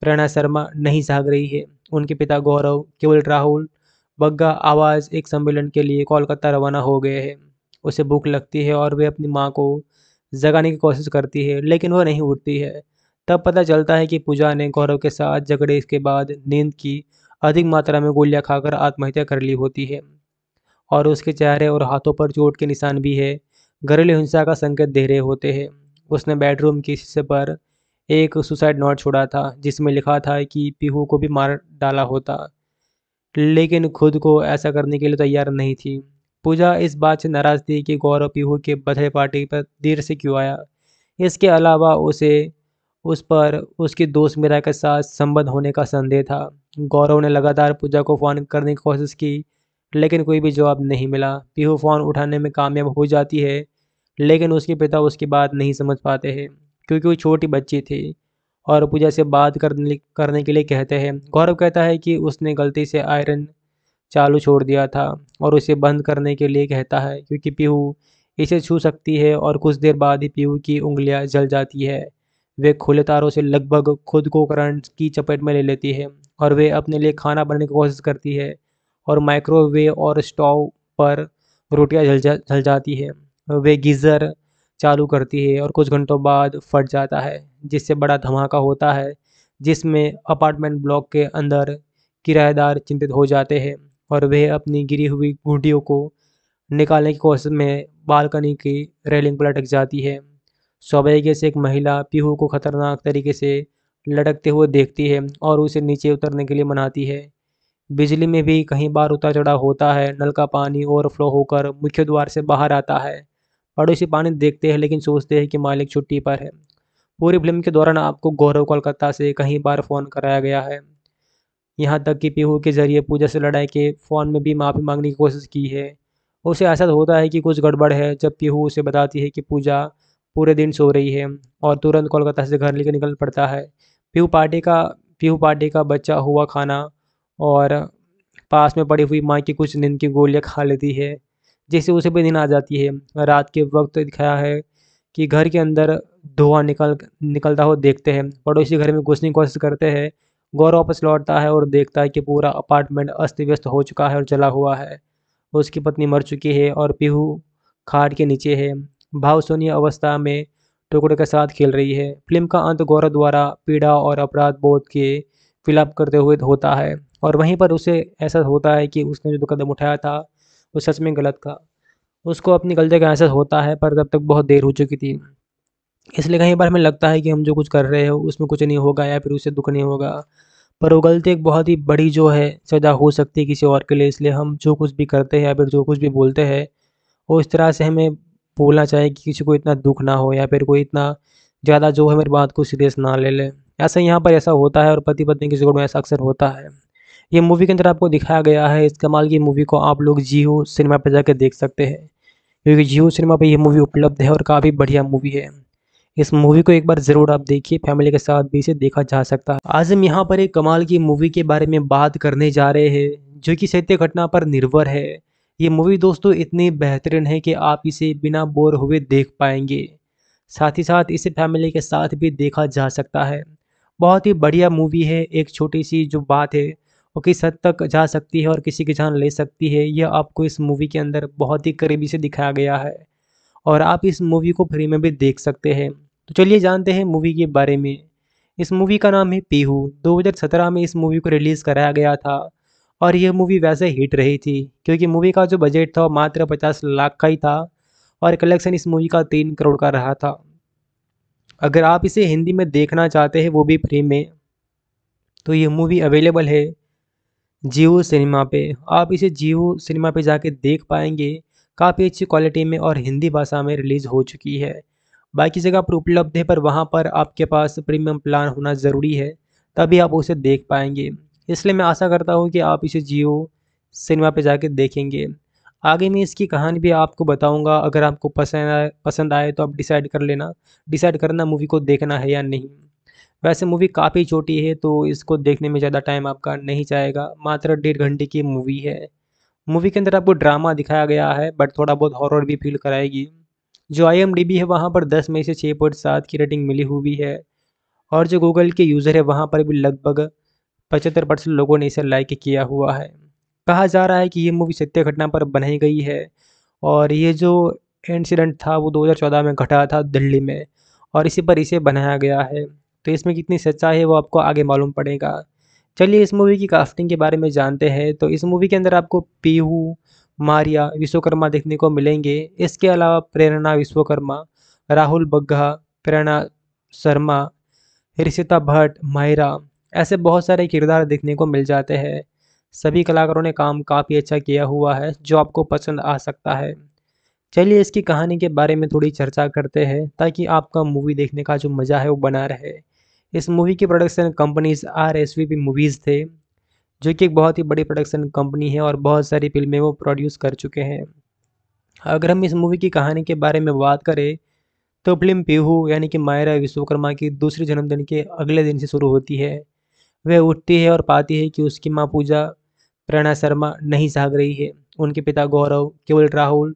प्रेरणा शर्मा नहीं जाग रही है उनके पिता गौरव केवल राहुल बग्गा आवाज़ एक सम्मेलन के लिए कोलकाता रवाना हो गए हैं उसे भूख लगती है और वह अपनी माँ को जगाने की कोशिश करती है लेकिन वह नहीं उठती है तब पता चलता है कि पूजा ने गौरव के साथ झगड़े के बाद नींद की अधिक मात्रा में गोलियां खाकर आत्महत्या कर ली होती है और उसके चेहरे और हाथों पर चोट के निशान भी है घरेलू हिंसा का संकेत दे रहे होते हैं उसने बेडरूम के हिस्से पर एक सुसाइड नोट छोड़ा था जिसमें लिखा था कि पीहू को भी मार डाला होता लेकिन खुद को ऐसा करने के लिए तैयार नहीं थी पूजा इस बात से नाराज़ थी कि गौरव पीहू के बर्थडे पार्टी पर देर से क्यों आया इसके अलावा उसे उस पर उसकी दोस्त मीरा के साथ संबंध होने का संदेह था गौरव ने लगातार पूजा को फ़ोन करने की कोशिश की लेकिन कोई भी जवाब नहीं मिला पीहू फ़ोन उठाने में कामयाब हो जाती है लेकिन उसके पिता उसकी बात नहीं समझ पाते हैं क्योंकि वो छोटी बच्ची थी और पूजा से बात करने के लिए कहते हैं गौरव कहता है कि उसने गलती से आयरन चालू छोड़ दिया था और उसे बंद करने के लिए कहता है क्योंकि पीहू इसे छू सकती है और कुछ देर बाद ही पीहू की उंगलियां जल जाती है वे खुले तारों से लगभग खुद को करंट की चपेट में ले लेती है और वे अपने लिए खाना बनाने की कोशिश करती है और माइक्रोवेव और स्टोव पर रोटियां जल जा जल जाती है वे गीज़र चालू करती है और कुछ घंटों बाद फट जाता है जिससे बड़ा धमाका होता है जिसमें अपार्टमेंट ब्लॉक के अंदर किराएदार चिंतित हो जाते हैं और वे अपनी गिरी हुई घूटियों को निकालने की कोशिश में बालकनी की रेलिंग पर लटक जाती है सौभाग्य से एक महिला पीहू को खतरनाक तरीके से लटकते हुए देखती है और उसे नीचे उतरने के लिए मनाती है बिजली में भी कहीं बार उतार चढ़ाव होता है नल का पानी ओवरफ्लो होकर मुख्य द्वार से बाहर आता है पड़ोसी पानी देखते हैं लेकिन सोचते हैं कि मालिक छुट्टी पर है पूरी फिल्म के दौरान आपको गौरव कोलकाता से कहीं बार फ़ोन कराया गया है यहाँ तक कि पीहू के जरिए पूजा से लड़ाई के फ़ोन में भी माफ़ी मांगने की कोशिश की है उसे ऐसा होता है कि कुछ गड़बड़ है जब पीहू उसे बताती है कि पूजा पूरे दिन सो रही है और तुरंत कोलकाता से घर लेकर निकल पड़ता है पीहू पार्टी का पीहू पार्टी का बच्चा हुआ खाना और पास में पड़ी हुई माँ की कुछ नींद की गोलियाँ खा लेती है जिससे उसे भी नींद आ जाती है रात के वक्त दिखाया है कि घर के अंदर धुआं निकल निकलता हुआ देखते हैं पड़ोसी घर में घुसने की कोशिश करते हैं गौर वापस लौटता है और देखता है कि पूरा अपार्टमेंट अस्त व्यस्त हो चुका है और जला हुआ है उसकी पत्नी मर चुकी है और पीहू खाट के नीचे है भावशून्य अवस्था में टुकड़े के साथ खेल रही है फिल्म का अंत गौरव द्वारा पीड़ा और अपराध बोध के फिलअप करते हुए होता है और वहीं पर उसे ऐसा होता है कि उसने जो कदम उठाया था वो सच में गलत था उसको अपनी गलती का एहसास होता है पर तब तक बहुत देर हो चुकी थी इसलिए कहीं बार हमें लगता है कि हम जो कुछ कर रहे हो उसमें कुछ नहीं होगा या फिर उसे दुख नहीं होगा पर वो गलती एक बहुत ही बड़ी जो है सजा हो सकती है किसी और के लिए इसलिए हम जो कुछ भी करते हैं या फिर जो कुछ भी बोलते हैं वो इस तरह से हमें बोलना चाहे कि किसी को इतना दुख ना हो या फिर कोई इतना ज़्यादा जो है मेरी बात को सीरियस ना ले ले ऐसा यहाँ पर ऐसा होता है और पति पत्नी की जोड़ में ऐसा अक्सर होता है ये मूवी के अंदर आपको दिखाया गया है इस कमाल की मूवी को आप लोग जियो सिनेमा पर जाकर देख सकते हैं क्योंकि जियो सिनेमा पर यह मूवी उपलब्ध है और काफ़ी बढ़िया मूवी है इस मूवी को एक बार ज़रूर आप देखिए फैमिली के साथ भी इसे देखा जा सकता है आज हम यहाँ पर एक कमाल की मूवी के बारे में बात करने जा रहे हैं जो कि सत्य घटना पर निर्भर है ये मूवी दोस्तों इतनी बेहतरीन है कि आप इसे बिना बोर हुए देख पाएंगे साथ ही साथ इसे फैमिली के साथ भी देखा जा सकता है बहुत ही बढ़िया मूवी है एक छोटी सी जो बात है वो किस हद तक जा सकती है और किसी की जान ले सकती है यह आपको इस मूवी के अंदर बहुत ही करीबी से दिखाया गया है और आप इस मूवी को फ्री में भी देख सकते हैं तो चलिए जानते हैं मूवी के बारे में इस मूवी का नाम है पीहू 2017 में इस मूवी को रिलीज़ कराया गया था और ये मूवी वैसे हिट रही थी क्योंकि मूवी का जो बजट था मात्र पचास लाख का ही था और कलेक्शन इस मूवी का तीन करोड़ का रहा था अगर आप इसे हिंदी में देखना चाहते हैं वो भी फ्री में तो ये मूवी अवेलेबल है जियो सिनेमा पे आप इसे जियो सिनेमा पे जाके देख पाएंगे काफ़ी अच्छी क्वालिटी में और हिंदी भाषा में रिलीज़ हो चुकी है बाकी जगह पर उपलब्ध है पर वहाँ पर आपके पास प्रीमियम प्लान होना ज़रूरी है तभी आप उसे देख पाएंगे इसलिए मैं आशा करता हूँ कि आप इसे जियो सिनेमा पे जाके देखेंगे आगे मैं इसकी कहानी भी आपको बताऊंगा अगर आपको पसंद आए पसंद आए तो आप डिसाइड कर लेना डिसाइड करना मूवी को देखना है या नहीं वैसे मूवी काफ़ी छोटी है तो इसको देखने में ज़्यादा टाइम आपका नहीं जाएगा मात्र डेढ़ घंटे की मूवी है मूवी के अंदर आपको ड्रामा दिखाया गया है बट थोड़ा बहुत हॉरर भी फील कराएगी जो आई है वहाँ पर दस में से छः पॉइंट सात की रेटिंग मिली हुई है और जो गूगल के यूज़र है वहाँ पर भी लगभग पचहत्तर परसेंट लोगों ने इसे लाइक किया हुआ है कहा जा रहा है कि ये मूवी सत्य घटना पर बनाई गई है और ये जो इंसिडेंट था वो 2014 में घटा था दिल्ली में और इसी पर इसे बनाया गया है तो इसमें कितनी सच्चाई है वो आपको आगे मालूम पड़ेगा चलिए इस मूवी की कास्टिंग के बारे में जानते हैं तो इस मूवी के अंदर आपको पीहू मारिया विश्वकर्मा देखने को मिलेंगे इसके अलावा प्रेरणा विश्वकर्मा राहुल बग्घा प्रेरणा शर्मा रिशिता भट्ट मायरा ऐसे बहुत सारे किरदार देखने को मिल जाते हैं सभी कलाकारों ने काम काफ़ी अच्छा किया हुआ है जो आपको पसंद आ सकता है चलिए इसकी कहानी के बारे में थोड़ी चर्चा करते हैं ताकि आपका मूवी देखने का जो मज़ा है वो बना रहे इस मूवी की production companies R S V P Movies थे जो कि एक बहुत ही बड़ी प्रोडक्शन कंपनी है और बहुत सारी फिल्में वो प्रोड्यूस कर चुके हैं अगर हम इस मूवी की कहानी के बारे में बात करें तो फिल्म पीहू यानी कि मायरा विश्वकर्मा की दूसरे जन्मदिन के अगले दिन से शुरू होती है वह उठती है और पाती है कि उसकी माँ पूजा प्रणा शर्मा नहीं जाग रही है उनके पिता गौरव केवल राहुल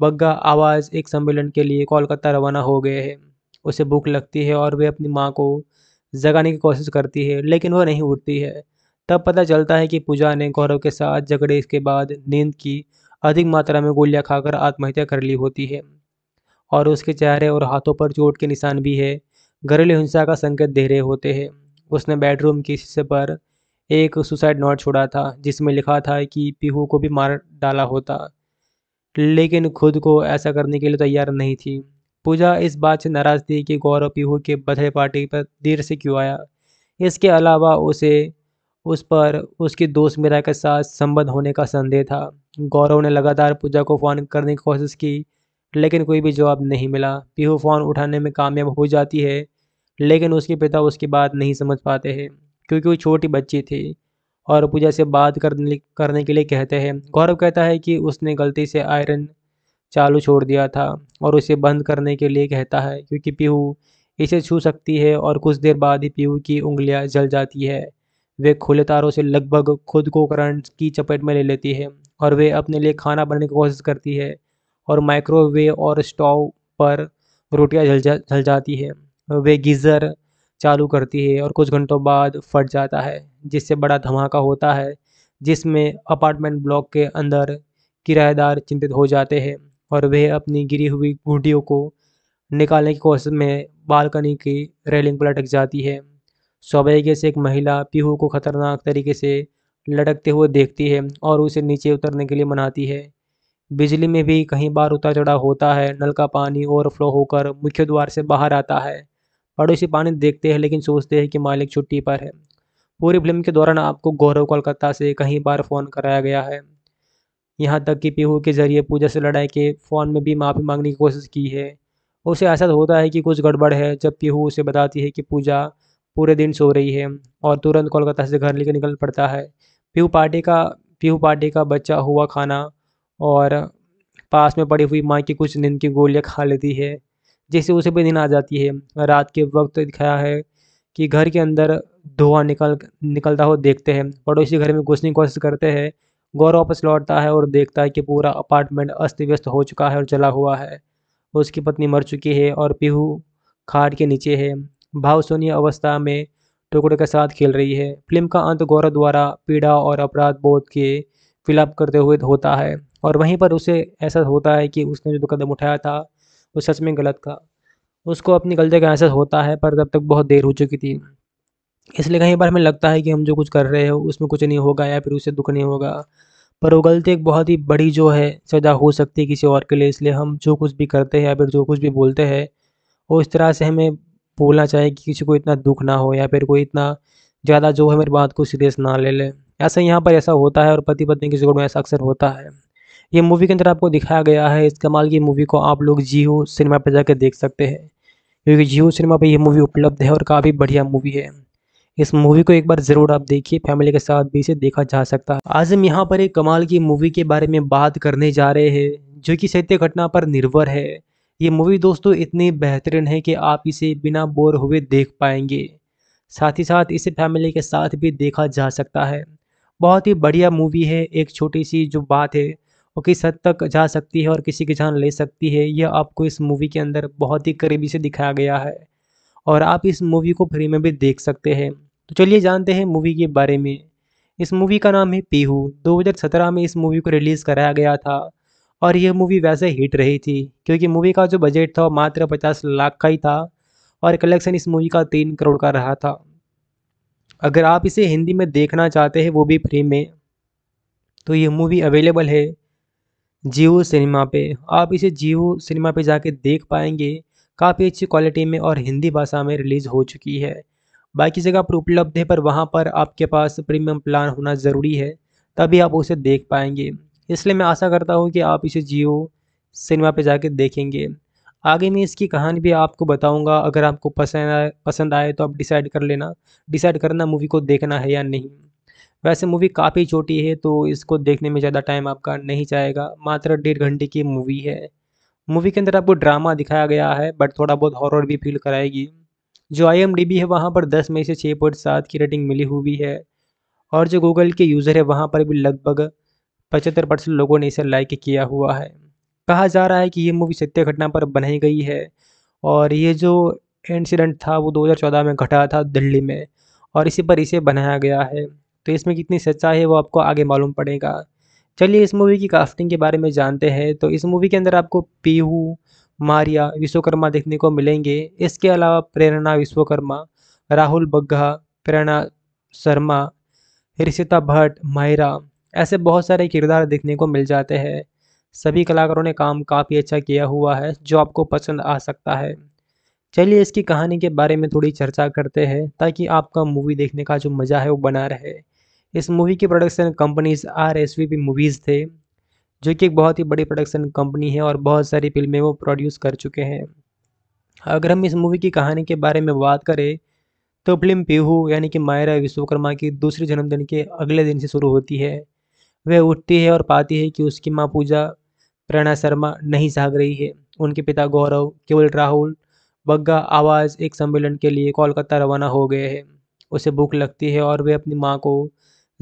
बग्गा आवाज़ एक सम्मेलन के लिए कोलकाता रवाना हो गए हैं उसे भूख लगती है और वह अपनी माँ को जगाने की कोशिश करती है लेकिन वह नहीं उठती है तब पता चलता है कि पूजा ने गौरव के साथ झगड़े के बाद नींद की अधिक मात्रा में गोलियां खाकर आत्महत्या कर ली होती है और उसके चेहरे और हाथों पर चोट के निशान भी है घरेलू हिंसा का संकेत दे रहे होते हैं उसने बेडरूम के शीशे पर एक सुसाइड नोट छोड़ा था जिसमें लिखा था कि पीहू को भी मार डाला होता लेकिन खुद को ऐसा करने के लिए तैयार नहीं थी पूजा इस बात से नाराज़ थी कि गौरव पीहू के बर्थडे पार्टी पर देर से क्यों आया इसके अलावा उसे उस पर उसके दोस्त मीरा के साथ संबंध होने का संदेह था गौरव ने लगातार पूजा को फ़ोन करने की कोशिश की लेकिन कोई भी जवाब नहीं मिला पीहू फ़ोन उठाने में कामयाब हो जाती है लेकिन उसके पिता उसकी बात नहीं समझ पाते हैं क्योंकि वो छोटी बच्ची थी और पूजा से बात करने करने के लिए कहते हैं गौरव कहता है कि उसने गलती से आयरन चालू छोड़ दिया था और उसे बंद करने के लिए कहता है क्योंकि पीहू इसे छू सकती है और कुछ देर बाद ही पीहू की उंगलियां जल जाती है वे खुले तारों से लगभग खुद को करंट की चपेट में ले लेती है और वे अपने लिए खाना बनाने की कोशिश करती है और माइक्रोवेव और स्टोव पर रोटियां जल जा जल जाती है वे गीज़र चालू करती है और कुछ घंटों बाद फट जाता है जिससे बड़ा धमाका होता है जिसमें अपार्टमेंट ब्लॉक के अंदर किराएदार चिंतित हो जाते हैं और वह अपनी गिरी हुई गुडियों को निकालने की कोशिश में बालकनी की रेलिंग पर लटक जाती है सौभाग्य से एक महिला पीहू को खतरनाक तरीके से लटकते हुए देखती है और उसे नीचे उतरने के लिए मनाती है बिजली में भी कहीं बार उतार चढ़ाव होता है नल का पानी ओवरफ्लो होकर मुख्य द्वार से बाहर आता है पड़ोसी पानी देखते हैं लेकिन सोचते हैं कि मालिक छुट्टी पर है पूरी फिल्म के दौरान आपको गौरव कोलकाता से कई बार फ़ोन कराया गया है यहाँ तक कि पीहू के जरिए पूजा से लड़ाई के फ़ोन में भी माफ़ी मांगने की कोशिश की है उसे ऐसा होता है कि कुछ गड़बड़ है जब पीहू उसे बताती है कि पूजा पूरे दिन सो रही है और तुरंत कोलकाता से घर लेकर निकल पड़ता है पीहू पार्टी का पीहू पार्टी का बच्चा हुआ खाना और पास में पड़ी हुई माँ की कुछ नींद की गोलियाँ खा लेती है जैसे उसे पे दिन आ जाती है रात के वक्त दिखाया है कि घर के अंदर धुआं निकल निकलता हो देखते हैं पड़ोसी घर में घुसने की कोशिश करते हैं गौर वापस लौटता है और देखता है कि पूरा अपार्टमेंट अस्त व्यस्त हो चुका है और जला हुआ है उसकी पत्नी मर चुकी है और पीहू खाट के नीचे है भावसोनीय अवस्था में टुकड़े के साथ खेल रही है फिल्म का अंत गौरव द्वारा पीड़ा और अपराध बोध के फिलअप करते हुए होता है और वहीं पर उसे ऐसा होता है कि उसने जो कदम उठाया था वो सच में गलत था उसको अपनी गलती का एहसास होता है पर तब तक बहुत देर हो चुकी थी इसलिए कहीं बार हमें लगता है कि हम जो कुछ कर रहे हो उसमें कुछ नहीं होगा या फिर उसे दुख नहीं होगा पर वो गलती एक बहुत ही बड़ी जो है सजा हो सकती है किसी और के लिए इसलिए हम जो कुछ भी करते हैं या फिर जो कुछ भी बोलते हैं वो इस तरह से हमें बोलना चाहिए कि किसी को इतना दुख ना हो या फिर कोई इतना ज़्यादा जो है मेरी बात को सीरियस ना ले ले ऐसा यहाँ पर ऐसा होता है और पति पत्नी के जोड़ में ऐसा अक्सर होता है ये मूवी के अंदर आपको दिखाया गया है इस कमाल की मूवी को आप लोग जियो सिनेमा पर जाकर देख सकते हैं क्योंकि जियो सिनेमा पर यह मूवी उपलब्ध है और काफ़ी बढ़िया मूवी है इस मूवी को एक बार ज़रूर आप देखिए फैमिली के साथ भी इसे देखा जा सकता है आज हम यहाँ पर एक कमाल की मूवी के बारे में बात करने जा रहे हैं जो कि सत्य घटना पर निर्भर है ये मूवी दोस्तों इतनी बेहतरीन है कि आप इसे बिना बोर हुए देख पाएंगे साथ ही साथ इसे फैमिली के साथ भी देखा जा सकता है बहुत ही बढ़िया मूवी है एक छोटी सी जो बात है वो किस हद तक जा सकती है और किसी की जान ले सकती है यह आपको इस मूवी के अंदर बहुत ही करीबी से दिखाया गया है और आप इस मूवी को फ्री में भी देख सकते हैं तो चलिए जानते हैं मूवी के बारे में इस मूवी का नाम है पीहू 2017 में इस मूवी को रिलीज़ कराया गया था और यह मूवी वैसे हिट रही थी क्योंकि मूवी का जो बजट था मात्र पचास लाख का ही था और कलेक्शन इस मूवी का तीन करोड़ का रहा था अगर आप इसे हिंदी में देखना चाहते हैं वो भी फ्री में तो यह मूवी अवेलेबल है जियो सिनेमा पे आप इसे जियो सिनेमा पे जाके देख पाएंगे काफ़ी अच्छी क्वालिटी में और हिंदी भाषा में रिलीज़ हो चुकी है बाकी जगह पर उपलब्ध है पर वहाँ पर आपके पास प्रीमियम प्लान होना ज़रूरी है तभी आप उसे देख पाएंगे इसलिए मैं आशा करता हूँ कि आप इसे जियो सिनेमा पे जाके देखेंगे आगे मैं इसकी कहानी भी आपको बताऊंगा अगर आपको पसंद आए पसंद आए तो आप डिसाइड कर लेना डिसाइड करना मूवी को देखना है या नहीं वैसे मूवी काफ़ी छोटी है तो इसको देखने में ज़्यादा टाइम आपका नहीं जाएगा मात्र डेढ़ घंटे की मूवी है मूवी के अंदर आपको ड्रामा दिखाया गया है बट थोड़ा बहुत हॉरर भी फील कराएगी जो आई है वहाँ पर दस में से छः पॉइंट सात की रेटिंग मिली हुई है और जो गूगल के यूज़र है वहाँ पर भी लगभग पचहत्तर परसेंट लोगों ने इसे लाइक किया हुआ है कहा जा रहा है कि ये मूवी सत्य घटना पर बनाई गई है और ये जो इंसिडेंट था वो 2014 में घटा था दिल्ली में और इसी पर इसे बनाया गया है तो इसमें कितनी सच्चाई है वो आपको आगे मालूम पड़ेगा चलिए इस मूवी की कास्टिंग के बारे में जानते हैं तो इस मूवी के अंदर आपको पीहू मारिया विश्वकर्मा देखने को मिलेंगे इसके अलावा प्रेरणा विश्वकर्मा राहुल बग्घा प्रेरणा शर्मा रिशिता भट्ट माहिरा ऐसे बहुत सारे किरदार देखने को मिल जाते हैं सभी कलाकारों ने काम काफ़ी अच्छा किया हुआ है जो आपको पसंद आ सकता है चलिए इसकी कहानी के बारे में थोड़ी चर्चा करते हैं ताकि आपका मूवी देखने का जो मज़ा है वो बना रहे इस मूवी की production companies R S V P Movies थे जो कि एक बहुत ही बड़ी प्रोडक्शन कंपनी है और बहुत सारी फिल्में वो प्रोड्यूस कर चुके हैं अगर हम इस मूवी की कहानी के बारे में बात करें तो फिल्म पीहू यानी कि मायरा विश्वकर्मा की दूसरे जन्मदिन के अगले दिन से शुरू होती है वह उठती है और पाती है कि उसकी माँ पूजा प्रणा शर्मा नहीं जाग रही है उनके पिता गौरव केवल राहुल बग्गा आवाज़ एक सम्मेलन के लिए कोलकाता रवाना हो गए हैं उसे भूख लगती है और वे अपनी माँ को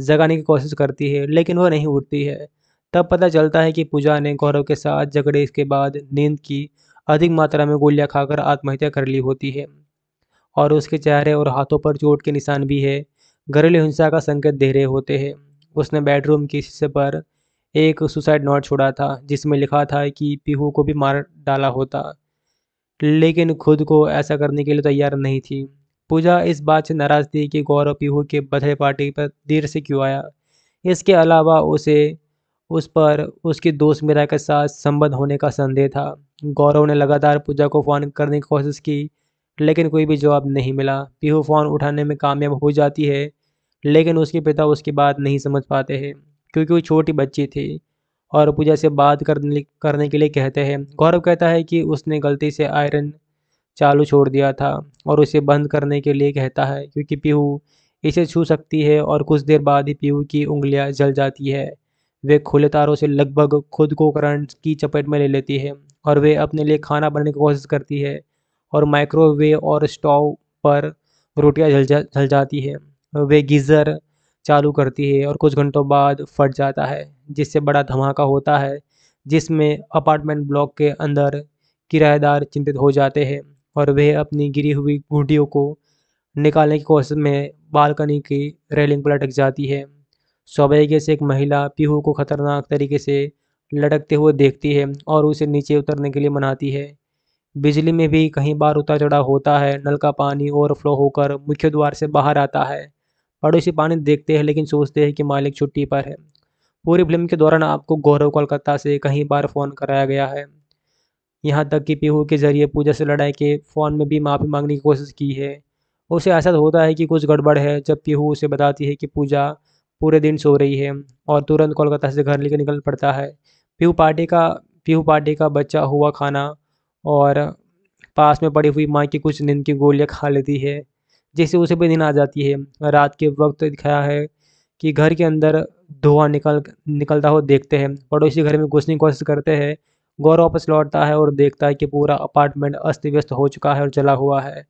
जगाने की कोशिश करती है लेकिन वह नहीं उठती है तब पता चलता है कि पूजा ने गौरव के साथ झगड़े के बाद नींद की अधिक मात्रा में गोलियां खाकर आत्महत्या कर ली होती है और उसके चेहरे और हाथों पर चोट के निशान भी है घरेलू हिंसा का संकेत दे रहे होते हैं उसने बेडरूम के शीशे पर एक सुसाइड नोट छोड़ा था जिसमें लिखा था कि पीहू को भी मार डाला होता लेकिन खुद को ऐसा करने के लिए तैयार नहीं थी पूजा इस बात से नाराज थी कि गौरव पीहू के बर्थडे पार्टी पर देर से क्यों आया इसके अलावा उसे उस पर उसकी दोस्त मीरा के साथ संबंध होने का संदेह था गौरव ने लगातार पूजा को फ़ोन करने की कोशिश की लेकिन कोई भी जवाब नहीं मिला पीहू फ़ोन उठाने में कामयाब हो जाती है लेकिन उसके पिता उसकी बात नहीं समझ पाते हैं क्योंकि वो छोटी बच्ची थी और पूजा से बात करने करने के लिए कहते हैं गौरव कहता है कि उसने गलती से आयरन चालू छोड़ दिया था और उसे बंद करने के लिए कहता है क्योंकि पीहू इसे छू सकती है और कुछ देर बाद ही पीहू की उंगलियां जल जाती है वे खुले तारों से लगभग खुद को करंट की चपेट में ले लेती है और वे अपने लिए खाना बनाने की कोशिश करती है और माइक्रोवेव और स्टोव पर रोटियां जल जा जल जाती है वे गीज़र चालू करती है और कुछ घंटों बाद फट जाता है जिससे बड़ा धमाका होता है जिसमें अपार्टमेंट ब्लॉक के अंदर किराएदार चिंतित हो जाते हैं और वह अपनी गिरी हुई गुडियों को निकालने की कोशिश में बालकनी की रेलिंग पर लटक जाती है सौभाग्य से एक महिला पीहू को खतरनाक तरीके से लटकते हुए देखती है और उसे नीचे उतरने के लिए मनाती है बिजली में भी कहीं बार उतार चढ़ाव होता है नल का पानी ओवरफ्लो होकर मुख्य द्वार से बाहर आता है पड़ोसी पानी देखते हैं लेकिन सोचते हैं कि मालिक छुट्टी पर है पूरी फिल्म के दौरान आपको गौरव कोलकाता से कहीं बार फ़ोन कराया गया है यहाँ तक कि पीहू के जरिए पूजा से लड़ाई के फ़ोन में भी माफ़ी मांगने की कोशिश की है उसे ऐसा तो होता है कि कुछ गड़बड़ है जब पीहू उसे बताती है कि पूजा पूरे दिन सो रही है और तुरंत कोलकाता से घर लेकर निकल पड़ता है पीहू पार्टी का पीहू पार्टी का बच्चा हुआ खाना और पास में पड़ी हुई माँ की कुछ नींद की गोलियाँ खा लेती है जिससे उसे भी नींद आ जाती है रात के वक्त दिखाया है कि घर के अंदर धुआं निकल निकलता हुआ देखते हैं पड़ोसी घर में घुसने की कोशिश करते हैं गौर वापस लौटता है और देखता है कि पूरा अपार्टमेंट अस्त व्यस्त हो चुका है और जला हुआ है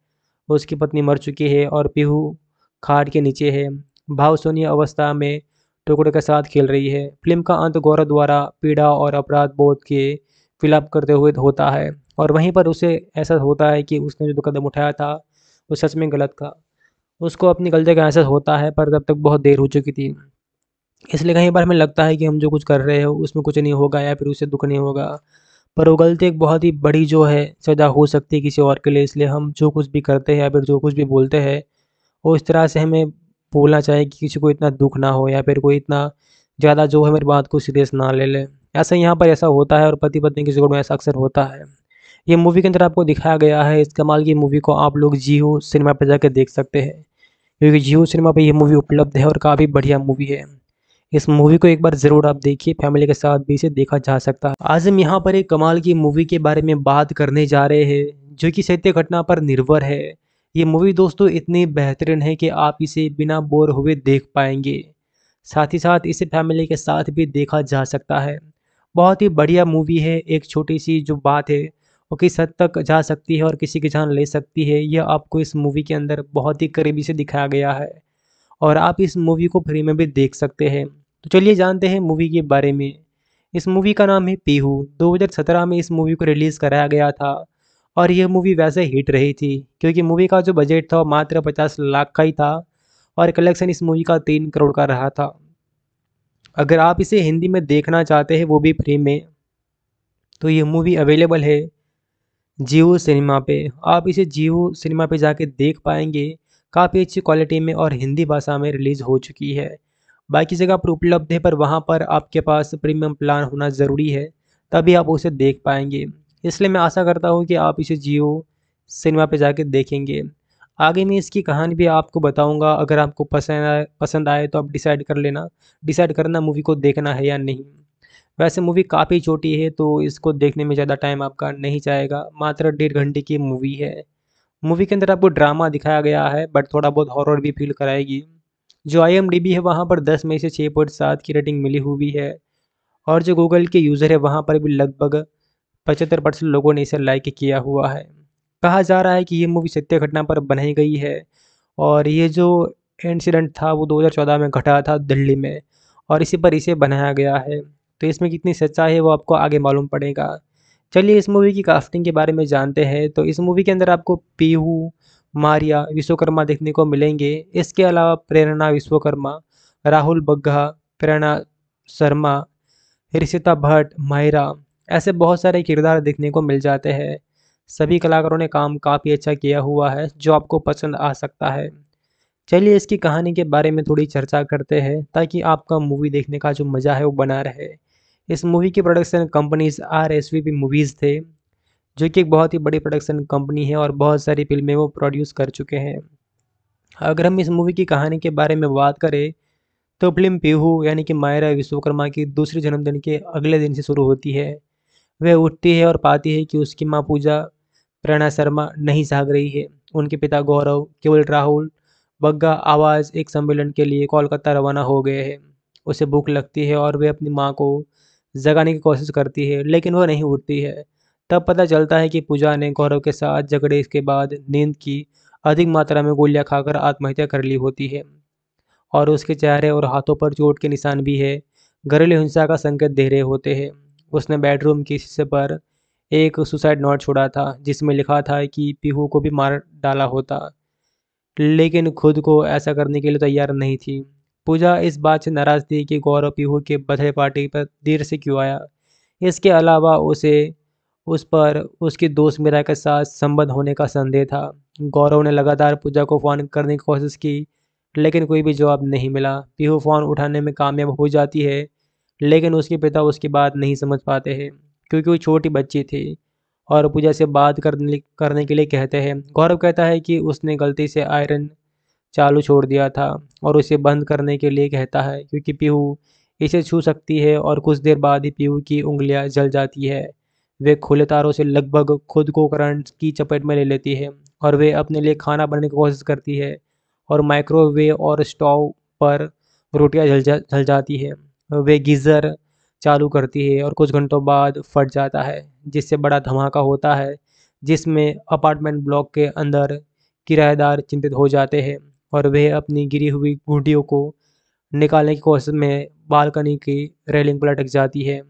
उसकी पत्नी मर चुकी है और पीहू खाट के नीचे है सोनी अवस्था में टुकड़े के साथ खेल रही है फिल्म का अंत गौरव द्वारा पीड़ा और अपराध बोध के फिलअप करते हुए होता है और वहीं पर उसे एहसास होता है कि उसने जो कदम उठाया था वो सच में गलत था उसको अपनी गलती का एहसास होता है पर तब तक बहुत देर हो चुकी थी इसलिए कई बार हमें लगता है कि हम जो कुछ कर रहे हो उसमें कुछ नहीं होगा या फिर उससे दुख नहीं होगा पर वो गलती एक बहुत ही बड़ी जो है सजा हो सकती है किसी और के लिए इसलिए हम जो कुछ भी करते हैं या फिर जो कुछ भी बोलते हैं वो इस तरह से हमें बोलना चाहिए कि किसी को इतना दुख ना हो या फिर कोई इतना ज़्यादा जो है मेरी बात को सीरियस ना ले ले ऐसा यहाँ पर ऐसा होता है और पति पत्नी की जोड़ में ऐसा अक्सर होता है ये मूवी के अंदर आपको दिखाया गया है इस कमाल की मूवी को आप लोग जियो सिनेमा पर जाकर देख सकते हैं क्योंकि जियो सिनेमा पर यह मूवी उपलब्ध है और काफ़ी बढ़िया मूवी है इस मूवी को एक बार जरूर आप देखिए फैमिली के साथ भी इसे देखा जा सकता है आज हम यहाँ पर एक कमाल की मूवी के बारे में बात करने जा रहे हैं जो कि सत्य घटना पर निर्भर है ये मूवी दोस्तों इतनी बेहतरीन है कि आप इसे बिना बोर हुए देख पाएंगे साथ ही साथ इसे फैमिली के साथ भी देखा जा सकता है बहुत ही बढ़िया मूवी है एक छोटी सी जो बात है वो किस हद तक जा सकती है और किसी की जान ले सकती है यह आपको इस मूवी के अंदर बहुत ही करीबी से दिखाया गया है और आप इस मूवी को फ्री में भी देख सकते हैं तो चलिए जानते हैं मूवी के बारे में इस मूवी का नाम है पीहू 2017 में इस मूवी को रिलीज़ कराया गया था और यह मूवी वैसे हिट रही थी क्योंकि मूवी का जो बजट था मात्र पचास लाख का ही था और कलेक्शन इस मूवी का तीन करोड़ का रहा था अगर आप इसे हिंदी में देखना चाहते हैं वो भी फ्री में तो ये मूवी अवेलेबल है जियो सिनेमा पे आप इसे जियो सिनेमा पे जाके देख पाएंगे काफ़ी अच्छी क्वालिटी में और हिंदी भाषा में रिलीज़ हो चुकी है बाकी जगह पर उपलब्ध है पर वहाँ पर आपके पास प्रीमियम प्लान होना ज़रूरी है तभी आप उसे देख पाएंगे इसलिए मैं आशा करता हूँ कि आप इसे जियो सिनेमा पे जाकर देखेंगे आगे मैं इसकी कहानी भी आपको बताऊंगा अगर आपको पसंद आए पसंद आए तो आप डिसाइड कर लेना डिसाइड करना मूवी को देखना है या नहीं वैसे मूवी काफ़ी छोटी है तो इसको देखने में ज़्यादा टाइम आपका नहीं जाएगा मात्र डेढ़ घंटे की मूवी है मूवी के अंदर आपको ड्रामा दिखाया गया है बट थोड़ा बहुत हॉरर भी फील कराएगी जो आई है वहाँ पर दस में से छः पॉइंट सात की रेटिंग मिली हुई है और जो गूगल के यूज़र है वहाँ पर भी लगभग पचहत्तर परसेंट लोगों ने इसे लाइक किया हुआ है कहा जा रहा है कि ये मूवी सत्य घटना पर बनाई गई है और ये जो इंसिडेंट था वो 2014 में घटा था दिल्ली में और इसी पर इसे बनाया गया है तो इसमें कितनी सच्चाई है वो आपको आगे मालूम पड़ेगा चलिए इस मूवी की कास्टिंग के बारे में जानते हैं तो इस मूवी के अंदर आपको पीहू मारिया विश्वकर्मा देखने को मिलेंगे इसके अलावा प्रेरणा विश्वकर्मा राहुल बग्घा प्रेरणा शर्मा ऋषिता भट्ट माहिरा ऐसे बहुत सारे किरदार देखने को मिल जाते हैं सभी कलाकारों ने काम काफ़ी अच्छा किया हुआ है जो आपको पसंद आ सकता है चलिए इसकी कहानी के बारे में थोड़ी चर्चा करते हैं ताकि आपका मूवी देखने का जो मज़ा है वो बना रहे इस मूवी की production companies R S V P Movies थे जो कि एक बहुत ही बड़ी प्रोडक्शन कंपनी है और बहुत सारी फिल्में वो प्रोड्यूस कर चुके हैं अगर हम इस मूवी की कहानी के बारे में बात करें तो फिल्म पीहू यानी कि मायरा विश्वकर्मा की दूसरे जन्मदिन के अगले दिन से शुरू होती है वह उठती है और पाती है कि उसकी माँ पूजा प्रेरणा शर्मा नहीं साग रही है उनके पिता गौरव केवल राहुल बग्गा आवाज़ एक सम्मेलन के लिए कोलकाता रवाना हो गए हैं उसे भूख लगती है और वह अपनी माँ को जगाने की कोशिश करती है लेकिन वह नहीं उठती है तब पता चलता है कि पूजा ने गौरव के साथ झगड़े के बाद नींद की अधिक मात्रा में गोलियां खाकर आत्महत्या कर ली होती है और उसके चेहरे और हाथों पर चोट के निशान भी है घरेलू हिंसा का संकेत दे रहे होते हैं उसने बेडरूम के हिस्से पर एक सुसाइड नोट छोड़ा था जिसमें लिखा था कि पीहू को भी मार डाला होता लेकिन खुद को ऐसा करने के लिए तैयार नहीं थी पूजा इस बात से नाराज़ थी कि गौरव पीहू के बर्थडे पार्टी पर देर से क्यों आया इसके अलावा उसे उस पर उसकी दोस्त मीरा के साथ संबंध होने का संदेह था गौरव ने लगातार पूजा को फ़ोन करने की कोशिश की लेकिन कोई भी जवाब नहीं मिला पीहू फ़ोन उठाने में कामयाब हो जाती है लेकिन उसके पिता उसकी बात नहीं समझ पाते हैं क्योंकि वो छोटी बच्ची थी और पूजा से बात करने के लिए कहते हैं गौरव कहता है कि उसने गलती से आयरन चालू छोड़ दिया था और उसे बंद करने के लिए कहता है क्योंकि पीहू इसे छू सकती है और कुछ देर बाद ही पीहू की उंगलियां जल जाती है वे खुले तारों से लगभग खुद को करंट की चपेट में ले लेती है और वे अपने लिए खाना बनाने की कोशिश करती है और माइक्रोवेव और स्टोव पर रोटियां जल जा जल जाती है वे गीज़र चालू करती है और कुछ घंटों बाद फट जाता है जिससे बड़ा धमाका होता है जिसमें अपार्टमेंट ब्लॉक के अंदर किराएदार चिंतित हो जाते हैं और वे अपनी गिरी हुई गुडियों को निकालने की कोशिश में बालकनी की रेलिंग पर लटक जाती है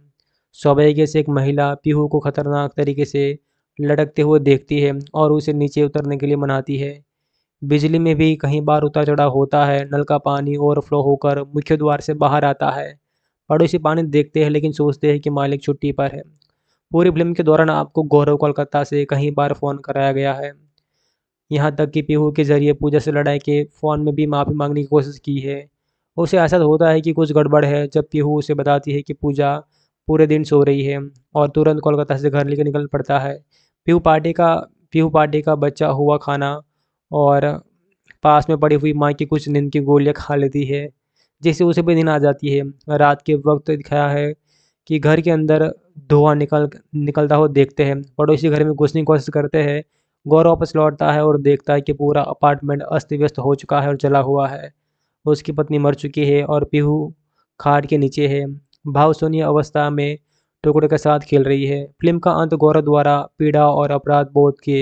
सौभाग्य से एक महिला पीहू को खतरनाक तरीके से लटकते हुए देखती है और उसे नीचे उतरने के लिए मनाती है बिजली में भी कहीं बार उतार चढ़ाव होता है नल का पानी ओवरफ्लो होकर मुख्य द्वार से बाहर आता है पड़ोसी पानी देखते हैं लेकिन सोचते हैं कि मालिक छुट्टी पर है पूरी फिल्म के दौरान आपको गौरव कोलकाता से कहीं बार फ़ोन कराया गया है यहाँ तक कि पीहू के जरिए पूजा से लड़ाई के फ़ोन में भी माफ़ी मांगने की कोशिश की है उसे ऐसा होता है कि कुछ गड़बड़ है जब पीहू उसे बताती है कि पूजा पूरे दिन सो रही है और तुरंत कोलकाता से घर लेकर निकल पड़ता है पीहू पार्टी का पीहू पार्टी का बच्चा हुआ खाना और पास में पड़ी हुई माँ की कुछ नींद की गोलियाँ खा लेती है जिससे उसे भी नींद आ जाती है रात के वक्त दिखाया है कि घर के अंदर धुआं निकल निकलता हुआ देखते हैं पड़ोसी घर में घुसने की कोशिश करते हैं गौर वापस लौटता है और देखता है कि पूरा अपार्टमेंट अस्त व्यस्त हो चुका है और जला हुआ है उसकी पत्नी मर चुकी है और पीहू खाट के नीचे है भावशून्य अवस्था में टुकड़े के साथ खेल रही है फिल्म का अंत गौरव द्वारा पीड़ा और अपराध बोध के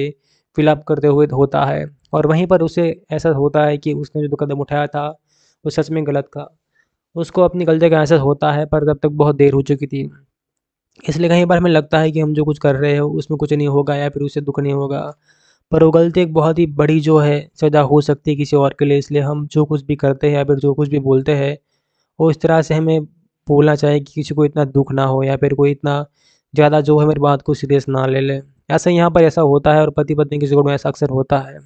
फिलअप करते हुए होता है और वहीं पर उसे ऐसा होता है कि उसने जो कदम उठाया था वो सच में गलत था उसको अपनी गलती का एहसास होता है पर तब तक बहुत देर हो चुकी थी इसलिए कहीं बार हमें लगता है कि हम जो कुछ कर रहे हैं उसमें कुछ नहीं होगा या फिर उसे दुख नहीं होगा पर वो गलती एक बहुत ही बड़ी जो है सजा हो सकती है किसी और के लिए इसलिए हम जो कुछ भी करते हैं या फिर जो कुछ भी बोलते हैं वो इस तरह से हमें बोलना चाहे कि किसी को इतना दुख ना हो या फिर कोई इतना ज़्यादा जो है मेरी बात को सीरियस ना ले ले ऐसा यहाँ पर ऐसा होता है और पति पत्नी के झगड़ों में ऐसा अक्सर होता है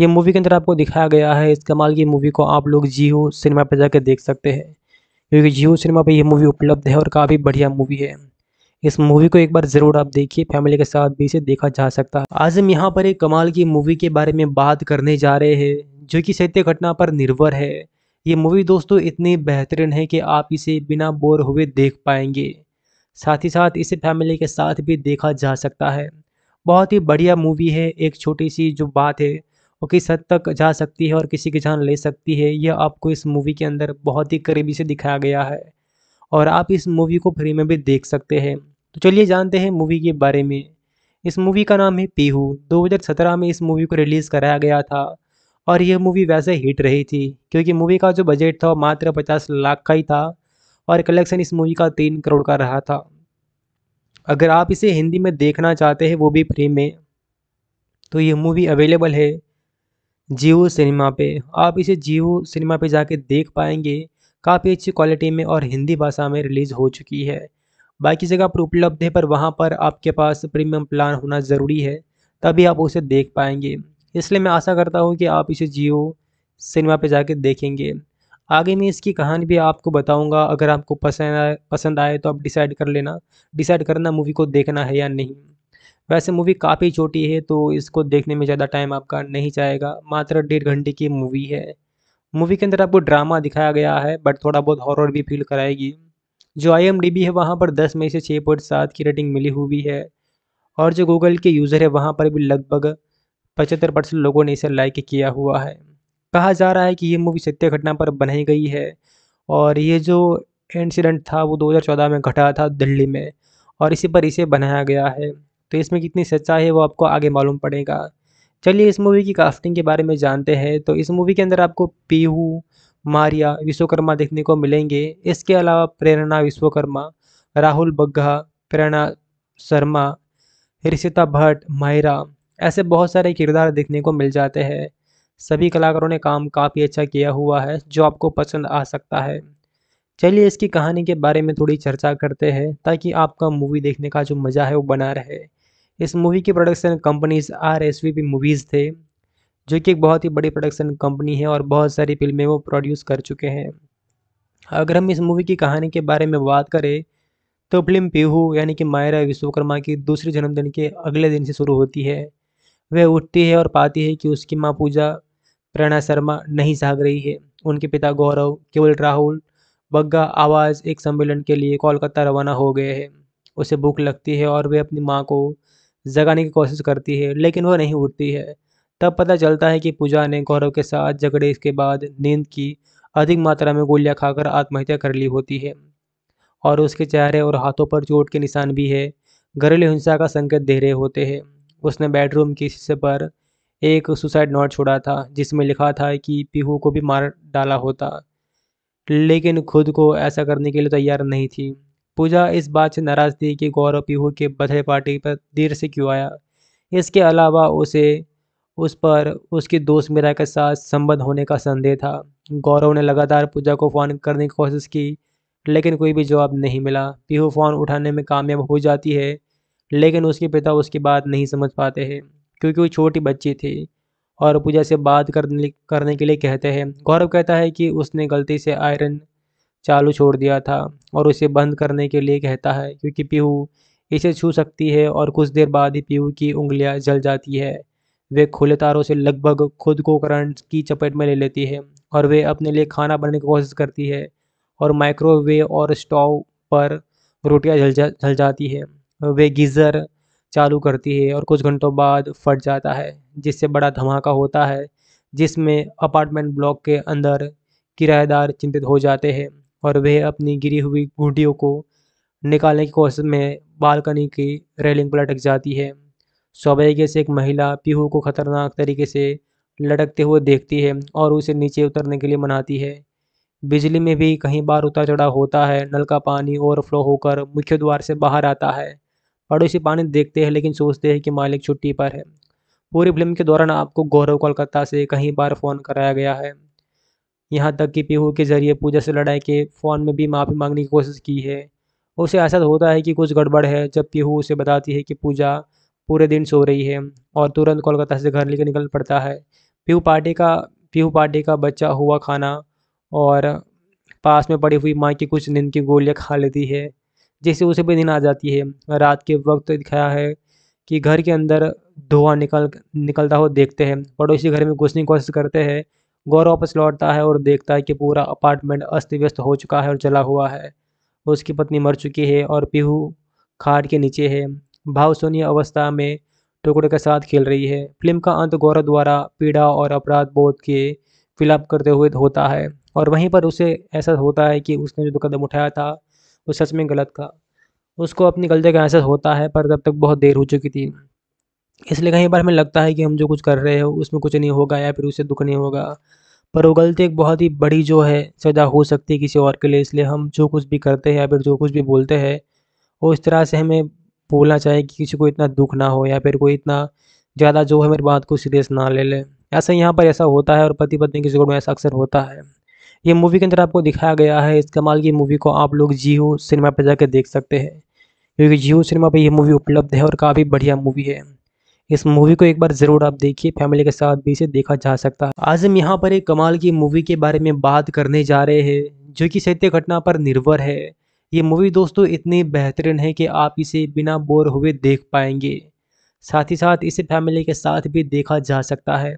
ये मूवी के अंदर आपको दिखाया गया है इस कमाल की मूवी को आप लोग जियो सिनेमा पर जाकर देख सकते हैं क्योंकि जियो सिनेमा पर यह मूवी उपलब्ध है और काफ़ी बढ़िया मूवी है इस मूवी को एक बार ज़रूर आप देखिए फैमिली के साथ भी इसे देखा जा सकता है आज हम यहाँ पर एक कमाल की मूवी के बारे में बात करने जा रहे हैं जो कि सत्य घटना पर निर्भर है ये मूवी दोस्तों इतनी बेहतरीन है कि आप इसे बिना बोर हुए देख पाएंगे साथ ही साथ इसे फैमिली के साथ भी देखा जा सकता है बहुत ही बढ़िया मूवी है एक छोटी सी जो बात है वो किस हद तक जा सकती है और किसी की जान ले सकती है यह आपको इस मूवी के अंदर बहुत ही करीबी से दिखाया गया है और आप इस मूवी को फ्री में भी देख सकते हैं तो चलिए जानते हैं मूवी के बारे में इस मूवी का नाम है पीहू 2017 में इस मूवी को रिलीज़ कराया गया था और ये मूवी वैसे हिट रही थी क्योंकि मूवी का जो बजट था मात्र पचास लाख का ही था और कलेक्शन इस मूवी का तीन करोड़ का रहा था अगर आप इसे हिंदी में देखना चाहते हैं वो भी फ्री में तो ये मूवी अवेलेबल है जियो सिनेमा पे आप इसे जियो सिनेमा पे जाके देख पाएंगे काफ़ी अच्छी क्वालिटी में और हिंदी भाषा में रिलीज़ हो चुकी है बाकी जगह पर उपलब्ध है पर वहाँ पर आपके पास प्रीमियम प्लान होना ज़रूरी है तभी आप उसे देख पाएंगे इसलिए मैं आशा करता हूँ कि आप इसे जियो सिनेमा पे जाके देखेंगे आगे मैं इसकी कहानी भी आपको बताऊंगा अगर आपको पसंद आए पसंद आए तो आप डिसाइड कर लेना डिसाइड करना मूवी को देखना है या नहीं वैसे मूवी काफ़ी छोटी है तो इसको देखने में ज़्यादा टाइम आपका नहीं जाएगा मात्र डेढ़ घंटे की मूवी है मूवी के अंदर आपको ड्रामा दिखाया गया है बट थोड़ा बहुत हॉरर भी फील कराएगी जो आई है वहाँ पर दस में से छः पॉइंट सात की रेटिंग मिली हुई है और जो गूगल के यूज़र है वहाँ पर भी लगभग पचहत्तर परसेंट लोगों ने इसे लाइक किया हुआ है कहा जा रहा है कि ये मूवी सत्य घटना पर बनाई गई है और ये जो इंसिडेंट था वो 2014 में घटा था दिल्ली में और इसी पर इसे बनाया गया है तो इसमें कितनी सच्चाई है वो आपको आगे मालूम पड़ेगा चलिए इस मूवी की कास्टिंग के बारे में जानते हैं तो इस मूवी के अंदर आपको पीहू मारिया विश्वकर्मा देखने को मिलेंगे इसके अलावा प्रेरणा विश्वकर्मा राहुल बग्घा प्रेरणा शर्मा हर्षिता भट्ट मायरा ऐसे बहुत सारे किरदार देखने को मिल जाते हैं सभी कलाकारों ने काम काफ़ी अच्छा किया हुआ है जो आपको पसंद आ सकता है चलिए इसकी कहानी के बारे में थोड़ी चर्चा करते हैं ताकि आपका मूवी देखने का जो मज़ा है वो बना रहे इस मूवी की production companies R S V P Movies थे जो कि एक बहुत ही बड़ी प्रोडक्शन कंपनी है और बहुत सारी फिल्में वो प्रोड्यूस कर चुके हैं अगर हम इस मूवी की कहानी के बारे में बात करें तो फिल्म पीहू यानी कि मायरा विश्वकर्मा की दूसरे जन्मदिन के अगले दिन से शुरू होती है वह उठती है और पाती है कि उसकी माँ पूजा प्रणा शर्मा नहीं जाग रही है उनके पिता गौरव केवल राहुल बग्गा आवाज़ एक सम्मेलन के लिए कोलकाता रवाना हो गए हैं उसे भूख लगती है और वह अपनी माँ को जगाने की कोशिश करती है लेकिन वह नहीं उठती है तब पता चलता है कि पूजा ने गौरव के साथ झगड़े के बाद नींद की अधिक मात्रा में गोलियां खाकर आत्महत्या कर ली होती है और उसके चेहरे और हाथों पर चोट के निशान भी है घरेलू हिंसा का संकेत दे रहे होते हैं उसने बेडरूम के शीशे पर एक सुसाइड नोट छोड़ा था जिसमें लिखा था कि पीहू को भी मार डाला होता लेकिन खुद को ऐसा करने के लिए तैयार नहीं थी पूजा इस बात से नाराज़ थी कि गौरव पीहू के बर्थडे पार्टी पर देर से क्यों आया इसके अलावा उसे उस पर उसकी दोस्त मीरा के साथ संबंध होने का संदेह था गौरव ने लगातार पूजा को फ़ोन करने की कोशिश की लेकिन कोई भी जवाब नहीं मिला पीहू फ़ोन उठाने में कामयाब हो जाती है लेकिन उसके पिता उसकी बात नहीं समझ पाते हैं क्योंकि वो छोटी बच्ची थी और पूजा से बात करने करने के लिए कहते हैं गौरव कहता है कि उसने गलती से आयरन चालू छोड़ दिया था और उसे बंद करने के लिए कहता है क्योंकि पीहू इसे छू सकती है और कुछ देर बाद ही पीहू की उंगलियां जल जाती है वे खुले तारों से लगभग खुद को करंट की चपेट में ले लेती है और वे अपने लिए खाना बनाने की कोशिश करती है और माइक्रोवेव और स्टोव पर रोटियां जल जा जल जाती है वे गीज़र चालू करती है और कुछ घंटों बाद फट जाता है जिससे बड़ा धमाका होता है जिसमें अपार्टमेंट ब्लॉक के अंदर किराएदार चिंतित हो जाते हैं और वह अपनी गिरी हुई घूटियों को निकालने की कोशिश में बालकनी की रेलिंग पर लटक जाती है सौभाग्य से एक महिला पीहू को खतरनाक तरीके से लटकते हुए देखती है और उसे नीचे उतरने के लिए मनाती है बिजली में भी कहीं बार उतार चढ़ाव होता है नल का पानी ओवरफ्लो होकर मुख्य द्वार से बाहर आता है पड़ोसी पानी देखते हैं लेकिन सोचते हैं कि मालिक छुट्टी पर है पूरी फिल्म के दौरान आपको गौरव कोलकाता से कई बार फ़ोन कराया गया है यहाँ तक कि पीहू के जरिए पूजा से लड़ाई के फ़ोन में भी माफ़ी मांगने की कोशिश की है उसे ऐसा होता है कि कुछ गड़बड़ है जब पीहू उसे बताती है कि पूजा पूरे दिन सो रही है और तुरंत कोलकाता से घर लेकर निकल पड़ता है पीहू पार्टी का पीहू पार्टी का बच्चा हुआ खाना और पास में पड़ी हुई माँ की कुछ नींद की गोलियाँ खा लेती है जैसे उसे भी दिन आ जाती है रात के वक्त दिखाया है कि घर के अंदर धुआं निकल निकलता हो देखते हैं पड़ोसी घर में घुसने की कोशिश करते हैं गौर वापस लौटता है और देखता है कि पूरा अपार्टमेंट अस्त व्यस्त हो चुका है और जला हुआ है उसकी पत्नी मर चुकी है और पीहू खाट के नीचे है भावसोनीय अवस्था में टुकड़े के साथ खेल रही है फिल्म का अंत गौरव द्वारा पीड़ा और अपराध बोध के फिलअप करते हुए होता है और वहीं पर उसे ऐसा होता है कि उसने जो कदम उठाया था वो सच में गलत था उसको अपनी गलती का एहसास होता है पर तब तक बहुत देर हो चुकी थी इसलिए कहीं बार हमें लगता है कि हम जो कुछ कर रहे हो उसमें कुछ नहीं होगा या फिर उसे दुख नहीं होगा पर वो गलती एक बहुत ही बड़ी जो है सजा हो सकती है किसी और के लिए इसलिए हम जो कुछ भी करते हैं या फिर जो कुछ भी बोलते हैं वो इस तरह से हमें बोलना चाहिए कि किसी को इतना दुख ना हो या फिर कोई इतना ज़्यादा जो है मेरी बात को सीरियस ना ले ले ऐसा यहाँ पर ऐसा होता है और पति पत्नी के ज़रूरत में ऐसा अक्सर होता है ये मूवी के अंदर आपको दिखाया गया है इस कमाल की मूवी को आप लोग जियो सिनेमा पर जाकर देख सकते हैं क्योंकि जियो सिनेमा पर यह मूवी उपलब्ध है और काफ़ी बढ़िया मूवी है इस मूवी को एक बार ज़रूर आप देखिए फैमिली के साथ भी इसे देखा जा सकता है आज हम यहाँ पर एक कमाल की मूवी के बारे में बात करने जा रहे हैं जो कि सत्य घटना पर निर्भर है ये मूवी दोस्तों इतनी बेहतरीन है कि आप इसे बिना बोर हुए देख पाएंगे साथ ही साथ इसे फैमिली के साथ भी देखा जा सकता है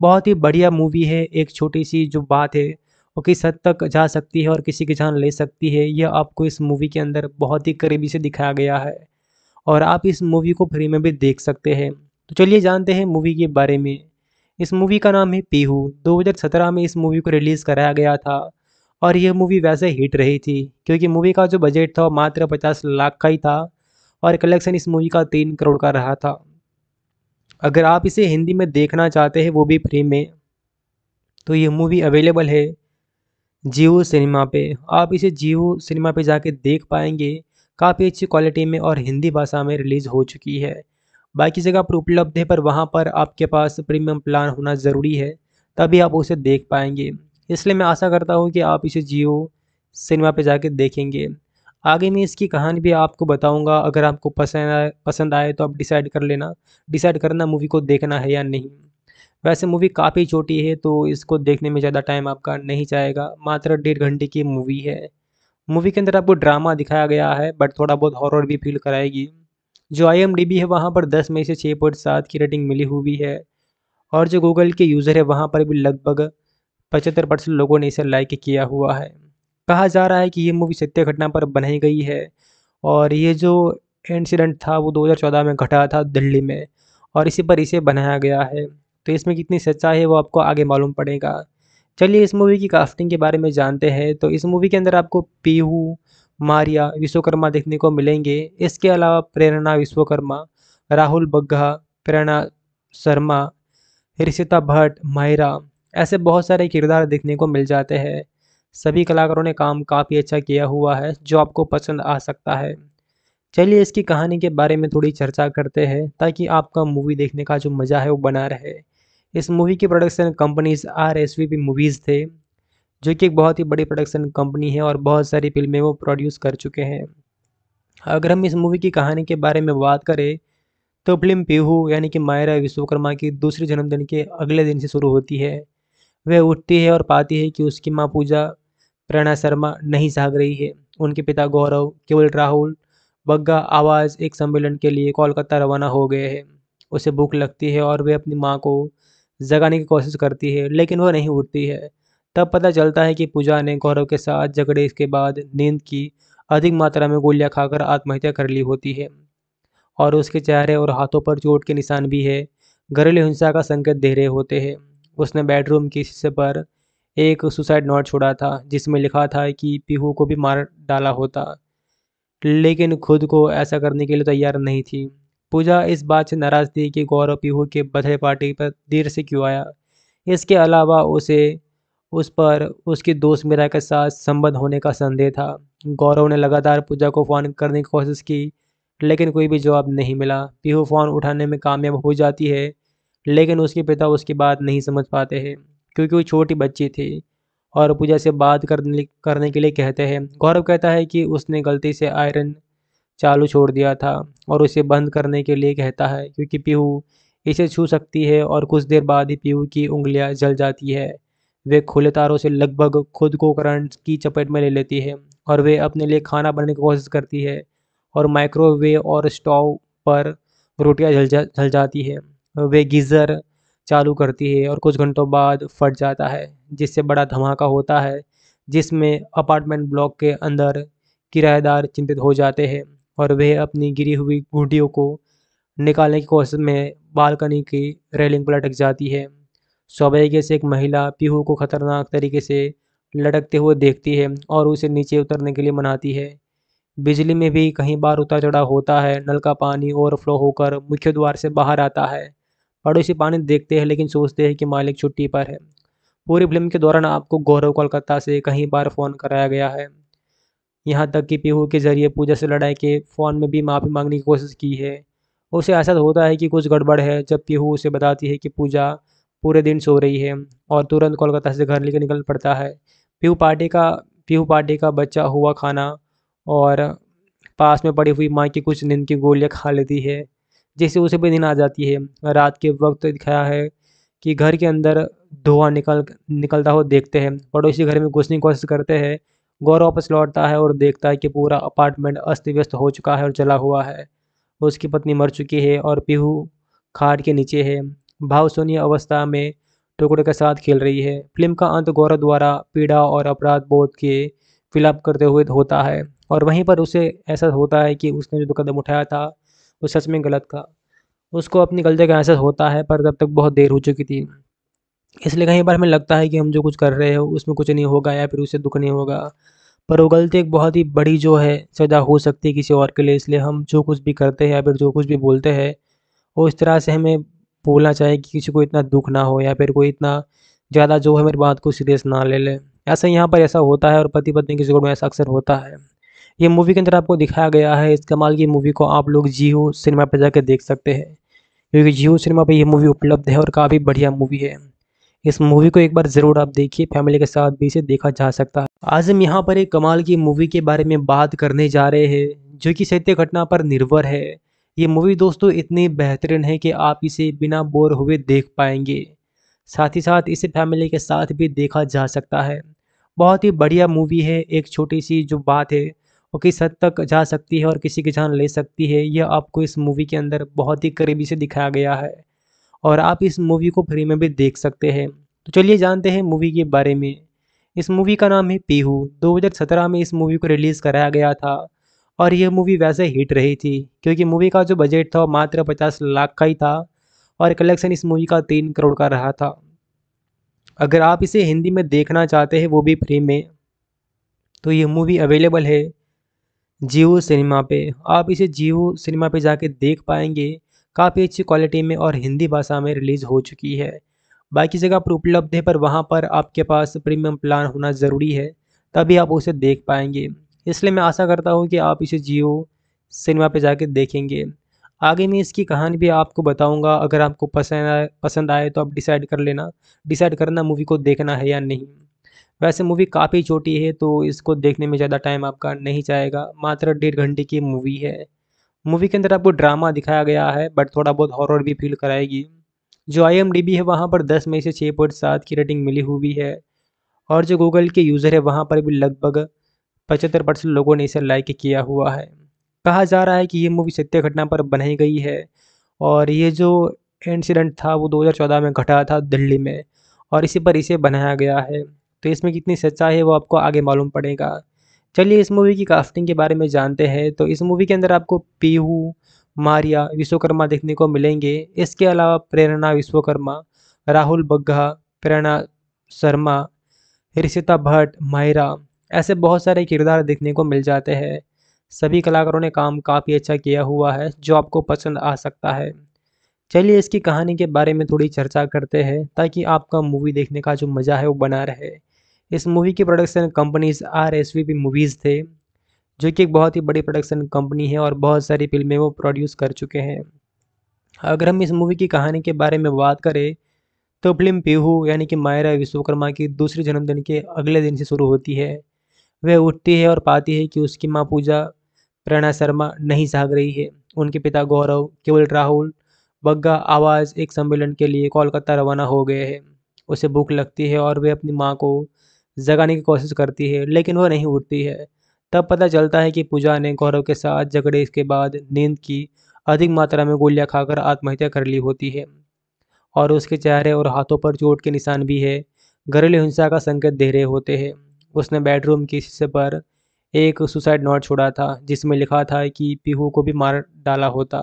बहुत ही बढ़िया मूवी है एक छोटी सी जो बात है वो किस हद तक जा सकती है और किसी की जान ले सकती है यह आपको इस मूवी के अंदर बहुत ही करीबी से दिखाया गया है और आप इस मूवी को फ्री में भी देख सकते हैं तो चलिए जानते हैं मूवी के बारे में इस मूवी का नाम है पीहू 2017 में इस मूवी को रिलीज़ कराया गया था और यह मूवी वैसे हिट रही थी क्योंकि मूवी का जो बजट था मात्र पचास लाख का ही था और कलेक्शन इस मूवी का तीन करोड़ का रहा था अगर आप इसे हिंदी में देखना चाहते हैं वो भी फ्री में तो यह मूवी अवेलेबल है जियो सिनेमा पे आप इसे जियो सिनेमा पे जाके देख पाएंगे काफ़ी अच्छी क्वालिटी में और हिंदी भाषा में रिलीज़ हो चुकी है बाकी जगह पर उपलब्ध है पर वहाँ पर आपके पास प्रीमियम प्लान होना ज़रूरी है तभी आप उसे देख पाएंगे इसलिए मैं आशा करता हूँ कि आप इसे जियो सिनेमा पे जाके देखेंगे आगे मैं इसकी कहानी भी आपको बताऊंगा अगर आपको पसंद आए पसंद आए तो आप डिसाइड कर लेना डिसाइड करना मूवी को देखना है या नहीं वैसे मूवी काफ़ी छोटी है तो इसको देखने में ज़्यादा टाइम आपका नहीं जाएगा मात्र डेढ़ घंटे की मूवी है मूवी के अंदर आपको ड्रामा दिखाया गया है बट थोड़ा बहुत हॉरर भी फील कराएगी जो आई है वहाँ पर दस में से छः पॉइंट सात की रेटिंग मिली हुई है और जो गूगल के यूज़र है वहाँ पर भी लगभग पचहत्तर परसेंट लोगों ने इसे लाइक किया हुआ है कहा जा रहा है कि ये मूवी सत्य घटना पर बनाई गई है और ये जो इंसिडेंट था वो 2014 में घटा था दिल्ली में और इसी पर इसे बनाया गया है तो इसमें कितनी सच्चाई है वो आपको आगे मालूम पड़ेगा चलिए इस मूवी की कास्टिंग के बारे में जानते हैं तो इस मूवी के अंदर आपको पीहू मारिया विश्वकर्मा देखने को मिलेंगे इसके अलावा प्रेरणा विश्वकर्मा राहुल बग्घा प्रेरणा शर्मा रिशिता भट्ट माहिरा ऐसे बहुत सारे किरदार देखने को मिल जाते हैं सभी कलाकारों ने काम काफ़ी अच्छा किया हुआ है जो आपको पसंद आ सकता है चलिए इसकी कहानी के बारे में थोड़ी चर्चा करते हैं ताकि आपका मूवी देखने का जो मज़ा है वो बना रहे इस मूवी की production companies R S V P Movies थे जो कि एक बहुत ही बड़ी प्रोडक्शन कंपनी है और बहुत सारी फिल्में वो प्रोड्यूस कर चुके हैं अगर हम इस मूवी की कहानी के बारे में बात करें तो फिल्म पीहू यानी कि मायरा विश्वकर्मा की दूसरे जन्मदिन के अगले दिन से शुरू होती है वह उठती है और पाती है कि उसकी माँ पूजा प्रणा शर्मा नहीं जाग रही है उनके पिता गौरव केवल राहुल बग्गा आवाज़ एक सम्मेलन के लिए कोलकाता रवाना हो गए हैं उसे भूख लगती है और वे अपनी माँ को जगाने की कोशिश करती है लेकिन वह नहीं उठती है तब पता चलता है कि पूजा ने गौरव के साथ झगड़े के बाद नींद की अधिक मात्रा में गोलियां खाकर आत्महत्या कर ली होती है और उसके चेहरे और हाथों पर चोट के निशान भी है घरेलू हिंसा का संकेत दे रहे होते हैं उसने बेडरूम के शीशे पर एक सुसाइड नोट छोड़ा था जिसमें लिखा था कि पीहू को भी मार डाला होता लेकिन खुद को ऐसा करने के लिए तैयार नहीं थी पूजा इस बात से नाराज थी कि गौरव पीहू के बर्थडे पार्टी पर देर से क्यों आया इसके अलावा उसे उस पर उसकी दोस्त मीरा के साथ संबंध होने का संदेह था गौरव ने लगातार पूजा को फ़ोन करने की कोशिश की लेकिन कोई भी जवाब नहीं मिला पीहू फ़ोन उठाने में कामयाब हो जाती है लेकिन उसके पिता उसकी बात नहीं समझ पाते हैं क्योंकि वो छोटी बच्ची थी और पूजा से बात करने करने के लिए कहते हैं गौरव कहता है कि उसने गलती से आयरन चालू छोड़ दिया था और उसे बंद करने के लिए कहता है क्योंकि पीहू इसे छू सकती है और कुछ देर बाद ही पीहू की उंगलियां जल जाती है वे खुले तारों से लगभग खुद को करंट की चपेट में ले लेती है और वे अपने लिए खाना बनाने की कोशिश करती है और माइक्रोवेव और स्टोव पर रोटियां जल जा जल जाती है वे गीज़र चालू करती है और कुछ घंटों बाद फट जाता है जिससे बड़ा धमाका होता है जिसमें अपार्टमेंट ब्लॉक के अंदर किराएदार चिंतित हो जाते हैं और वह अपनी गिरी हुई गुडियों को निकालने की कोशिश में बालकनी की रेलिंग पर लटक जाती है सौभाग्य से एक महिला पीहू को खतरनाक तरीके से लटकते हुए देखती है और उसे नीचे उतरने के लिए मनाती है बिजली में भी कहीं बार उतार चढ़ाव होता है नल का पानी ओवरफ्लो होकर मुख्य द्वार से बाहर आता है पड़ोसी पानी देखते हैं लेकिन सोचते हैं कि मालिक छुट्टी पर है पूरी फिल्म के दौरान आपको गौरव कोलकाता से कहीं बार फ़ोन कराया गया है यहाँ तक कि पीहू के जरिए पूजा से लड़ाई के फ़ोन में भी माफ़ी मांगने की कोशिश की है उसे ऐसा तो होता है कि कुछ गड़बड़ है जब पीहू उसे बताती है कि पूजा पूरे दिन सो रही है और तुरंत कोलकाता से घर लेकर निकल पड़ता है पीहू पार्टी का पीहू पार्टी का बच्चा हुआ खाना और पास में पड़ी हुई माँ की कुछ नींद की गोलियाँ खा लेती है जिससे उसे भी नींद आ जाती है रात के वक्त दिखाया है कि घर के अंदर धुआं निकल निकलता हुआ देखते हैं पड़ोसी घर में घुसने की कोशिश करते हैं गौर वापस लौटता है और देखता है कि पूरा अपार्टमेंट अस्त व्यस्त हो चुका है और जला हुआ है उसकी पत्नी मर चुकी है और पीहू खाट के नीचे है भावसोनीय अवस्था में टुकड़े के साथ खेल रही है फिल्म का अंत गौरव द्वारा पीड़ा और अपराध बोध के फिलअप करते हुए होता है और वहीं पर उसे ऐसा होता है कि उसने जो कदम उठाया था वो सच में गलत था उसको अपनी गलती का एहसास होता है पर तब तक बहुत देर हो चुकी थी इसलिए कहीं बार हमें लगता है कि हम जो कुछ कर रहे हो उसमें कुछ नहीं होगा या फिर उसे दुख नहीं होगा पर वो गलती एक बहुत ही बड़ी जो है सज़ा हो सकती है किसी और के लिए इसलिए हम जो कुछ भी करते हैं या फिर जो कुछ भी बोलते हैं वो इस तरह से हमें बोलना चाहिए कि किसी को इतना दुख ना हो या फिर कोई इतना ज़्यादा जो है मेरी बात को सीरियस ना ले ले ऐसा यहाँ पर ऐसा होता है और पति पत्नी की जोड़ में ऐसा अक्सर होता है ये मूवी के अंदर आपको दिखाया गया है इस कमाल की मूवी को आप लोग जियो सिनेमा पर जाकर देख सकते हैं क्योंकि जियो सिनेमा पर यह मूवी उपलब्ध है और काफ़ी बढ़िया मूवी है इस मूवी को एक बार जरूर आप देखिए फैमिली के साथ भी इसे देखा जा सकता है आज हम यहाँ पर एक कमाल की मूवी के बारे में बात करने जा रहे हैं जो कि सत्य घटना पर निर्भर है ये मूवी दोस्तों इतनी बेहतरीन है कि आप इसे बिना बोर हुए देख पाएंगे साथ ही साथ इसे फैमिली के साथ भी देखा जा सकता है बहुत ही बढ़िया मूवी है एक छोटी सी जो बात है वो किस हद तक जा सकती है और किसी की जान ले सकती है यह आपको इस मूवी के अंदर बहुत ही करीबी से दिखाया गया है और आप इस मूवी को फ्री में भी देख सकते हैं तो चलिए जानते हैं मूवी के बारे में इस मूवी का नाम है पीहू 2017 में इस मूवी को रिलीज़ कराया गया था और यह मूवी वैसे हिट रही थी क्योंकि मूवी का जो बजट था मात्र पचास लाख का ही था और कलेक्शन इस मूवी का तीन करोड़ का रहा था अगर आप इसे हिंदी में देखना चाहते हैं वो भी फ्री में तो यह मूवी अवेलेबल है जियो सिनेमा पे आप इसे जियो सिनेमा पे जाके देख पाएंगे काफ़ी अच्छी क्वालिटी में और हिंदी भाषा में रिलीज़ हो चुकी है बाकी जगह पर उपलब्ध है पर वहाँ पर आपके पास प्रीमियम प्लान होना ज़रूरी है तभी आप उसे देख पाएंगे इसलिए मैं आशा करता हूँ कि आप इसे जियो सिनेमा पे जाकर देखेंगे आगे मैं इसकी कहानी भी आपको बताऊंगा अगर आपको पसंद आए पसंद आए तो आप डिसाइड कर लेना डिसाइड करना मूवी को देखना है या नहीं वैसे मूवी काफ़ी छोटी है तो इसको देखने में ज़्यादा टाइम आपका नहीं जाएगा मात्र डेढ़ घंटे की मूवी है मूवी के अंदर आपको ड्रामा दिखाया गया है बट थोड़ा बहुत हॉरर भी फील कराएगी जो आई है वहाँ पर दस में से छः पॉइंट सात की रेटिंग मिली हुई है और जो गूगल के यूज़र है वहाँ पर भी लगभग पचहत्तर परसेंट लोगों ने इसे लाइक किया हुआ है कहा जा रहा है कि ये मूवी सत्य घटना पर बनाई गई है और ये जो इंसिडेंट था वो 2014 में घटा था दिल्ली में और इसी पर इसे बनाया गया है तो इसमें कितनी सच्चाई है वो आपको आगे मालूम पड़ेगा चलिए इस मूवी की कास्टिंग के बारे में जानते हैं तो इस मूवी के अंदर आपको पीहू मारिया विश्वकर्मा देखने को मिलेंगे इसके अलावा प्रेरणा विश्वकर्मा राहुल बग्घा प्रेरणा शर्मा रिशिता भट्ट माहिरा ऐसे बहुत सारे किरदार देखने को मिल जाते हैं सभी कलाकारों ने काम काफ़ी अच्छा किया हुआ है जो आपको पसंद आ सकता है चलिए इसकी कहानी के बारे में थोड़ी चर्चा करते हैं ताकि आपका मूवी देखने का जो मज़ा है वो बना रहे इस मूवी की production companies R S V P Movies थे जो कि एक बहुत ही बड़ी प्रोडक्शन कंपनी है और बहुत सारी फिल्में वो प्रोड्यूस कर चुके हैं अगर हम इस मूवी की कहानी के बारे में बात करें तो फिल्म पीहू यानी कि मायरा विश्वकर्मा की दूसरे जन्मदिन के अगले दिन से शुरू होती है वह उठती है और पाती है कि उसकी माँ पूजा प्रणा शर्मा नहीं जाग रही है उनके पिता गौरव केवल राहुल बग्गा आवाज़ एक सम्मेलन के लिए कोलकाता रवाना हो गए हैं उसे भूख लगती है और वे अपनी माँ को जगाने की कोशिश करती है लेकिन वह नहीं उठती है तब पता चलता है कि पूजा ने गौरव के साथ झगड़े इसके बाद नींद की अधिक मात्रा में गोलियां खाकर आत्महत्या कर ली होती है और उसके चेहरे और हाथों पर चोट के निशान भी है घरेलू हिंसा का संकेत दे रहे होते हैं उसने बेडरूम के शीशे पर एक सुसाइड नोट छोड़ा था जिसमें लिखा था कि पीहू को भी मार डाला होता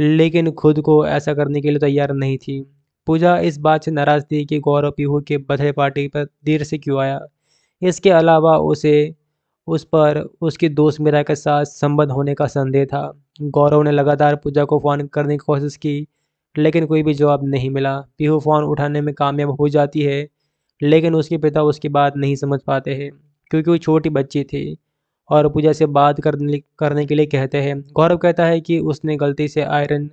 लेकिन खुद को ऐसा करने के लिए तैयार नहीं थी पूजा इस बात से नाराज थी कि गौरव पीहू के बर्थडे पार्टी पर देर से क्यों आया इसके अलावा उसे उस पर उसके दोस्त मीरा के साथ संबंध होने का संदेह था गौरव ने लगातार पूजा को फ़ोन करने की कोशिश की लेकिन कोई भी जवाब नहीं मिला पीहू फ़ोन उठाने में कामयाब हो जाती है लेकिन उसके पिता उसकी बात नहीं समझ पाते हैं क्योंकि वो छोटी बच्ची थी और पूजा से बात करने करने के लिए कहते हैं गौरव कहता है कि उसने गलती से आयरन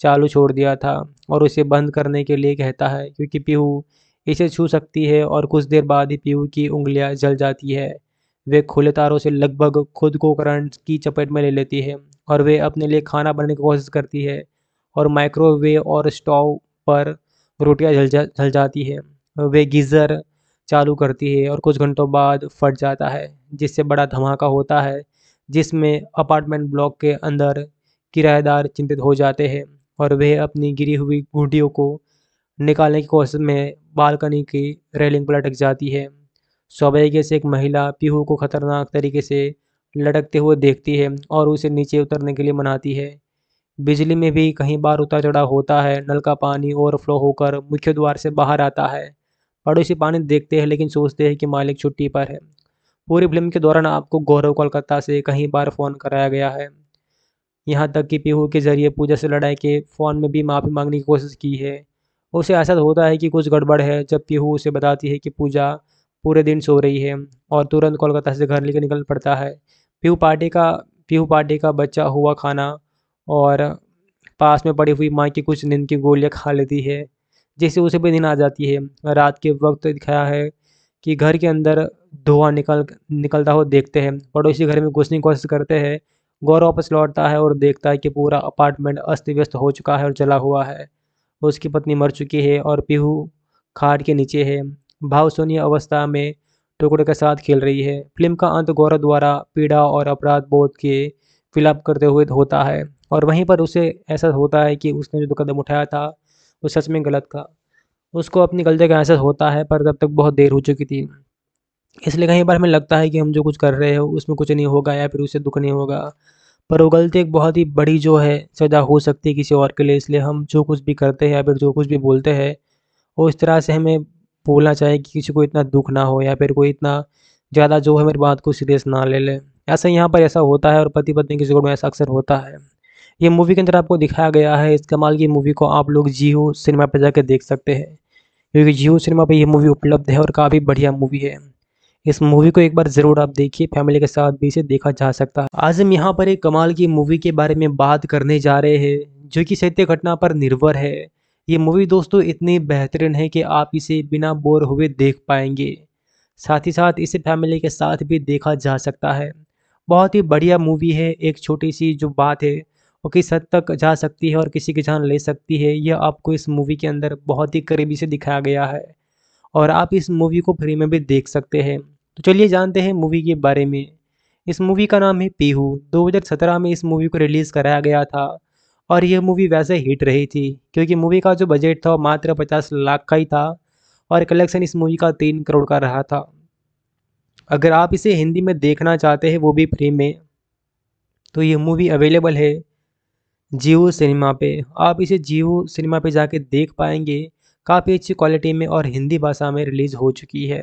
चालू छोड़ दिया था और उसे बंद करने के लिए कहता है क्योंकि पीहू इसे छू सकती है और कुछ देर बाद ही पीहू की उंगलियां जल जाती है वे खुले तारों से लगभग खुद को करंट की चपेट में ले लेती है और वे अपने लिए खाना बनाने की कोशिश करती है और माइक्रोवेव और स्टोव पर रोटियां जल जा जल जाती है वे गीज़र चालू करती है और कुछ घंटों बाद फट जाता है जिससे बड़ा धमाका होता है जिसमें अपार्टमेंट ब्लॉक के अंदर किराएदार चिंतित हो जाते हैं और वह अपनी गिरी हुई घुंडियों को निकालने की कोशिश में बालकनी की रेलिंग पर लटक जाती है सौभाग्य से एक महिला पीहू को खतरनाक तरीके से लटकते हुए देखती है और उसे नीचे उतरने के लिए मनाती है बिजली में भी कहीं बार उतार चढ़ाव होता है नल का पानी ओवरफ्लो होकर मुख्य द्वार से बाहर आता है पड़ोसी पानी देखते हैं लेकिन सोचते हैं कि मालिक छुट्टी पर है पूरी फिल्म के दौरान आपको गौरव कोलकाता से कहीं बार फ़ोन कराया गया है यहाँ तक कि पीहू के जरिए पूजा से लड़ाई के फ़ोन में भी माफ़ी मांगने की कोशिश की है उसे ऐसा होता है कि कुछ गड़बड़ है जब पीहू उसे बताती है कि पूजा पूरे दिन सो रही है और तुरंत कोलकाता से घर लेकर निकल पड़ता है पीहू पार्टी का पीहू पार्टी का बच्चा हुआ खाना और पास में पड़ी हुई माँ की कुछ नींद की गोलियाँ खा लेती है जिससे उसे भी नींद आ जाती है रात के वक्त दिखाया है कि घर के अंदर धुआं निकल निकलता हो देखते हैं पड़ोसी घर में घुसने की कोशिश करते हैं गौरव वापस लौटता है और देखता है कि पूरा अपार्टमेंट अस्त व्यस्त हो चुका है और जला हुआ है उसकी पत्नी मर चुकी है और पीहू खाट के नीचे है भावसोनीय अवस्था में टुकड़े के साथ खेल रही है फिल्म का अंत गौरव द्वारा पीड़ा और अपराध बोध के फिलअप करते हुए होता है और वहीं पर उसे ऐसा होता है कि उसने जो कदम उठाया था वो सच में गलत था उसको अपनी गलती का एहसास होता है पर तब तक बहुत देर हो चुकी थी इसलिए कहीं बार हमें लगता है कि हम जो कुछ कर रहे हो उसमें कुछ नहीं होगा या फिर उससे दुख नहीं होगा पर वो गलती एक बहुत ही बड़ी जो है सजा हो सकती है किसी और के लिए इसलिए हम जो कुछ भी करते हैं या फिर जो कुछ भी बोलते हैं वो इस तरह से हमें बोलना चाहिए कि किसी को इतना दुख ना हो या फिर कोई इतना ज़्यादा जो है मेरी बात को सीरियस ना ले ले ऐसा यहाँ पर ऐसा होता है और पति पत्नी की जोड़ में ऐसा अक्सर होता है ये मूवी के अंदर आपको दिखाया गया है इस कमाल की मूवी को आप लोग जियो सिनेमा पर जाकर देख सकते हैं क्योंकि जियो सिनेमा पर यह मूवी उपलब्ध है और काफ़ी बढ़िया मूवी है इस मूवी को एक बार जरूर आप देखिए फैमिली के साथ भी इसे देखा जा सकता है आज हम यहाँ पर एक कमाल की मूवी के बारे में बात करने जा रहे हैं जो कि सत्य घटना पर निर्भर है ये मूवी दोस्तों इतनी बेहतरीन है कि आप इसे बिना बोर हुए देख पाएंगे साथ ही साथ इसे फैमिली के साथ भी देखा जा सकता है बहुत ही बढ़िया मूवी है एक छोटी सी जो बात है वो किस हद तक जा सकती है और किसी की जान ले सकती है यह आपको इस मूवी के अंदर बहुत ही करीबी से दिखाया गया है और आप इस मूवी को फ्री में भी देख सकते हैं तो चलिए जानते हैं मूवी के बारे में इस मूवी का नाम है पीहू 2017 में इस मूवी को रिलीज़ कराया गया था और यह मूवी वैसे हिट रही थी क्योंकि मूवी का जो बजट था मात्र पचास लाख का ही था और कलेक्शन इस मूवी का तीन करोड़ का रहा था अगर आप इसे हिंदी में देखना चाहते हैं वो भी फ्री में तो यह मूवी अवेलेबल है जियो सिनेमा पे आप इसे जियो सिनेमा पे जाके देख पाएंगे काफ़ी अच्छी क्वालिटी में और हिंदी भाषा में रिलीज़ हो चुकी है